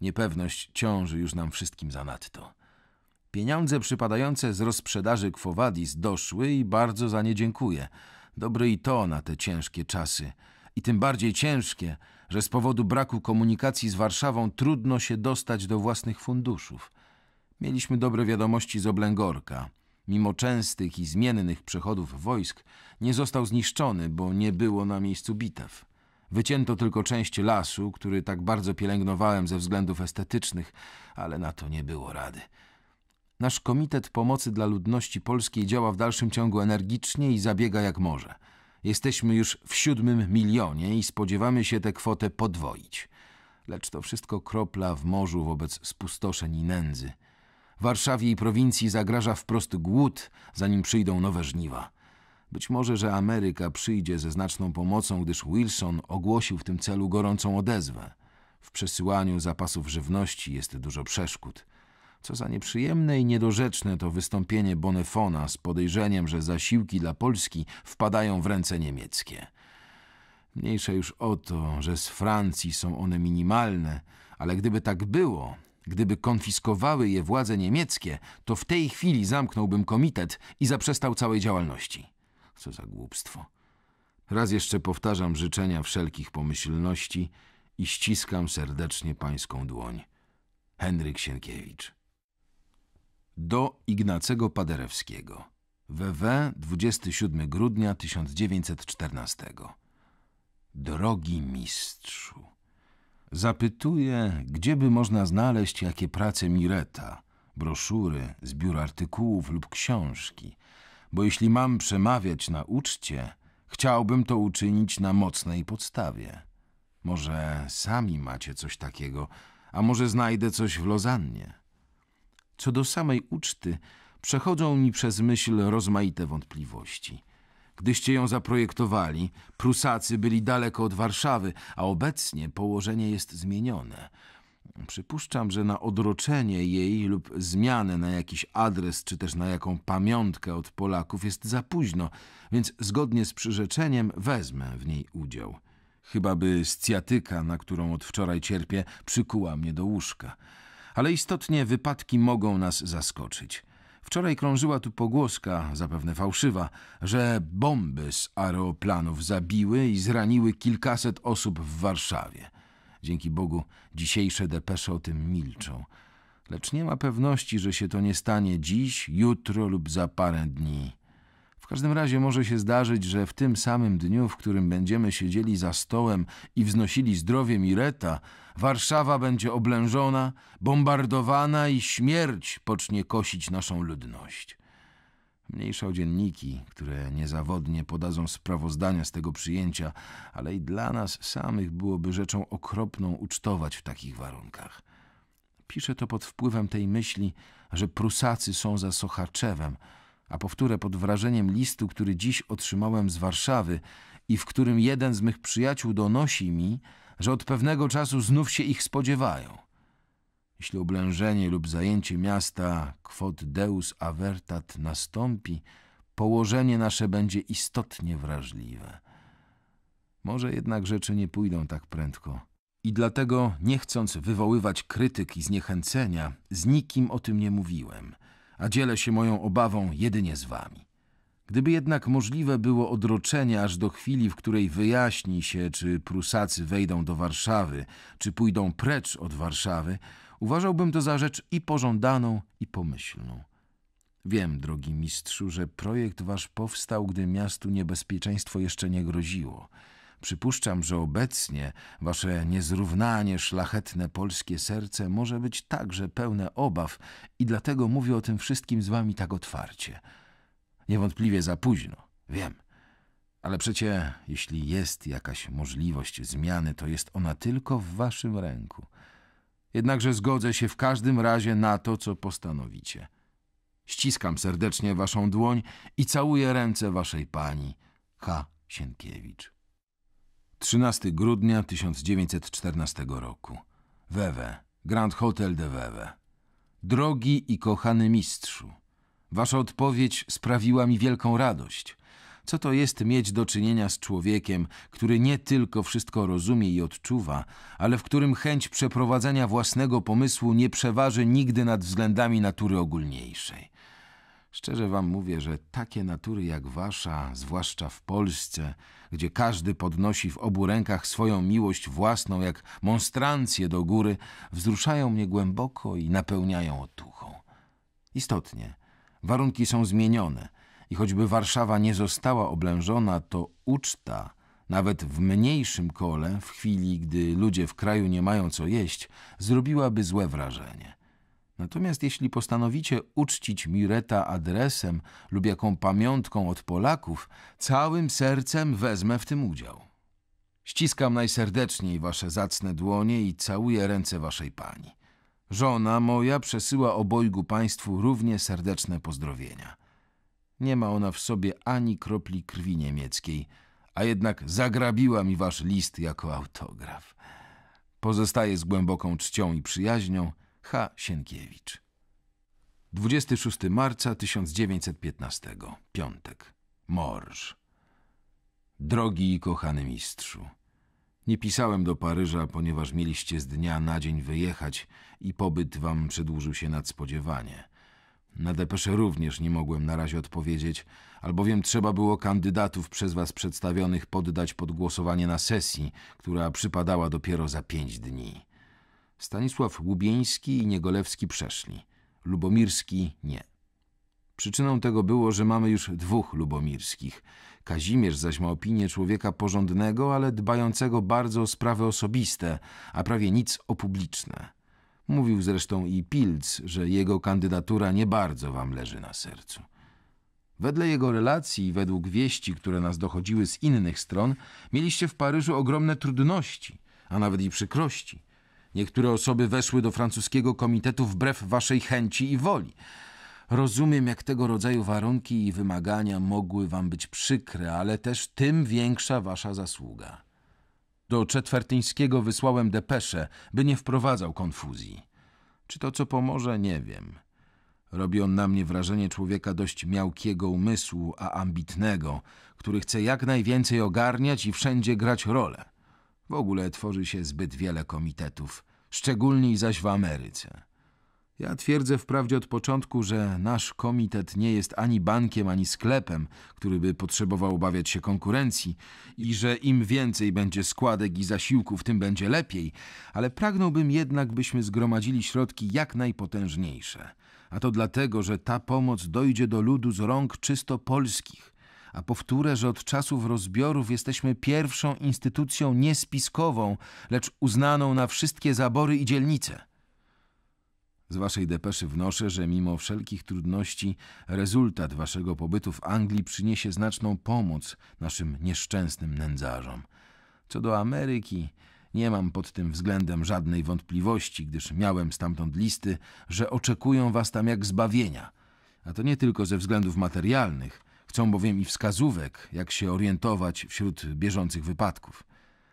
Niepewność ciąży już nam wszystkim zanadto. Pieniądze przypadające z rozprzedaży Kwowadis doszły i bardzo za nie dziękuję. Dobry i to na te ciężkie czasy. I tym bardziej ciężkie, że z powodu braku komunikacji z Warszawą trudno się dostać do własnych funduszów. Mieliśmy dobre wiadomości z Oblęgorka. Mimo częstych i zmiennych przechodów wojsk nie został zniszczony, bo nie było na miejscu bitew. Wycięto tylko część lasu, który tak bardzo pielęgnowałem ze względów estetycznych, ale na to nie było rady. Nasz Komitet Pomocy dla Ludności Polskiej działa w dalszym ciągu energicznie i zabiega jak może. Jesteśmy już w siódmym milionie i spodziewamy się tę kwotę podwoić. Lecz to wszystko kropla w morzu wobec spustoszeń i nędzy. Warszawie i prowincji zagraża wprost głód, zanim przyjdą nowe żniwa. Być może, że Ameryka przyjdzie ze znaczną pomocą, gdyż Wilson ogłosił w tym celu gorącą odezwę. W przesyłaniu zapasów żywności jest dużo przeszkód. Co za nieprzyjemne i niedorzeczne to wystąpienie Bonefona z podejrzeniem, że zasiłki dla Polski wpadają w ręce niemieckie. Mniejsze już o to, że z Francji są one minimalne, ale gdyby tak było, gdyby konfiskowały je władze niemieckie, to w tej chwili zamknąłbym komitet i zaprzestał całej działalności. Co za głupstwo. Raz jeszcze powtarzam życzenia wszelkich pomyślności i ściskam serdecznie pańską dłoń. Henryk Sienkiewicz do Ignacego Paderewskiego. WW 27 grudnia 1914. Drogi mistrzu, zapytuję, gdzieby można znaleźć jakie prace Mireta, broszury, zbiór artykułów lub książki, bo jeśli mam przemawiać na uczcie, chciałbym to uczynić na mocnej podstawie. Może sami macie coś takiego, a może znajdę coś w Lozannie. Co do samej uczty, przechodzą mi przez myśl rozmaite wątpliwości. Gdyście ją zaprojektowali, Prusacy byli daleko od Warszawy, a obecnie położenie jest zmienione. Przypuszczam, że na odroczenie jej lub zmianę na jakiś adres, czy też na jaką pamiątkę od Polaków jest za późno, więc zgodnie z przyrzeczeniem wezmę w niej udział. Chyba by scjatyka, na którą od wczoraj cierpię, przykuła mnie do łóżka. Ale istotnie wypadki mogą nas zaskoczyć. Wczoraj krążyła tu pogłoska, zapewne fałszywa, że bomby z aeroplanów zabiły i zraniły kilkaset osób w Warszawie. Dzięki Bogu dzisiejsze depesze o tym milczą. Lecz nie ma pewności, że się to nie stanie dziś, jutro lub za parę dni każdym razie może się zdarzyć, że w tym samym dniu, w którym będziemy siedzieli za stołem i wznosili zdrowie Mireta, Warszawa będzie oblężona, bombardowana i śmierć pocznie kosić naszą ludność. Mniejsza o dzienniki, które niezawodnie podadzą sprawozdania z tego przyjęcia, ale i dla nas samych byłoby rzeczą okropną ucztować w takich warunkach. Piszę to pod wpływem tej myśli, że Prusacy są za Sochaczewem – a powtórę pod wrażeniem listu, który dziś otrzymałem z Warszawy i w którym jeden z mych przyjaciół donosi mi, że od pewnego czasu znów się ich spodziewają. Jeśli oblężenie lub zajęcie miasta quod deus avertat nastąpi, położenie nasze będzie istotnie wrażliwe. Może jednak rzeczy nie pójdą tak prędko. I dlatego, nie chcąc wywoływać krytyk i zniechęcenia, z nikim o tym nie mówiłem – a dzielę się moją obawą jedynie z wami. Gdyby jednak możliwe było odroczenie aż do chwili, w której wyjaśni się, czy Prusacy wejdą do Warszawy, czy pójdą precz od Warszawy, uważałbym to za rzecz i pożądaną, i pomyślną. Wiem, drogi mistrzu, że projekt wasz powstał, gdy miastu niebezpieczeństwo jeszcze nie groziło – Przypuszczam, że obecnie wasze niezrównanie szlachetne polskie serce może być także pełne obaw i dlatego mówię o tym wszystkim z wami tak otwarcie. Niewątpliwie za późno, wiem. Ale przecie, jeśli jest jakaś możliwość zmiany, to jest ona tylko w waszym ręku. Jednakże zgodzę się w każdym razie na to, co postanowicie. Ściskam serdecznie waszą dłoń i całuję ręce waszej pani H. Sienkiewicz. 13 grudnia 1914 roku. Wewe, Grand Hotel de Wewe. Drogi i kochany mistrzu, wasza odpowiedź sprawiła mi wielką radość. Co to jest mieć do czynienia z człowiekiem, który nie tylko wszystko rozumie i odczuwa, ale w którym chęć przeprowadzenia własnego pomysłu nie przeważy nigdy nad względami natury ogólniejszej. Szczerze wam mówię, że takie natury jak wasza, zwłaszcza w Polsce, gdzie każdy podnosi w obu rękach swoją miłość własną jak monstrancję do góry, wzruszają mnie głęboko i napełniają otuchą. Istotnie, warunki są zmienione i choćby Warszawa nie została oblężona, to uczta, nawet w mniejszym kole, w chwili gdy ludzie w kraju nie mają co jeść, zrobiłaby złe wrażenie. Natomiast jeśli postanowicie uczcić Mireta adresem lub jaką pamiątką od Polaków, całym sercem wezmę w tym udział. Ściskam najserdeczniej wasze zacne dłonie i całuję ręce waszej pani. Żona moja przesyła obojgu państwu równie serdeczne pozdrowienia. Nie ma ona w sobie ani kropli krwi niemieckiej, a jednak zagrabiła mi wasz list jako autograf. Pozostaje z głęboką czcią i przyjaźnią – H. Sienkiewicz. 26 marca 1915. Piątek. Morż. Drogi i kochany mistrzu. Nie pisałem do Paryża, ponieważ mieliście z dnia na dzień wyjechać i pobyt wam przedłużył się nadspodziewanie. Na depesze również nie mogłem na razie odpowiedzieć, albowiem trzeba było kandydatów przez was przedstawionych poddać pod głosowanie na sesji, która przypadała dopiero za pięć dni. Stanisław Łubieński i Niegolewski przeszli, Lubomirski nie. Przyczyną tego było, że mamy już dwóch lubomirskich. Kazimierz zaś ma opinię człowieka porządnego, ale dbającego bardzo o sprawy osobiste, a prawie nic o publiczne. Mówił zresztą i Pilc, że jego kandydatura nie bardzo wam leży na sercu. Wedle jego relacji i według wieści, które nas dochodziły z innych stron, mieliście w Paryżu ogromne trudności, a nawet i przykrości. Niektóre osoby weszły do francuskiego komitetu wbrew waszej chęci i woli. Rozumiem, jak tego rodzaju warunki i wymagania mogły wam być przykre, ale też tym większa wasza zasługa. Do Czetwertyńskiego wysłałem depeszę, by nie wprowadzał konfuzji. Czy to co pomoże, nie wiem. Robi on na mnie wrażenie człowieka dość miałkiego umysłu, a ambitnego, który chce jak najwięcej ogarniać i wszędzie grać rolę. W ogóle tworzy się zbyt wiele komitetów, szczególnie zaś w Ameryce. Ja twierdzę wprawdzie od początku, że nasz komitet nie jest ani bankiem, ani sklepem, który by potrzebował obawiać się konkurencji i że im więcej będzie składek i zasiłków, tym będzie lepiej, ale pragnąłbym jednak, byśmy zgromadzili środki jak najpotężniejsze. A to dlatego, że ta pomoc dojdzie do ludu z rąk czysto polskich, a powtórę, że od czasów rozbiorów jesteśmy pierwszą instytucją niespiskową, lecz uznaną na wszystkie zabory i dzielnice. Z waszej depeszy wnoszę, że mimo wszelkich trudności rezultat waszego pobytu w Anglii przyniesie znaczną pomoc naszym nieszczęsnym nędzarzom. Co do Ameryki, nie mam pod tym względem żadnej wątpliwości, gdyż miałem stamtąd listy, że oczekują was tam jak zbawienia. A to nie tylko ze względów materialnych, Chcą bowiem i wskazówek, jak się orientować wśród bieżących wypadków.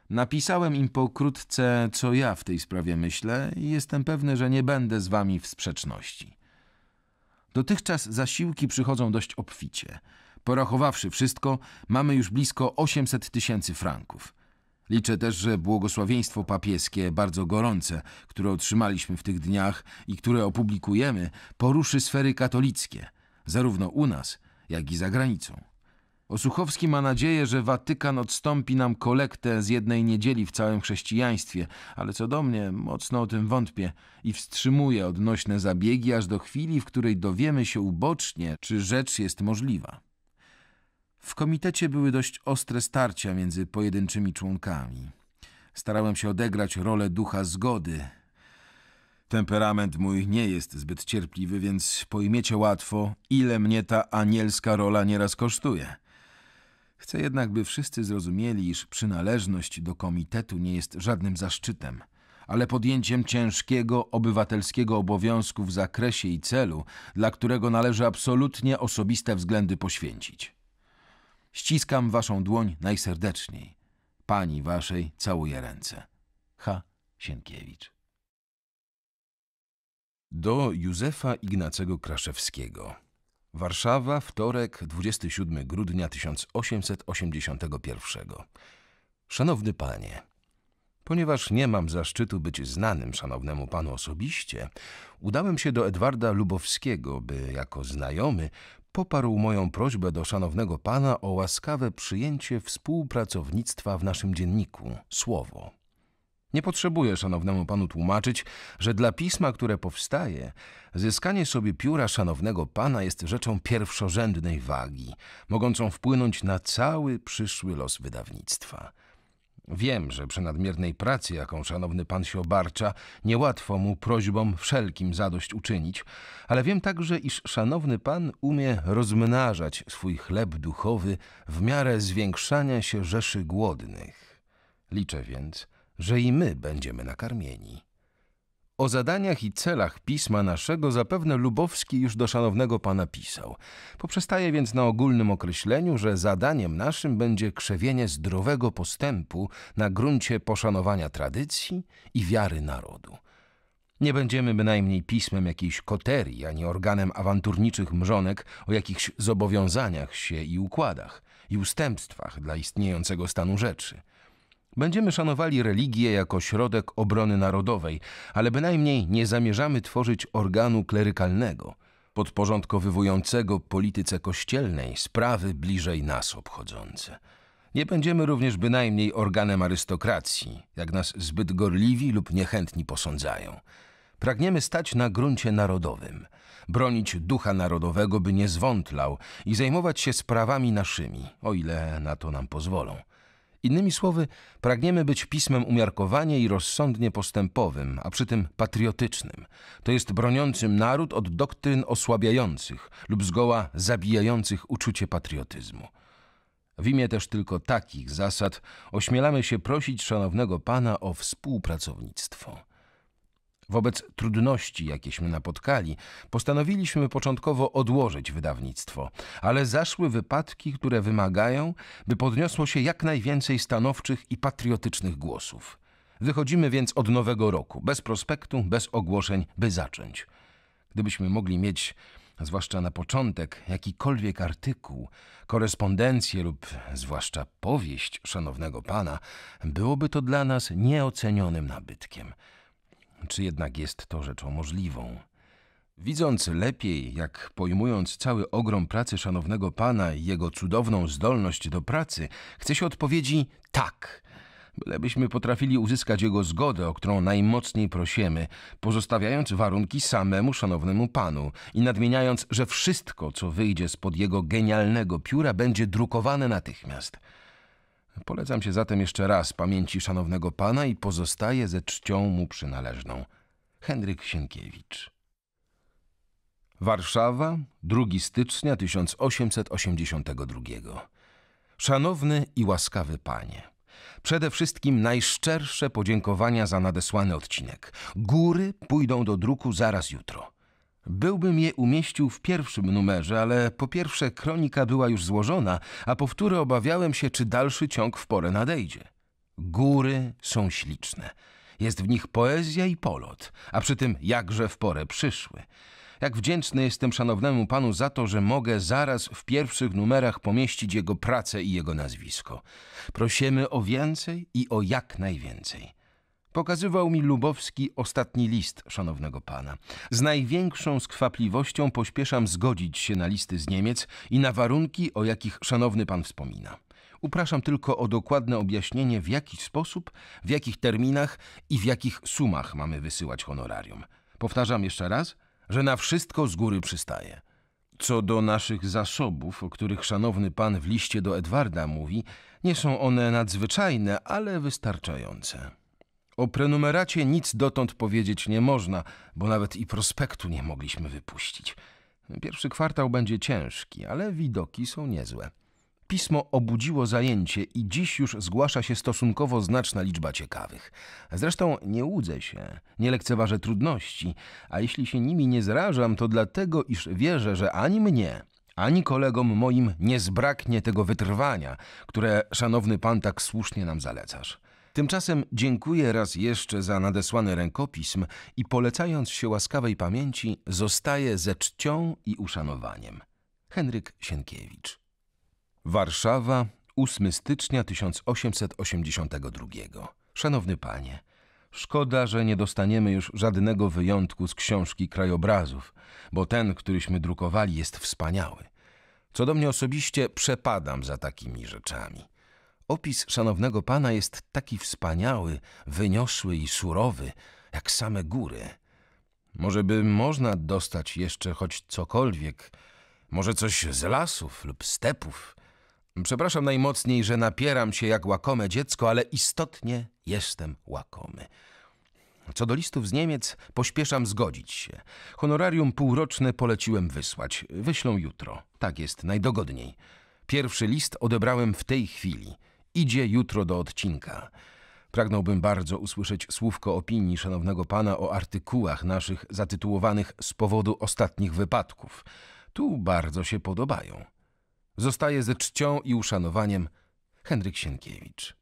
Napisałem im pokrótce, co ja w tej sprawie myślę i jestem pewny, że nie będę z wami w sprzeczności. Dotychczas zasiłki przychodzą dość obficie. Porachowawszy wszystko, mamy już blisko 800 tysięcy franków. Liczę też, że błogosławieństwo papieskie, bardzo gorące, które otrzymaliśmy w tych dniach i które opublikujemy, poruszy sfery katolickie, zarówno u nas, jak i za granicą. Osuchowski ma nadzieję, że Watykan odstąpi nam kolektę z jednej niedzieli w całym chrześcijaństwie, ale co do mnie, mocno o tym wątpię i wstrzymuję odnośne zabiegi aż do chwili, w której dowiemy się ubocznie, czy rzecz jest możliwa. W komitecie były dość ostre starcia między pojedynczymi członkami. Starałem się odegrać rolę ducha zgody, Temperament mój nie jest zbyt cierpliwy, więc pojmiecie łatwo, ile mnie ta anielska rola nieraz kosztuje. Chcę jednak, by wszyscy zrozumieli, iż przynależność do komitetu nie jest żadnym zaszczytem, ale podjęciem ciężkiego obywatelskiego obowiązku w zakresie i celu, dla którego należy absolutnie osobiste względy poświęcić. Ściskam waszą dłoń najserdeczniej. Pani waszej całuję ręce. H. Sienkiewicz do Józefa Ignacego Kraszewskiego. Warszawa, wtorek, 27 grudnia 1881. Szanowny Panie, ponieważ nie mam zaszczytu być znanym szanownemu Panu osobiście, udałem się do Edwarda Lubowskiego, by jako znajomy poparł moją prośbę do szanownego Pana o łaskawe przyjęcie współpracownictwa w naszym dzienniku Słowo. Nie potrzebuję szanownemu panu tłumaczyć, że dla pisma, które powstaje, zyskanie sobie pióra szanownego pana jest rzeczą pierwszorzędnej wagi, mogącą wpłynąć na cały przyszły los wydawnictwa. Wiem, że przy nadmiernej pracy, jaką szanowny pan się obarcza, niełatwo mu prośbom wszelkim zadość uczynić, ale wiem także, iż szanowny pan umie rozmnażać swój chleb duchowy w miarę zwiększania się rzeszy głodnych. Liczę więc, że i my będziemy nakarmieni. O zadaniach i celach pisma naszego zapewne Lubowski już do szanownego pana pisał. Poprzestaje więc na ogólnym określeniu, że zadaniem naszym będzie krzewienie zdrowego postępu na gruncie poszanowania tradycji i wiary narodu. Nie będziemy bynajmniej pismem jakiejś koterii, ani organem awanturniczych mrzonek o jakichś zobowiązaniach się i układach i ustępstwach dla istniejącego stanu rzeczy – Będziemy szanowali religię jako środek obrony narodowej, ale bynajmniej nie zamierzamy tworzyć organu klerykalnego, podporządkowywującego polityce kościelnej sprawy bliżej nas obchodzące. Nie będziemy również bynajmniej organem arystokracji, jak nas zbyt gorliwi lub niechętni posądzają. Pragniemy stać na gruncie narodowym, bronić ducha narodowego, by nie zwątlał i zajmować się sprawami naszymi, o ile na to nam pozwolą. Innymi słowy, pragniemy być pismem umiarkowanie i rozsądnie postępowym, a przy tym patriotycznym, to jest broniącym naród od doktryn osłabiających lub zgoła zabijających uczucie patriotyzmu. W imię też tylko takich zasad ośmielamy się prosić szanownego pana o współpracownictwo. Wobec trudności, jakieśmy napotkali, postanowiliśmy początkowo odłożyć wydawnictwo, ale zaszły wypadki, które wymagają, by podniosło się jak najwięcej stanowczych i patriotycznych głosów. Wychodzimy więc od nowego roku, bez prospektu, bez ogłoszeń, by zacząć. Gdybyśmy mogli mieć, zwłaszcza na początek, jakikolwiek artykuł, korespondencję lub zwłaszcza powieść szanownego pana, byłoby to dla nas nieocenionym nabytkiem czy jednak jest to rzeczą możliwą. Widząc lepiej, jak pojmując cały ogrom pracy szanownego pana i jego cudowną zdolność do pracy, chce się odpowiedzi tak, bylebyśmy potrafili uzyskać jego zgodę, o którą najmocniej prosimy, pozostawiając warunki samemu szanownemu panu i nadmieniając, że wszystko, co wyjdzie spod jego genialnego pióra, będzie drukowane natychmiast – Polecam się zatem jeszcze raz pamięci szanownego pana i pozostaję ze czcią mu przynależną. Henryk Sienkiewicz. Warszawa, 2 stycznia 1882. Szanowny i łaskawy panie. Przede wszystkim najszczersze podziękowania za nadesłany odcinek. Góry pójdą do druku zaraz jutro. Byłbym je umieścił w pierwszym numerze, ale po pierwsze kronika była już złożona, a po powtóry obawiałem się, czy dalszy ciąg w porę nadejdzie. Góry są śliczne. Jest w nich poezja i polot, a przy tym jakże w porę przyszły. Jak wdzięczny jestem szanownemu panu za to, że mogę zaraz w pierwszych numerach pomieścić jego pracę i jego nazwisko. Prosimy o więcej i o jak najwięcej. Pokazywał mi Lubowski ostatni list szanownego pana. Z największą skwapliwością pośpieszam zgodzić się na listy z Niemiec i na warunki, o jakich szanowny pan wspomina. Upraszam tylko o dokładne objaśnienie, w jaki sposób, w jakich terminach i w jakich sumach mamy wysyłać honorarium. Powtarzam jeszcze raz, że na wszystko z góry przystaje. Co do naszych zasobów, o których szanowny pan w liście do Edwarda mówi, nie są one nadzwyczajne, ale wystarczające. O prenumeracie nic dotąd powiedzieć nie można, bo nawet i prospektu nie mogliśmy wypuścić. Pierwszy kwartał będzie ciężki, ale widoki są niezłe. Pismo obudziło zajęcie i dziś już zgłasza się stosunkowo znaczna liczba ciekawych. Zresztą nie łudzę się, nie lekceważę trudności, a jeśli się nimi nie zrażam, to dlatego, iż wierzę, że ani mnie, ani kolegom moim nie zbraknie tego wytrwania, które, szanowny pan, tak słusznie nam zalecasz. Tymczasem dziękuję raz jeszcze za nadesłany rękopism i polecając się łaskawej pamięci, zostaję ze czcią i uszanowaniem. Henryk Sienkiewicz. Warszawa, 8 stycznia 1882. Szanowny Panie, szkoda, że nie dostaniemy już żadnego wyjątku z książki krajobrazów, bo ten, któryśmy drukowali, jest wspaniały. Co do mnie osobiście, przepadam za takimi rzeczami. Opis szanownego pana jest taki wspaniały, wyniosły i surowy, jak same góry. Może by można dostać jeszcze choć cokolwiek, może coś z lasów lub stepów. Przepraszam najmocniej, że napieram się jak łakome dziecko, ale istotnie jestem łakomy. Co do listów z Niemiec, pośpieszam zgodzić się. Honorarium półroczne poleciłem wysłać. Wyślą jutro. Tak jest, najdogodniej. Pierwszy list odebrałem w tej chwili idzie jutro do odcinka. Pragnąłbym bardzo usłyszeć słówko opinii szanownego pana o artykułach naszych zatytułowanych z powodu ostatnich wypadków. Tu bardzo się podobają. Zostaje ze czcią i uszanowaniem Henryk Sienkiewicz.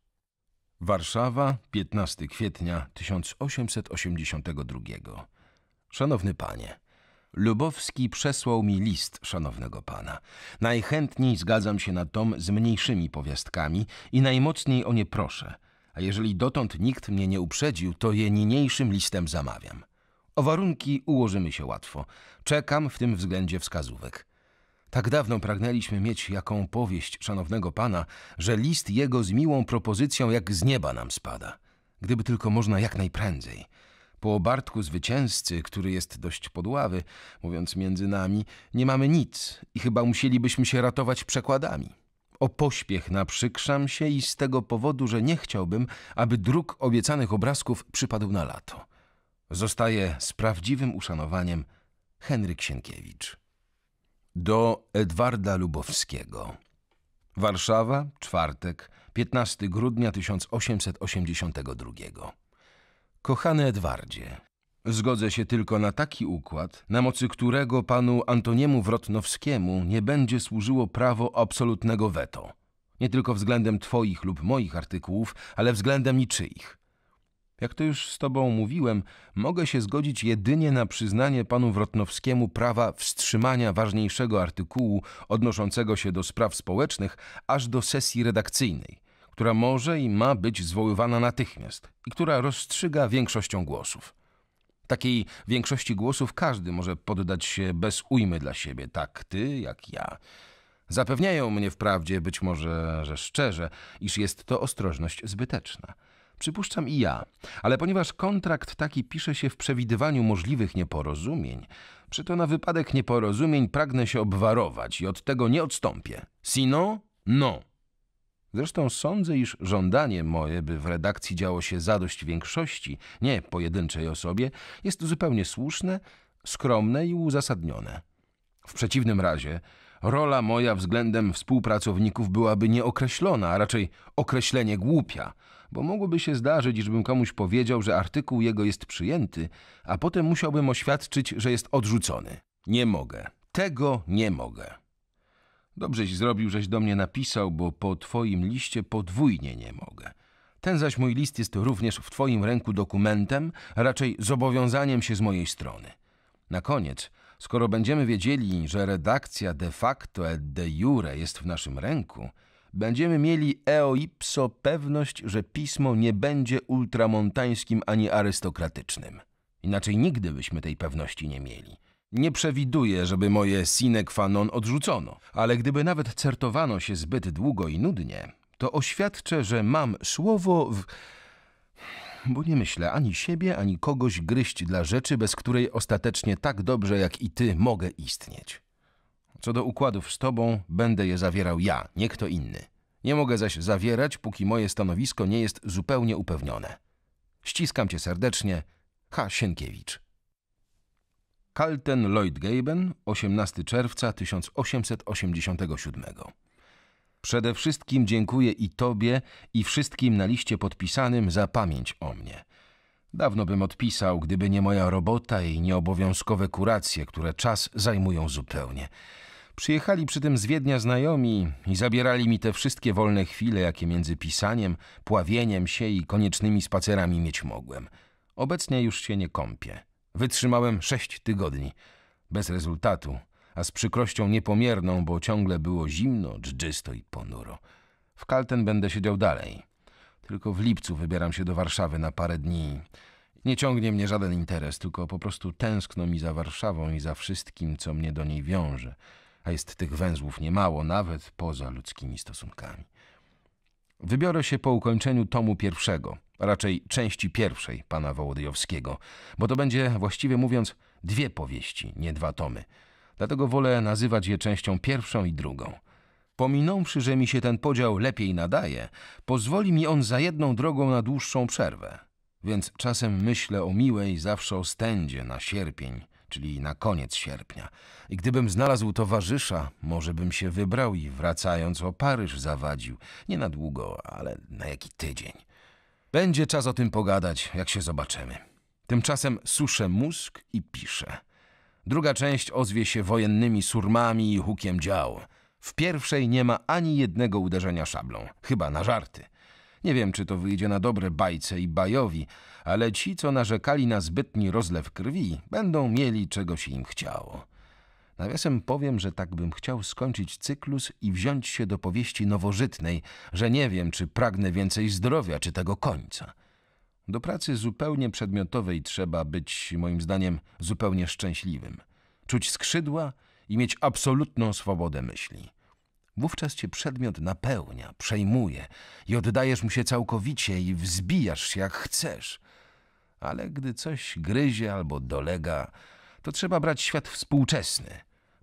Warszawa, 15 kwietnia 1882. Szanowny panie. Lubowski przesłał mi list szanownego pana. Najchętniej zgadzam się na tom z mniejszymi powiastkami i najmocniej o nie proszę. A jeżeli dotąd nikt mnie nie uprzedził, to je niniejszym listem zamawiam. O warunki ułożymy się łatwo. Czekam w tym względzie wskazówek. Tak dawno pragnęliśmy mieć jaką powieść szanownego pana, że list jego z miłą propozycją jak z nieba nam spada. Gdyby tylko można jak najprędzej – po Bartku Zwycięzcy, który jest dość podławy, mówiąc między nami, nie mamy nic i chyba musielibyśmy się ratować przekładami. O pośpiech naprzykrzam się i z tego powodu, że nie chciałbym, aby druk obiecanych obrazków przypadł na lato. Zostaje z prawdziwym uszanowaniem Henryk Sienkiewicz. Do Edwarda Lubowskiego. Warszawa, czwartek, 15 grudnia 1882. Kochany Edwardzie, zgodzę się tylko na taki układ, na mocy którego panu Antoniemu Wrotnowskiemu nie będzie służyło prawo absolutnego veto. Nie tylko względem twoich lub moich artykułów, ale względem niczyich. Jak to już z tobą mówiłem, mogę się zgodzić jedynie na przyznanie panu Wrotnowskiemu prawa wstrzymania ważniejszego artykułu odnoszącego się do spraw społecznych aż do sesji redakcyjnej – która może i ma być zwoływana natychmiast i która rozstrzyga większością głosów. Takiej większości głosów każdy może poddać się bez ujmy dla siebie, tak ty jak ja. Zapewniają mnie wprawdzie, być może, że szczerze, iż jest to ostrożność zbyteczna. Przypuszczam i ja, ale ponieważ kontrakt taki pisze się w przewidywaniu możliwych nieporozumień, to na wypadek nieporozumień pragnę się obwarować i od tego nie odstąpię. Sino, no. Zresztą sądzę, iż żądanie moje, by w redakcji działo się zadość większości, nie pojedynczej osobie, jest zupełnie słuszne, skromne i uzasadnione. W przeciwnym razie rola moja względem współpracowników byłaby nieokreślona, a raczej określenie głupia, bo mogłoby się zdarzyć, iżbym komuś powiedział, że artykuł jego jest przyjęty, a potem musiałbym oświadczyć, że jest odrzucony. Nie mogę. Tego nie mogę. Dobrześ zrobił, żeś do mnie napisał, bo po twoim liście podwójnie nie mogę. Ten zaś mój list jest również w twoim ręku dokumentem, a raczej zobowiązaniem się z mojej strony. Na koniec, skoro będziemy wiedzieli, że redakcja de facto et de jure jest w naszym ręku, będziemy mieli eo ipso pewność, że pismo nie będzie ultramontańskim ani arystokratycznym. Inaczej nigdy byśmy tej pewności nie mieli. Nie przewiduję, żeby moje sine qua non odrzucono, ale gdyby nawet certowano się zbyt długo i nudnie, to oświadczę, że mam słowo w... Bo nie myślę ani siebie, ani kogoś gryźć dla rzeczy, bez której ostatecznie tak dobrze jak i ty mogę istnieć. Co do układów z tobą, będę je zawierał ja, nie kto inny. Nie mogę zaś zawierać, póki moje stanowisko nie jest zupełnie upewnione. Ściskam cię serdecznie. H. Sienkiewicz. Kalten Lloyd Gaben, 18 czerwca 1887. Przede wszystkim dziękuję i Tobie, i wszystkim na liście podpisanym za pamięć o mnie. Dawno bym odpisał, gdyby nie moja robota i nieobowiązkowe kuracje, które czas zajmują zupełnie. Przyjechali przy tym z Wiednia znajomi i zabierali mi te wszystkie wolne chwile, jakie między pisaniem, pławieniem się i koniecznymi spacerami mieć mogłem. Obecnie już się nie kąpię. Wytrzymałem sześć tygodni, bez rezultatu, a z przykrością niepomierną, bo ciągle było zimno, dżdżysto i ponuro. W Kalten będę siedział dalej. Tylko w lipcu wybieram się do Warszawy na parę dni. Nie ciągnie mnie żaden interes, tylko po prostu tęskno mi za Warszawą i za wszystkim, co mnie do niej wiąże. A jest tych węzłów niemało, nawet poza ludzkimi stosunkami. Wybiorę się po ukończeniu tomu pierwszego, a raczej części pierwszej pana Wołodyjowskiego, bo to będzie, właściwie mówiąc, dwie powieści, nie dwa tomy. Dlatego wolę nazywać je częścią pierwszą i drugą. Pominąwszy, że mi się ten podział lepiej nadaje, pozwoli mi on za jedną drogą na dłuższą przerwę. Więc czasem myślę o miłej zawsze ostędzie na sierpień – czyli na koniec sierpnia. I gdybym znalazł towarzysza, może bym się wybrał i wracając o Paryż zawadził. Nie na długo, ale na jaki tydzień. Będzie czas o tym pogadać, jak się zobaczymy. Tymczasem suszę mózg i piszę. Druga część ozwie się wojennymi surmami i hukiem dział. W pierwszej nie ma ani jednego uderzenia szablą, chyba na żarty. Nie wiem, czy to wyjdzie na dobre bajce i bajowi, ale ci, co narzekali na zbytni rozlew krwi, będą mieli czego się im chciało. Nawiasem powiem, że tak bym chciał skończyć cyklus i wziąć się do powieści nowożytnej, że nie wiem, czy pragnę więcej zdrowia, czy tego końca. Do pracy zupełnie przedmiotowej trzeba być, moim zdaniem, zupełnie szczęśliwym. Czuć skrzydła i mieć absolutną swobodę myśli. Wówczas cię przedmiot napełnia, przejmuje i oddajesz mu się całkowicie i wzbijasz się jak chcesz ale gdy coś gryzie albo dolega, to trzeba brać świat współczesny,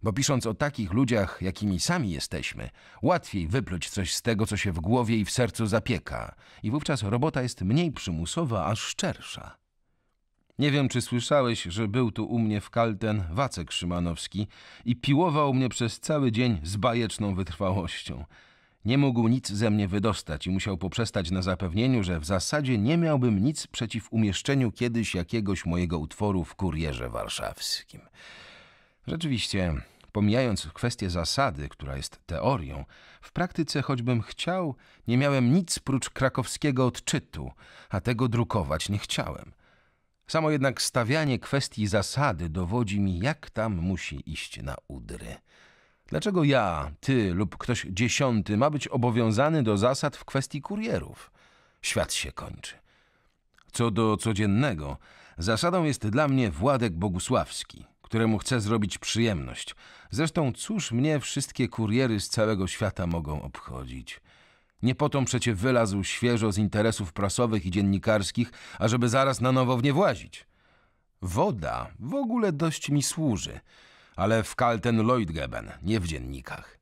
bo pisząc o takich ludziach, jakimi sami jesteśmy, łatwiej wypluć coś z tego, co się w głowie i w sercu zapieka, i wówczas robota jest mniej przymusowa, a szczersza. Nie wiem, czy słyszałeś, że był tu u mnie w Kalten Wacek Szymanowski i piłował mnie przez cały dzień z bajeczną wytrwałością. Nie mógł nic ze mnie wydostać i musiał poprzestać na zapewnieniu, że w zasadzie nie miałbym nic przeciw umieszczeniu kiedyś jakiegoś mojego utworu w kurierze warszawskim. Rzeczywiście, pomijając kwestię zasady, która jest teorią, w praktyce choćbym chciał, nie miałem nic prócz krakowskiego odczytu, a tego drukować nie chciałem. Samo jednak stawianie kwestii zasady dowodzi mi, jak tam musi iść na udry. Dlaczego ja, ty lub ktoś dziesiąty ma być obowiązany do zasad w kwestii kurierów? Świat się kończy. Co do codziennego, zasadą jest dla mnie Władek Bogusławski, któremu chcę zrobić przyjemność. Zresztą cóż mnie wszystkie kuriery z całego świata mogą obchodzić? Nie po tą przecie wylazł świeżo z interesów prasowych i dziennikarskich, ażeby zaraz na nowo w nie włazić. Woda w ogóle dość mi służy – ale w Kalten Lloydgeben, nie w dziennikach.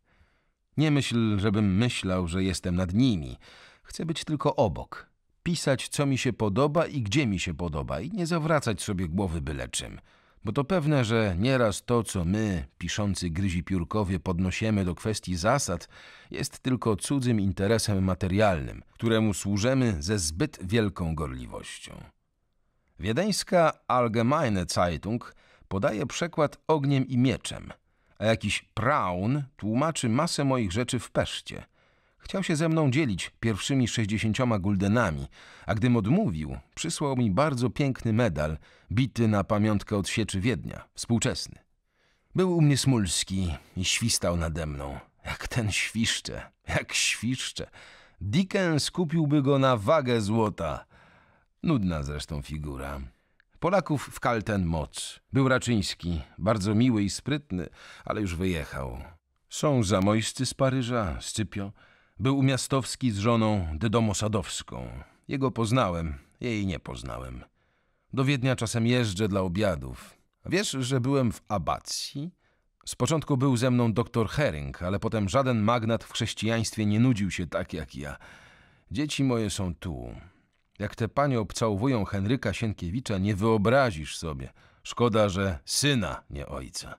Nie myśl, żebym myślał, że jestem nad nimi. Chcę być tylko obok. Pisać, co mi się podoba i gdzie mi się podoba i nie zawracać sobie głowy byle czym. Bo to pewne, że nieraz to, co my, piszący gryzi piórkowie, podnosimy do kwestii zasad, jest tylko cudzym interesem materialnym, któremu służymy ze zbyt wielką gorliwością. Wiedeńska Allgemeine Zeitung – podaje przekład ogniem i mieczem, a jakiś praun tłumaczy masę moich rzeczy w Peszcie. Chciał się ze mną dzielić pierwszymi sześćdziesięcioma guldenami, a gdym odmówił, przysłał mi bardzo piękny medal, bity na pamiątkę od sieczy Wiednia, współczesny. Był u mnie Smulski i świstał nade mną. Jak ten świszcze, jak świszcze. Dickens kupiłby go na wagę złota. Nudna zresztą figura. Polaków w Kalten moc. Był Raczyński, bardzo miły i sprytny, ale już wyjechał. Są zamojscy z Paryża, Scypio. Był Umiastowski z żoną Dydomosadowską. Jego poznałem, jej nie poznałem. Do Wiednia czasem jeżdżę dla obiadów. Wiesz, że byłem w abacji? Z początku był ze mną doktor Hering, ale potem żaden magnat w chrześcijaństwie nie nudził się tak jak ja. Dzieci moje są tu. Jak te panie obcałowują Henryka Sienkiewicza, nie wyobrazisz sobie. Szkoda, że syna, nie ojca.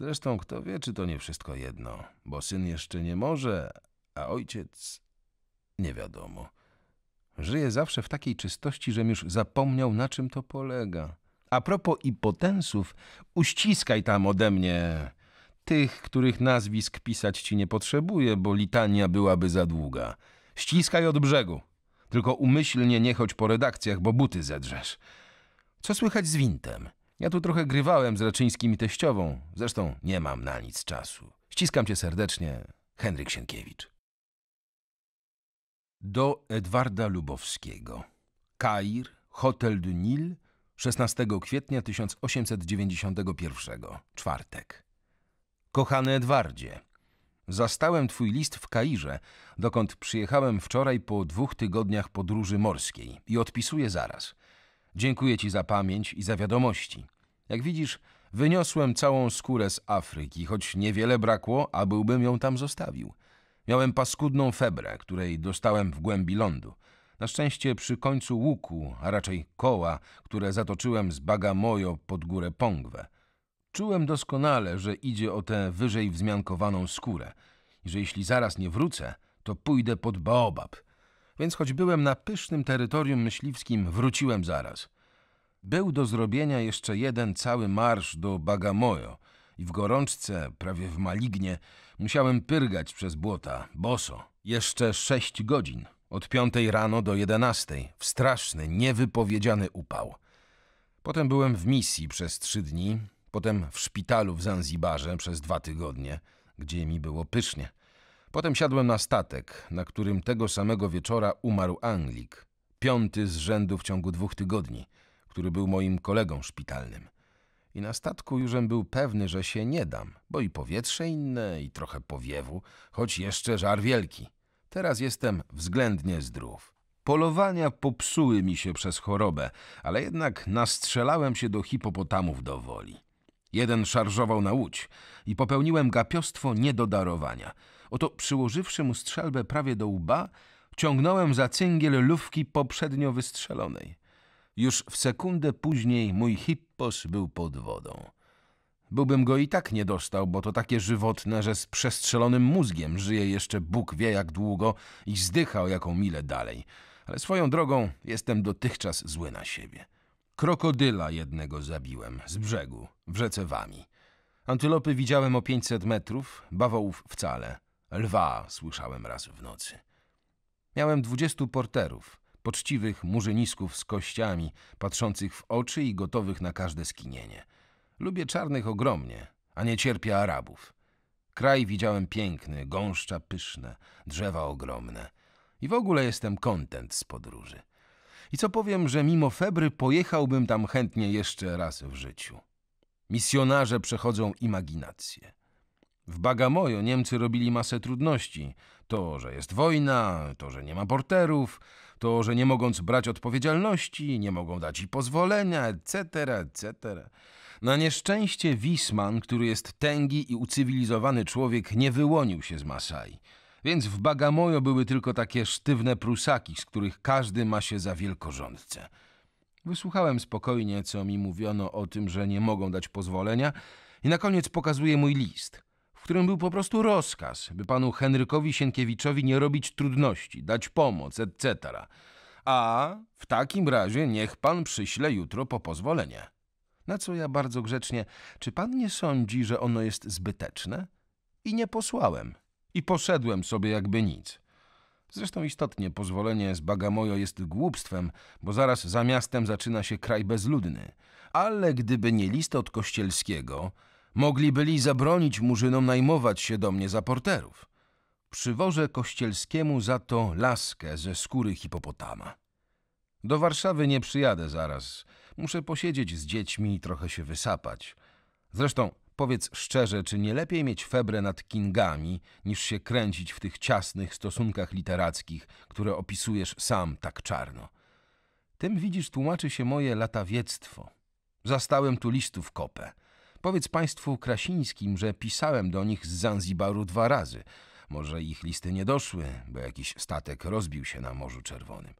Zresztą kto wie, czy to nie wszystko jedno, bo syn jeszcze nie może, a ojciec nie wiadomo. Żyje zawsze w takiej czystości, że już zapomniał, na czym to polega. A propos impotensów, uściskaj tam ode mnie tych, których nazwisk pisać ci nie potrzebuje, bo litania byłaby za długa. Ściskaj od brzegu. Tylko umyślnie nie chodź po redakcjach, bo buty zedrzesz. Co słychać z wintem? Ja tu trochę grywałem z Raczyńskim i teściową. Zresztą nie mam na nic czasu. Ściskam cię serdecznie. Henryk Sienkiewicz. Do Edwarda Lubowskiego. Kair, Hotel du Nil, 16 kwietnia 1891. Czwartek. Kochany Edwardzie, Zastałem twój list w Kairze, dokąd przyjechałem wczoraj po dwóch tygodniach podróży morskiej i odpisuję zaraz. Dziękuję ci za pamięć i za wiadomości. Jak widzisz, wyniosłem całą skórę z Afryki, choć niewiele brakło, a byłbym ją tam zostawił. Miałem paskudną febrę, której dostałem w głębi lądu. Na szczęście przy końcu łuku, a raczej koła, które zatoczyłem z Bagamoyo pod górę Pongwe – Czułem doskonale, że idzie o tę wyżej wzmiankowaną skórę i że jeśli zaraz nie wrócę, to pójdę pod baobab. Więc choć byłem na pysznym terytorium myśliwskim, wróciłem zaraz. Był do zrobienia jeszcze jeden cały marsz do Bagamoyo i w gorączce, prawie w malignie, musiałem pyrgać przez błota, boso. Jeszcze sześć godzin, od piątej rano do jedenastej, w straszny, niewypowiedziany upał. Potem byłem w misji przez trzy dni, Potem w szpitalu w Zanzibarze przez dwa tygodnie, gdzie mi było pysznie. Potem siadłem na statek, na którym tego samego wieczora umarł Anglik, piąty z rzędu w ciągu dwóch tygodni, który był moim kolegą szpitalnym. I na statku jużem był pewny, że się nie dam, bo i powietrze inne, i trochę powiewu, choć jeszcze żar wielki. Teraz jestem względnie zdrów. Polowania popsuły mi się przez chorobę, ale jednak nastrzelałem się do hipopotamów do woli. Jeden szarżował na łódź i popełniłem gapiostwo nie do darowania. Oto przyłożywszy mu strzelbę prawie do łba, ciągnąłem za cyngiel lufki poprzednio wystrzelonej. Już w sekundę później mój hippos był pod wodą. Byłbym go i tak nie dostał, bo to takie żywotne, że z przestrzelonym mózgiem żyje jeszcze Bóg wie jak długo i zdychał jaką milę dalej. Ale swoją drogą jestem dotychczas zły na siebie. Krokodyla jednego zabiłem, z brzegu, w rzece Wami. Antylopy widziałem o 500 metrów, bawołów wcale. Lwa słyszałem raz w nocy. Miałem dwudziestu porterów, poczciwych murzynisków z kościami, patrzących w oczy i gotowych na każde skinienie. Lubię czarnych ogromnie, a nie cierpię Arabów. Kraj widziałem piękny, gąszcza pyszne, drzewa ogromne. I w ogóle jestem kontent z podróży. I co powiem, że mimo febry pojechałbym tam chętnie jeszcze raz w życiu. Misjonarze przechodzą imaginację. W Bagamojo Niemcy robili masę trudności. To, że jest wojna, to, że nie ma porterów, to, że nie mogąc brać odpowiedzialności, nie mogą dać i pozwolenia, etc., etc. Na nieszczęście Wisman, który jest tęgi i ucywilizowany człowiek, nie wyłonił się z Masai. Więc w Bagamojo były tylko takie sztywne prusaki, z których każdy ma się za wielkorządce. Wysłuchałem spokojnie, co mi mówiono o tym, że nie mogą dać pozwolenia i na koniec pokazuję mój list, w którym był po prostu rozkaz, by panu Henrykowi Sienkiewiczowi nie robić trudności, dać pomoc, etc. A w takim razie niech pan przyśle jutro po pozwolenie. Na co ja bardzo grzecznie, czy pan nie sądzi, że ono jest zbyteczne? I nie posłałem i poszedłem sobie jakby nic. Zresztą istotnie pozwolenie z Bagamojo jest głupstwem, bo zaraz za miastem zaczyna się kraj bezludny. Ale gdyby nie list od Kościelskiego, mogli byli zabronić murzynom najmować się do mnie za porterów. Przywożę Kościelskiemu za to laskę ze skóry hipopotama. Do Warszawy nie przyjadę zaraz. Muszę posiedzieć z dziećmi i trochę się wysapać. Zresztą Powiedz szczerze, czy nie lepiej mieć febrę nad Kingami, niż się kręcić w tych ciasnych stosunkach literackich, które opisujesz sam tak czarno? Tym widzisz, tłumaczy się moje latawiectwo. Zastałem tu listów kopę. Powiedz państwu Krasińskim, że pisałem do nich z Zanzibaru dwa razy. Może ich listy nie doszły, bo jakiś statek rozbił się na Morzu Czerwonym.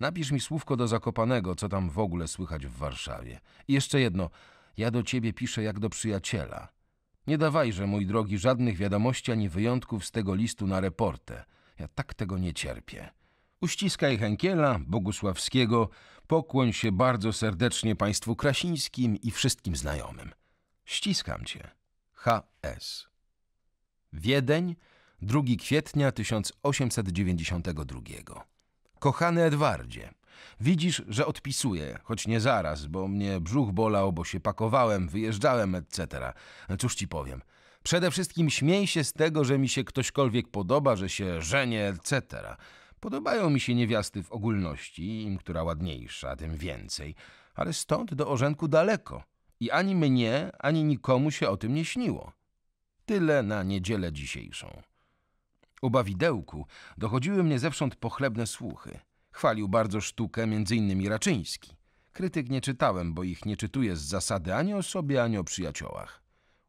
Napisz mi słówko do Zakopanego, co tam w ogóle słychać w Warszawie. I jeszcze jedno – ja do ciebie piszę jak do przyjaciela. Nie dawajże, mój drogi, żadnych wiadomości ani wyjątków z tego listu na reportę. Ja tak tego nie cierpię. Uściskaj Henkiela, Bogusławskiego, pokłoń się bardzo serdecznie Państwu Krasińskim i wszystkim znajomym. Ściskam Cię. H.S. Wiedeń, 2 kwietnia 1892. Kochany Edwardzie, Widzisz, że odpisuję, choć nie zaraz, bo mnie brzuch bolał, bo się pakowałem, wyjeżdżałem, etc. Cóż ci powiem. Przede wszystkim śmiej się z tego, że mi się ktośkolwiek podoba, że się żenię, etc. Podobają mi się niewiasty w ogólności, im która ładniejsza, tym więcej, ale stąd do orzenku daleko. I ani mnie, ani nikomu się o tym nie śniło. Tyle na niedzielę dzisiejszą. U Bawidełku dochodziły mnie zewsząd pochlebne słuchy – Chwalił bardzo sztukę m.in. Raczyński. Krytyk nie czytałem, bo ich nie czytuję z zasady ani o sobie, ani o przyjaciołach.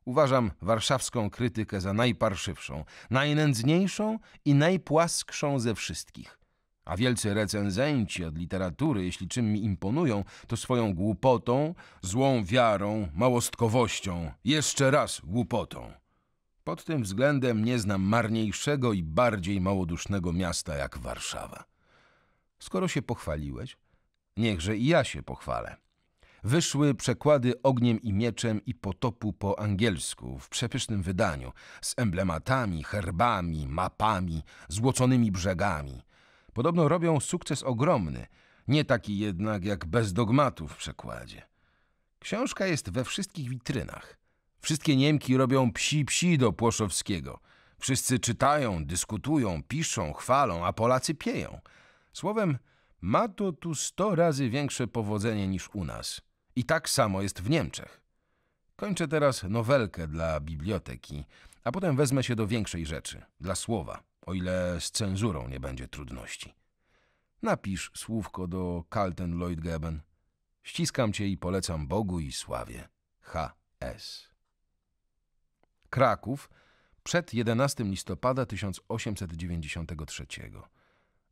Uważam warszawską krytykę za najparszywszą, najnędzniejszą i najpłaskszą ze wszystkich. A wielcy recenzenci od literatury, jeśli czym mi imponują, to swoją głupotą, złą wiarą, małostkowością, jeszcze raz głupotą. Pod tym względem nie znam marniejszego i bardziej małodusznego miasta jak Warszawa. Skoro się pochwaliłeś, niechże i ja się pochwalę. Wyszły przekłady ogniem i mieczem i potopu po angielsku w przepysznym wydaniu, z emblematami, herbami, mapami, złoconymi brzegami. Podobno robią sukces ogromny, nie taki jednak jak bez dogmatów w przekładzie. Książka jest we wszystkich witrynach. Wszystkie Niemki robią psi-psi do Płoszowskiego. Wszyscy czytają, dyskutują, piszą, chwalą, a Polacy pieją – Słowem, ma to tu sto razy większe powodzenie niż u nas. I tak samo jest w Niemczech. Kończę teraz nowelkę dla biblioteki, a potem wezmę się do większej rzeczy, dla słowa, o ile z cenzurą nie będzie trudności. Napisz słówko do Kalten Lloyd Geben. Ściskam cię i polecam Bogu i sławie. H.S. Kraków przed 11 listopada 1893.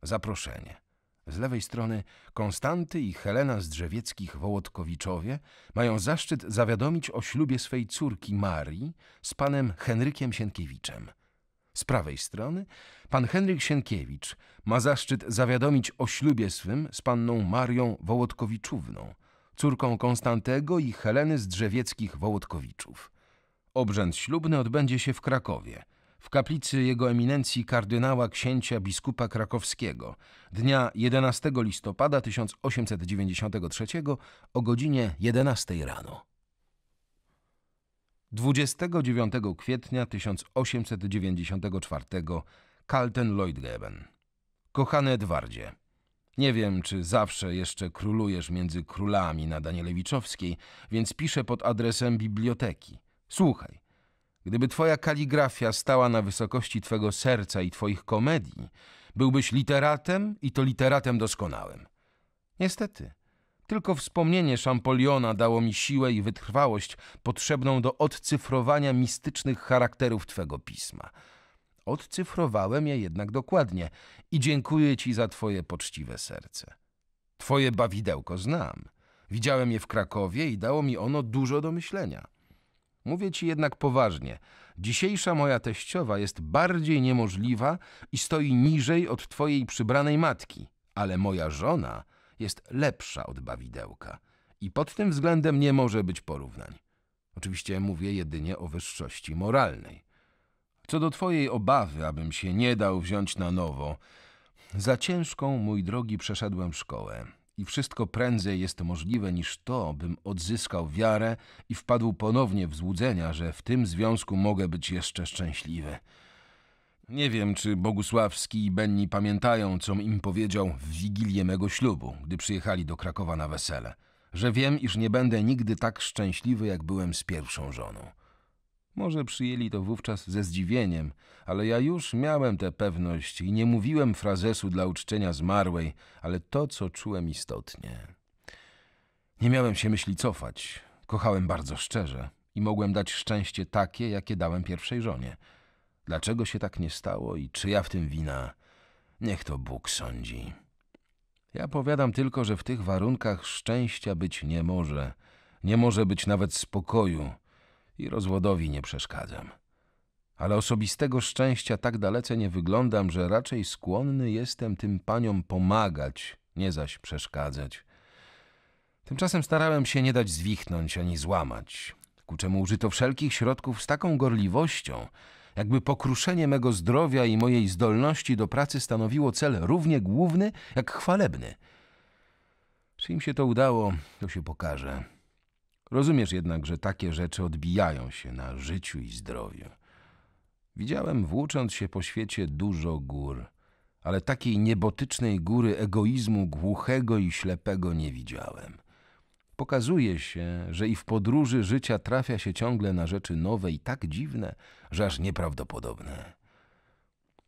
Zaproszenie. Z lewej strony Konstanty i Helena z Drzewieckich Wołodkowiczowie mają zaszczyt zawiadomić o ślubie swej córki Marii z panem Henrykiem Sienkiewiczem. Z prawej strony pan Henryk Sienkiewicz ma zaszczyt zawiadomić o ślubie swym z panną Marią Wołodkowiczówną, córką Konstantego i Heleny z Drzewieckich Wołodkowiczów. Obrzęd ślubny odbędzie się w Krakowie – w kaplicy jego eminencji kardynała księcia biskupa krakowskiego dnia 11 listopada 1893 o godzinie 11 rano. 29 kwietnia 1894 Kalten Lloydgeben. Kochany Edwardzie, nie wiem, czy zawsze jeszcze królujesz między królami na Danielowiczowskiej, więc piszę pod adresem biblioteki. Słuchaj, Gdyby twoja kaligrafia stała na wysokości twego serca i twoich komedii, byłbyś literatem i to literatem doskonałym. Niestety, tylko wspomnienie Szampoliona dało mi siłę i wytrwałość potrzebną do odcyfrowania mistycznych charakterów twego pisma. Odcyfrowałem je jednak dokładnie i dziękuję ci za twoje poczciwe serce. Twoje bawidełko znam. Widziałem je w Krakowie i dało mi ono dużo do myślenia. Mówię ci jednak poważnie. Dzisiejsza moja teściowa jest bardziej niemożliwa i stoi niżej od twojej przybranej matki, ale moja żona jest lepsza od bawidełka i pod tym względem nie może być porównań. Oczywiście mówię jedynie o wyższości moralnej. Co do twojej obawy, abym się nie dał wziąć na nowo, za ciężką, mój drogi, przeszedłem szkołę i wszystko prędzej jest możliwe niż to, bym odzyskał wiarę i wpadł ponownie w złudzenia, że w tym związku mogę być jeszcze szczęśliwy. Nie wiem, czy Bogusławski i Benni pamiętają, co im powiedział w wigilię mego ślubu, gdy przyjechali do Krakowa na wesele, że wiem, iż nie będę nigdy tak szczęśliwy, jak byłem z pierwszą żoną. Może przyjęli to wówczas ze zdziwieniem, ale ja już miałem tę pewność i nie mówiłem frazesu dla uczczenia zmarłej, ale to, co czułem istotnie. Nie miałem się myśli cofać. Kochałem bardzo szczerze i mogłem dać szczęście takie, jakie dałem pierwszej żonie. Dlaczego się tak nie stało i czy ja w tym wina? Niech to Bóg sądzi. Ja powiadam tylko, że w tych warunkach szczęścia być nie może. Nie może być nawet spokoju – i rozwodowi nie przeszkadzam. Ale osobistego szczęścia tak dalece nie wyglądam, że raczej skłonny jestem tym paniom pomagać, nie zaś przeszkadzać. Tymczasem starałem się nie dać zwichnąć ani złamać, ku czemu użyto wszelkich środków z taką gorliwością, jakby pokruszenie mego zdrowia i mojej zdolności do pracy stanowiło cel równie główny jak chwalebny. Czy im się to udało, to się pokaże. Rozumiesz jednak, że takie rzeczy odbijają się na życiu i zdrowiu. Widziałem włócząc się po świecie dużo gór, ale takiej niebotycznej góry egoizmu głuchego i ślepego nie widziałem. Pokazuje się, że i w podróży życia trafia się ciągle na rzeczy nowe i tak dziwne, że aż nieprawdopodobne.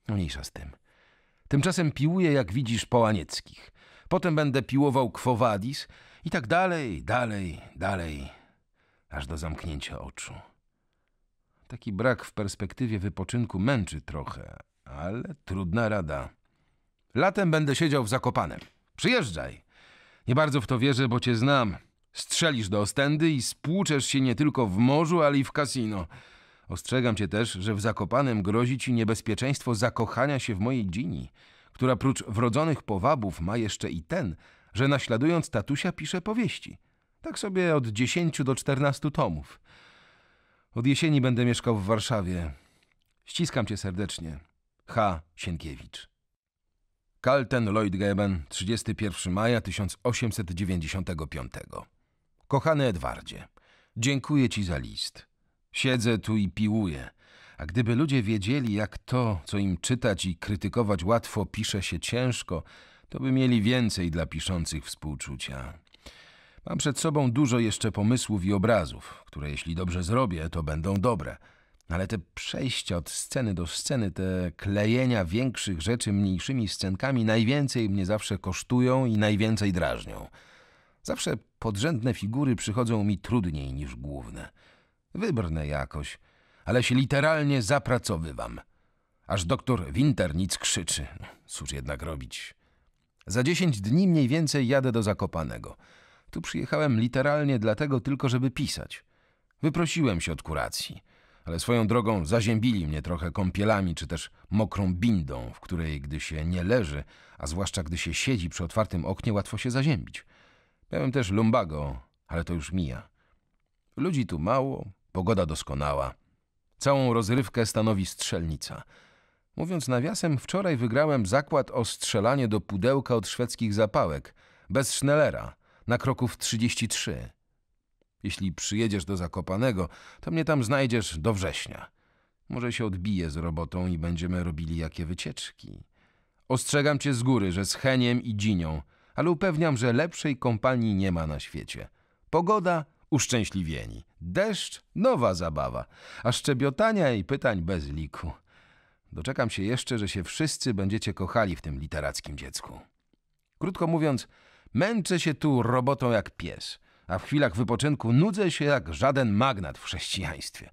Mniejsza z tym. Tymczasem piłuję, jak widzisz, połanieckich. Potem będę piłował Kwowadis, i tak dalej, dalej, dalej, aż do zamknięcia oczu. Taki brak w perspektywie wypoczynku męczy trochę, ale trudna rada. Latem będę siedział w Zakopanem. Przyjeżdżaj. Nie bardzo w to wierzę, bo cię znam. Strzelisz do Ostendy i spłuczesz się nie tylko w morzu, ale i w kasino. Ostrzegam cię też, że w Zakopanem grozi ci niebezpieczeństwo zakochania się w mojej Dzini, która prócz wrodzonych powabów ma jeszcze i ten – że naśladując tatusia pisze powieści. Tak sobie od 10 do 14 tomów. Od jesieni będę mieszkał w Warszawie. Ściskam cię serdecznie. H. Sienkiewicz. Kalten Lloyd Geben, 31 maja 1895. Kochany Edwardzie, dziękuję ci za list. Siedzę tu i piłuję. A gdyby ludzie wiedzieli, jak to, co im czytać i krytykować łatwo, pisze się ciężko, to by mieli więcej dla piszących współczucia. Mam przed sobą dużo jeszcze pomysłów i obrazów, które jeśli dobrze zrobię, to będą dobre. Ale te przejścia od sceny do sceny, te klejenia większych rzeczy mniejszymi scenkami najwięcej mnie zawsze kosztują i najwięcej drażnią. Zawsze podrzędne figury przychodzą mi trudniej niż główne. Wybrnę jakoś, ale się literalnie zapracowywam. Aż doktor Winternic krzyczy. Cóż jednak robić? Za 10 dni mniej więcej jadę do Zakopanego. Tu przyjechałem literalnie dlatego tylko, żeby pisać. Wyprosiłem się od kuracji, ale swoją drogą zaziębili mnie trochę kąpielami czy też mokrą bindą, w której gdy się nie leży, a zwłaszcza gdy się siedzi przy otwartym oknie, łatwo się zaziębić. Miałem też lumbago, ale to już mija. Ludzi tu mało, pogoda doskonała. Całą rozrywkę stanowi strzelnica – Mówiąc nawiasem, wczoraj wygrałem zakład o strzelanie do pudełka od szwedzkich zapałek, bez sznelera, na kroków 33. Jeśli przyjedziesz do Zakopanego, to mnie tam znajdziesz do września. Może się odbije z robotą i będziemy robili jakie wycieczki. Ostrzegam cię z góry, że z Heniem i Dzinią, ale upewniam, że lepszej kompanii nie ma na świecie. Pogoda uszczęśliwieni. Deszcz nowa zabawa, a szczebiotania i pytań bez liku. Doczekam się jeszcze, że się wszyscy będziecie kochali w tym literackim dziecku. Krótko mówiąc, męczę się tu robotą jak pies, a w chwilach wypoczynku nudzę się jak żaden magnat w chrześcijaństwie.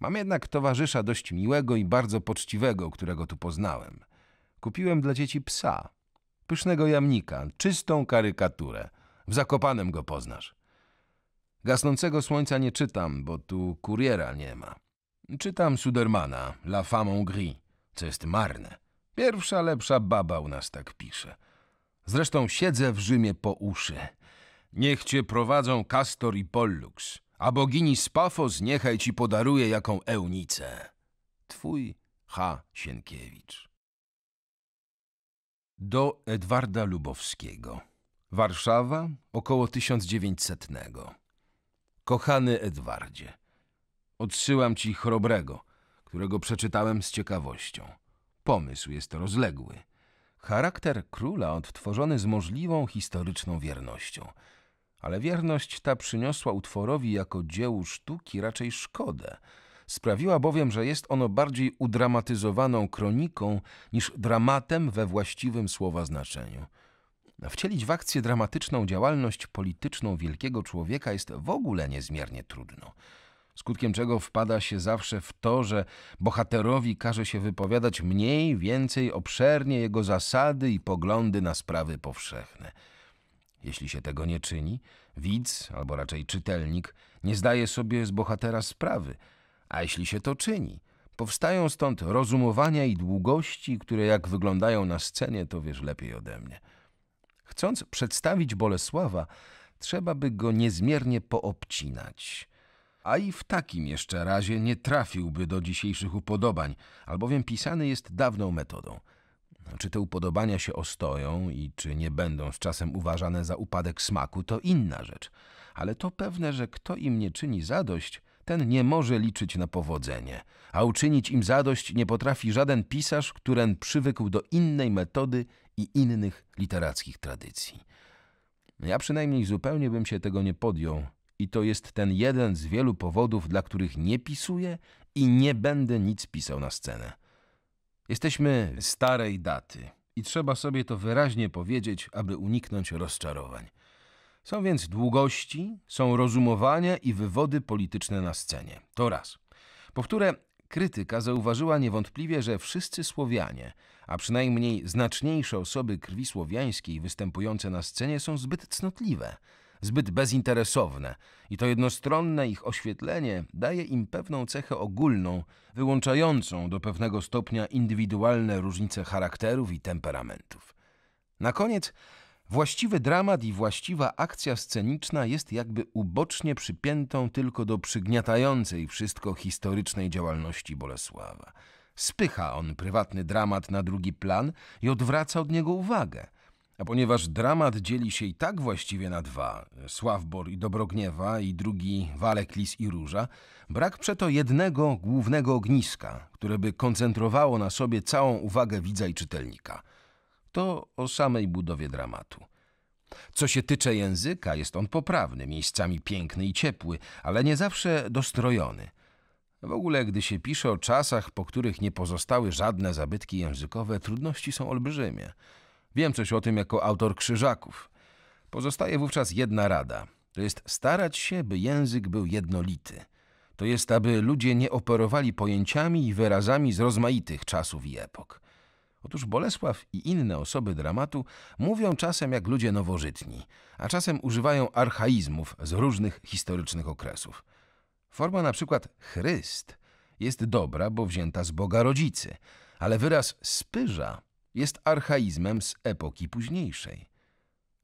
Mam jednak towarzysza dość miłego i bardzo poczciwego, którego tu poznałem. Kupiłem dla dzieci psa, pysznego jamnika, czystą karykaturę. W Zakopanem go poznasz. Gasnącego słońca nie czytam, bo tu kuriera nie ma. Czytam Sudermana, La Femme en Gris co jest marne. Pierwsza lepsza baba u nas tak pisze. Zresztą siedzę w Rzymie po uszy. Niech cię prowadzą Castor i Pollux, a bogini Spafos niechaj ci podaruje jaką eunicę. Twój H. Sienkiewicz. Do Edwarda Lubowskiego. Warszawa, około 1900. Kochany Edwardzie, odsyłam ci chrobrego – którego przeczytałem z ciekawością. Pomysł jest rozległy. Charakter króla odtworzony z możliwą historyczną wiernością. Ale wierność ta przyniosła utworowi jako dziełu sztuki raczej szkodę. Sprawiła bowiem, że jest ono bardziej udramatyzowaną kroniką niż dramatem we właściwym słowa znaczeniu. Wcielić w akcję dramatyczną działalność polityczną wielkiego człowieka jest w ogóle niezmiernie trudno skutkiem czego wpada się zawsze w to, że bohaterowi każe się wypowiadać mniej więcej obszernie jego zasady i poglądy na sprawy powszechne. Jeśli się tego nie czyni, widz, albo raczej czytelnik, nie zdaje sobie z bohatera sprawy, a jeśli się to czyni, powstają stąd rozumowania i długości, które jak wyglądają na scenie, to wiesz lepiej ode mnie. Chcąc przedstawić Bolesława, trzeba by go niezmiernie poobcinać – a i w takim jeszcze razie nie trafiłby do dzisiejszych upodobań, albowiem pisany jest dawną metodą. Czy te upodobania się ostoją i czy nie będą z czasem uważane za upadek smaku, to inna rzecz. Ale to pewne, że kto im nie czyni zadość, ten nie może liczyć na powodzenie, a uczynić im zadość nie potrafi żaden pisarz, który przywykł do innej metody i innych literackich tradycji. Ja przynajmniej zupełnie bym się tego nie podjął, i to jest ten jeden z wielu powodów, dla których nie pisuję i nie będę nic pisał na scenę. Jesteśmy starej daty i trzeba sobie to wyraźnie powiedzieć, aby uniknąć rozczarowań. Są więc długości, są rozumowania i wywody polityczne na scenie. To raz. Powtórę, krytyka zauważyła niewątpliwie, że wszyscy Słowianie, a przynajmniej znaczniejsze osoby krwi słowiańskiej występujące na scenie są zbyt cnotliwe – zbyt bezinteresowne i to jednostronne ich oświetlenie daje im pewną cechę ogólną, wyłączającą do pewnego stopnia indywidualne różnice charakterów i temperamentów. Na koniec właściwy dramat i właściwa akcja sceniczna jest jakby ubocznie przypiętą tylko do przygniatającej wszystko historycznej działalności Bolesława. Spycha on prywatny dramat na drugi plan i odwraca od niego uwagę – a ponieważ dramat dzieli się i tak właściwie na dwa, Sławbor i Dobrogniewa i drugi Walek, Lis i Róża, brak przeto jednego głównego ogniska, które by koncentrowało na sobie całą uwagę widza i czytelnika. To o samej budowie dramatu. Co się tyczy języka, jest on poprawny, miejscami piękny i ciepły, ale nie zawsze dostrojony. W ogóle, gdy się pisze o czasach, po których nie pozostały żadne zabytki językowe, trudności są olbrzymie – Wiem coś o tym jako autor Krzyżaków. Pozostaje wówczas jedna rada. To jest starać się, by język był jednolity. To jest, aby ludzie nie operowali pojęciami i wyrazami z rozmaitych czasów i epok. Otóż Bolesław i inne osoby dramatu mówią czasem jak ludzie nowożytni, a czasem używają archaizmów z różnych historycznych okresów. Forma na przykład chryst jest dobra, bo wzięta z Boga rodzicy, ale wyraz spyża jest archaizmem z epoki późniejszej.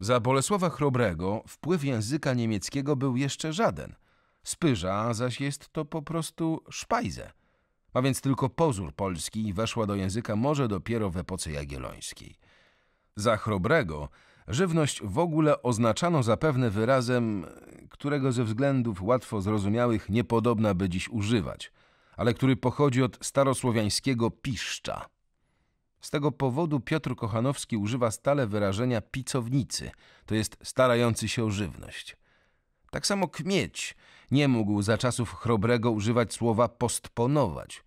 Za Bolesława Chrobrego wpływ języka niemieckiego był jeszcze żaden. Spyża zaś jest to po prostu szpajze. A więc tylko pozór polski i weszła do języka może dopiero w epoce jagiellońskiej. Za Chrobrego żywność w ogóle oznaczano zapewne wyrazem, którego ze względów łatwo zrozumiałych niepodobna by dziś używać, ale który pochodzi od starosłowiańskiego piszcza. Z tego powodu Piotr Kochanowski używa stale wyrażenia picownicy, to jest starający się o żywność. Tak samo kmieć nie mógł za czasów Chrobrego używać słowa postponować.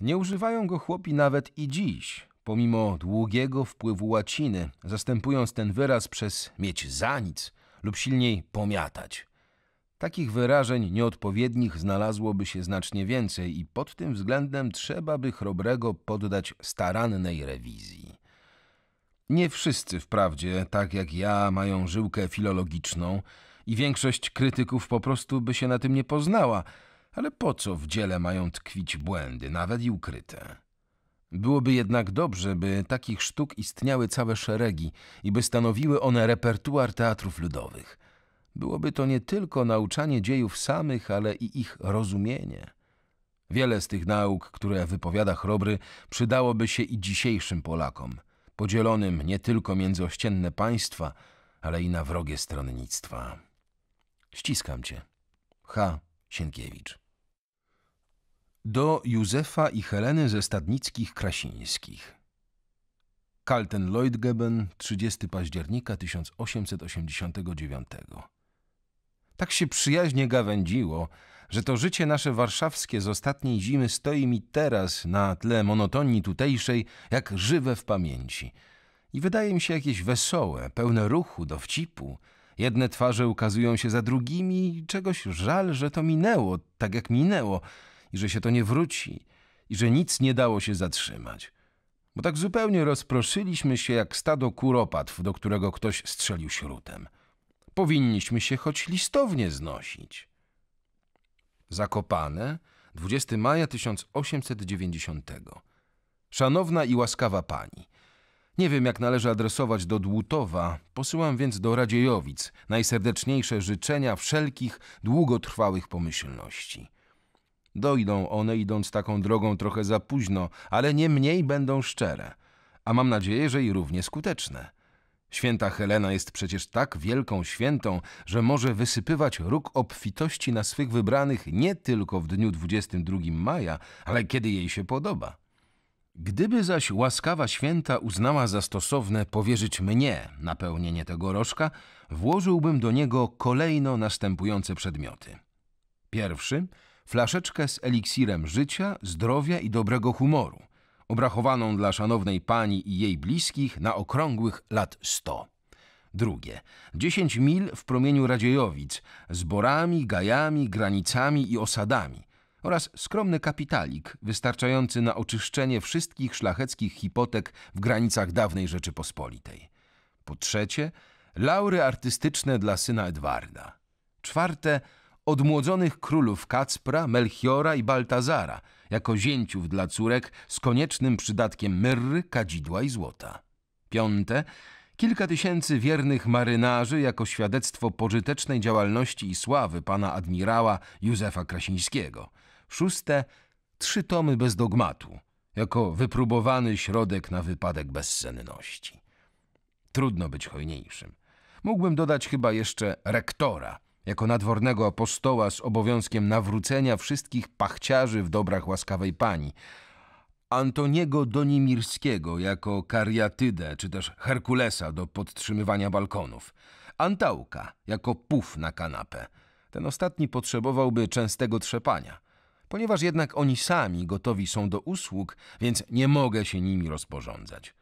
Nie używają go chłopi nawet i dziś, pomimo długiego wpływu łaciny, zastępując ten wyraz przez mieć za nic lub silniej pomiatać. Takich wyrażeń nieodpowiednich znalazłoby się znacznie więcej i pod tym względem trzeba by chrobrego poddać starannej rewizji. Nie wszyscy wprawdzie, tak jak ja, mają żyłkę filologiczną i większość krytyków po prostu by się na tym nie poznała, ale po co w dziele mają tkwić błędy, nawet i ukryte? Byłoby jednak dobrze, by takich sztuk istniały całe szeregi i by stanowiły one repertuar teatrów ludowych. Byłoby to nie tylko nauczanie dziejów samych, ale i ich rozumienie. Wiele z tych nauk, które wypowiada Chrobry, przydałoby się i dzisiejszym Polakom, podzielonym nie tylko między ościenne państwa, ale i na wrogie stronnictwa. Ściskam cię. H. Sienkiewicz. Do Józefa i Heleny ze Stadnickich Krasińskich. Kalten Lloydgeben, 30 października 1889. Tak się przyjaźnie gawędziło, że to życie nasze warszawskie z ostatniej zimy stoi mi teraz na tle monotonii tutejszej, jak żywe w pamięci. I wydaje mi się jakieś wesołe, pełne ruchu, dowcipu. Jedne twarze ukazują się za drugimi i czegoś żal, że to minęło, tak jak minęło, i że się to nie wróci, i że nic nie dało się zatrzymać. Bo tak zupełnie rozproszyliśmy się jak stado kuropatw, do którego ktoś strzelił śrutem. Powinniśmy się choć listownie znosić. Zakopane, 20 maja 1890. Szanowna i łaskawa pani. Nie wiem, jak należy adresować do Dłutowa, posyłam więc do Radziejowic najserdeczniejsze życzenia wszelkich długotrwałych pomyślności. Dojdą one idąc taką drogą trochę za późno, ale nie mniej będą szczere, a mam nadzieję, że i równie skuteczne. Święta Helena jest przecież tak wielką świętą, że może wysypywać róg obfitości na swych wybranych nie tylko w dniu 22 maja, ale kiedy jej się podoba. Gdyby zaś łaskawa święta uznała za stosowne powierzyć mnie napełnienie tego rożka, włożyłbym do niego kolejno następujące przedmioty. Pierwszy, flaszeczkę z eliksirem życia, zdrowia i dobrego humoru – obrachowaną dla szanownej pani i jej bliskich na okrągłych lat sto. Drugie. dziesięć mil w promieniu Radziejowic z borami, gajami, granicami i osadami oraz skromny kapitalik wystarczający na oczyszczenie wszystkich szlacheckich hipotek w granicach dawnej Rzeczypospolitej. Po trzecie, laury artystyczne dla syna Edwarda. Czwarte, odmłodzonych królów Kacpra, Melchiora i Baltazara, jako zięciów dla córek z koniecznym przydatkiem myrry, kadzidła i złota. Piąte, kilka tysięcy wiernych marynarzy jako świadectwo pożytecznej działalności i sławy pana admirała Józefa Krasińskiego. Szóste, trzy tomy bez dogmatu, jako wypróbowany środek na wypadek bezsenności. Trudno być hojniejszym. Mógłbym dodać chyba jeszcze rektora, jako nadwornego apostoła z obowiązkiem nawrócenia wszystkich pachciarzy w dobrach łaskawej pani, Antoniego Donimirskiego jako kariatydę, czy też Herkulesa do podtrzymywania balkonów, Antałka jako puf na kanapę. Ten ostatni potrzebowałby częstego trzepania. Ponieważ jednak oni sami gotowi są do usług, więc nie mogę się nimi rozporządzać.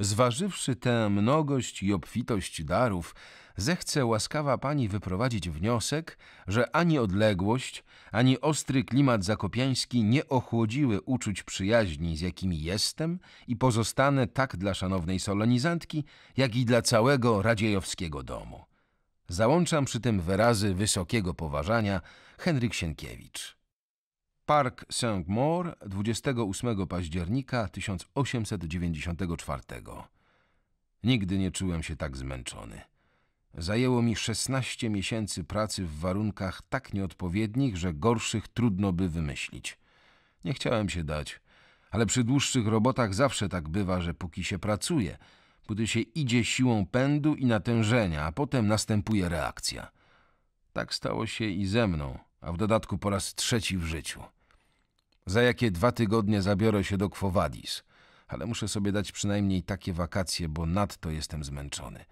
Zważywszy tę mnogość i obfitość darów, zechce łaskawa pani wyprowadzić wniosek, że ani odległość, ani ostry klimat zakopiański nie ochłodziły uczuć przyjaźni, z jakimi jestem i pozostanę tak dla szanownej solenizantki, jak i dla całego radziejowskiego domu. Załączam przy tym wyrazy wysokiego poważania Henryk Sienkiewicz. Park Saint-Maur, 28 października 1894. Nigdy nie czułem się tak zmęczony. Zajęło mi 16 miesięcy pracy w warunkach tak nieodpowiednich, że gorszych trudno by wymyślić. Nie chciałem się dać, ale przy dłuższych robotach zawsze tak bywa, że póki się pracuje, póki się idzie siłą pędu i natężenia, a potem następuje reakcja. Tak stało się i ze mną, a w dodatku po raz trzeci w życiu. Za jakie dwa tygodnie zabiorę się do Kwowadis, ale muszę sobie dać przynajmniej takie wakacje, bo nadto jestem zmęczony.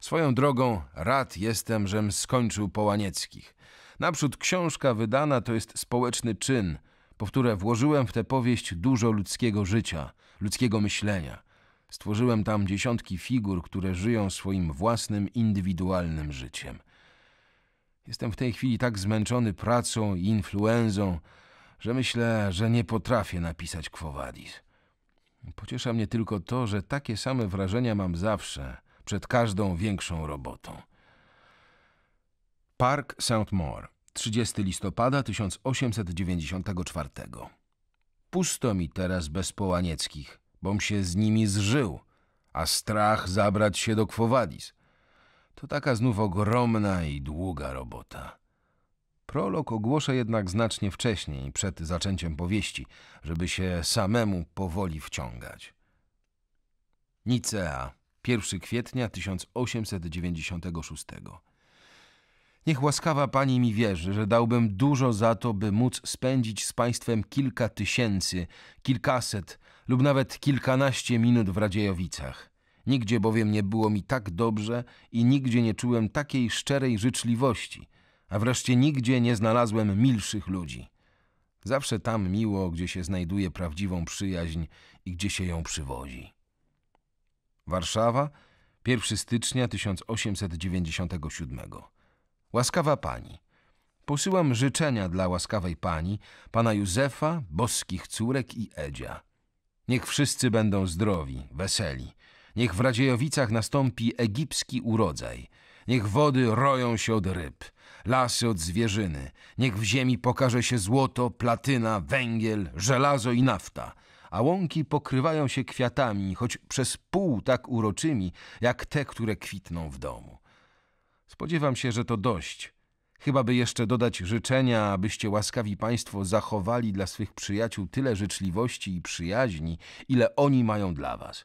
Swoją drogą rad jestem, żem skończył Połanieckich. Naprzód książka wydana to jest społeczny czyn. po które włożyłem w tę powieść dużo ludzkiego życia, ludzkiego myślenia. Stworzyłem tam dziesiątki figur, które żyją swoim własnym, indywidualnym życiem. Jestem w tej chwili tak zmęczony pracą i influenzą, że myślę, że nie potrafię napisać Quo Vadis. Pociesza mnie tylko to, że takie same wrażenia mam zawsze – przed każdą większą robotą. Park Saint-Maur, 30 listopada 1894. Pusto mi teraz bez połanieckich, bom się z nimi zżył, a strach zabrać się do Kwowadis. To taka znów ogromna i długa robota. Prolog ogłoszę jednak znacznie wcześniej, przed zaczęciem powieści, żeby się samemu powoli wciągać. Nicea, 1 kwietnia 1896. Niech łaskawa pani mi wierzy, że dałbym dużo za to, by móc spędzić z państwem kilka tysięcy, kilkaset lub nawet kilkanaście minut w Radziejowicach. Nigdzie bowiem nie było mi tak dobrze i nigdzie nie czułem takiej szczerej życzliwości, a wreszcie nigdzie nie znalazłem milszych ludzi. Zawsze tam miło, gdzie się znajduje prawdziwą przyjaźń i gdzie się ją przywozi. Warszawa, 1 stycznia 1897. Łaskawa Pani. Posyłam życzenia dla łaskawej Pani, Pana Józefa, boskich córek i Edzia. Niech wszyscy będą zdrowi, weseli. Niech w Radziejowicach nastąpi egipski urodzaj. Niech wody roją się od ryb, lasy od zwierzyny. Niech w ziemi pokaże się złoto, platyna, węgiel, żelazo i nafta – a łąki pokrywają się kwiatami, choć przez pół tak uroczymi, jak te, które kwitną w domu. Spodziewam się, że to dość. Chyba by jeszcze dodać życzenia, abyście łaskawi Państwo zachowali dla swych przyjaciół tyle życzliwości i przyjaźni, ile oni mają dla Was.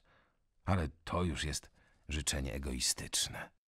Ale to już jest życzenie egoistyczne.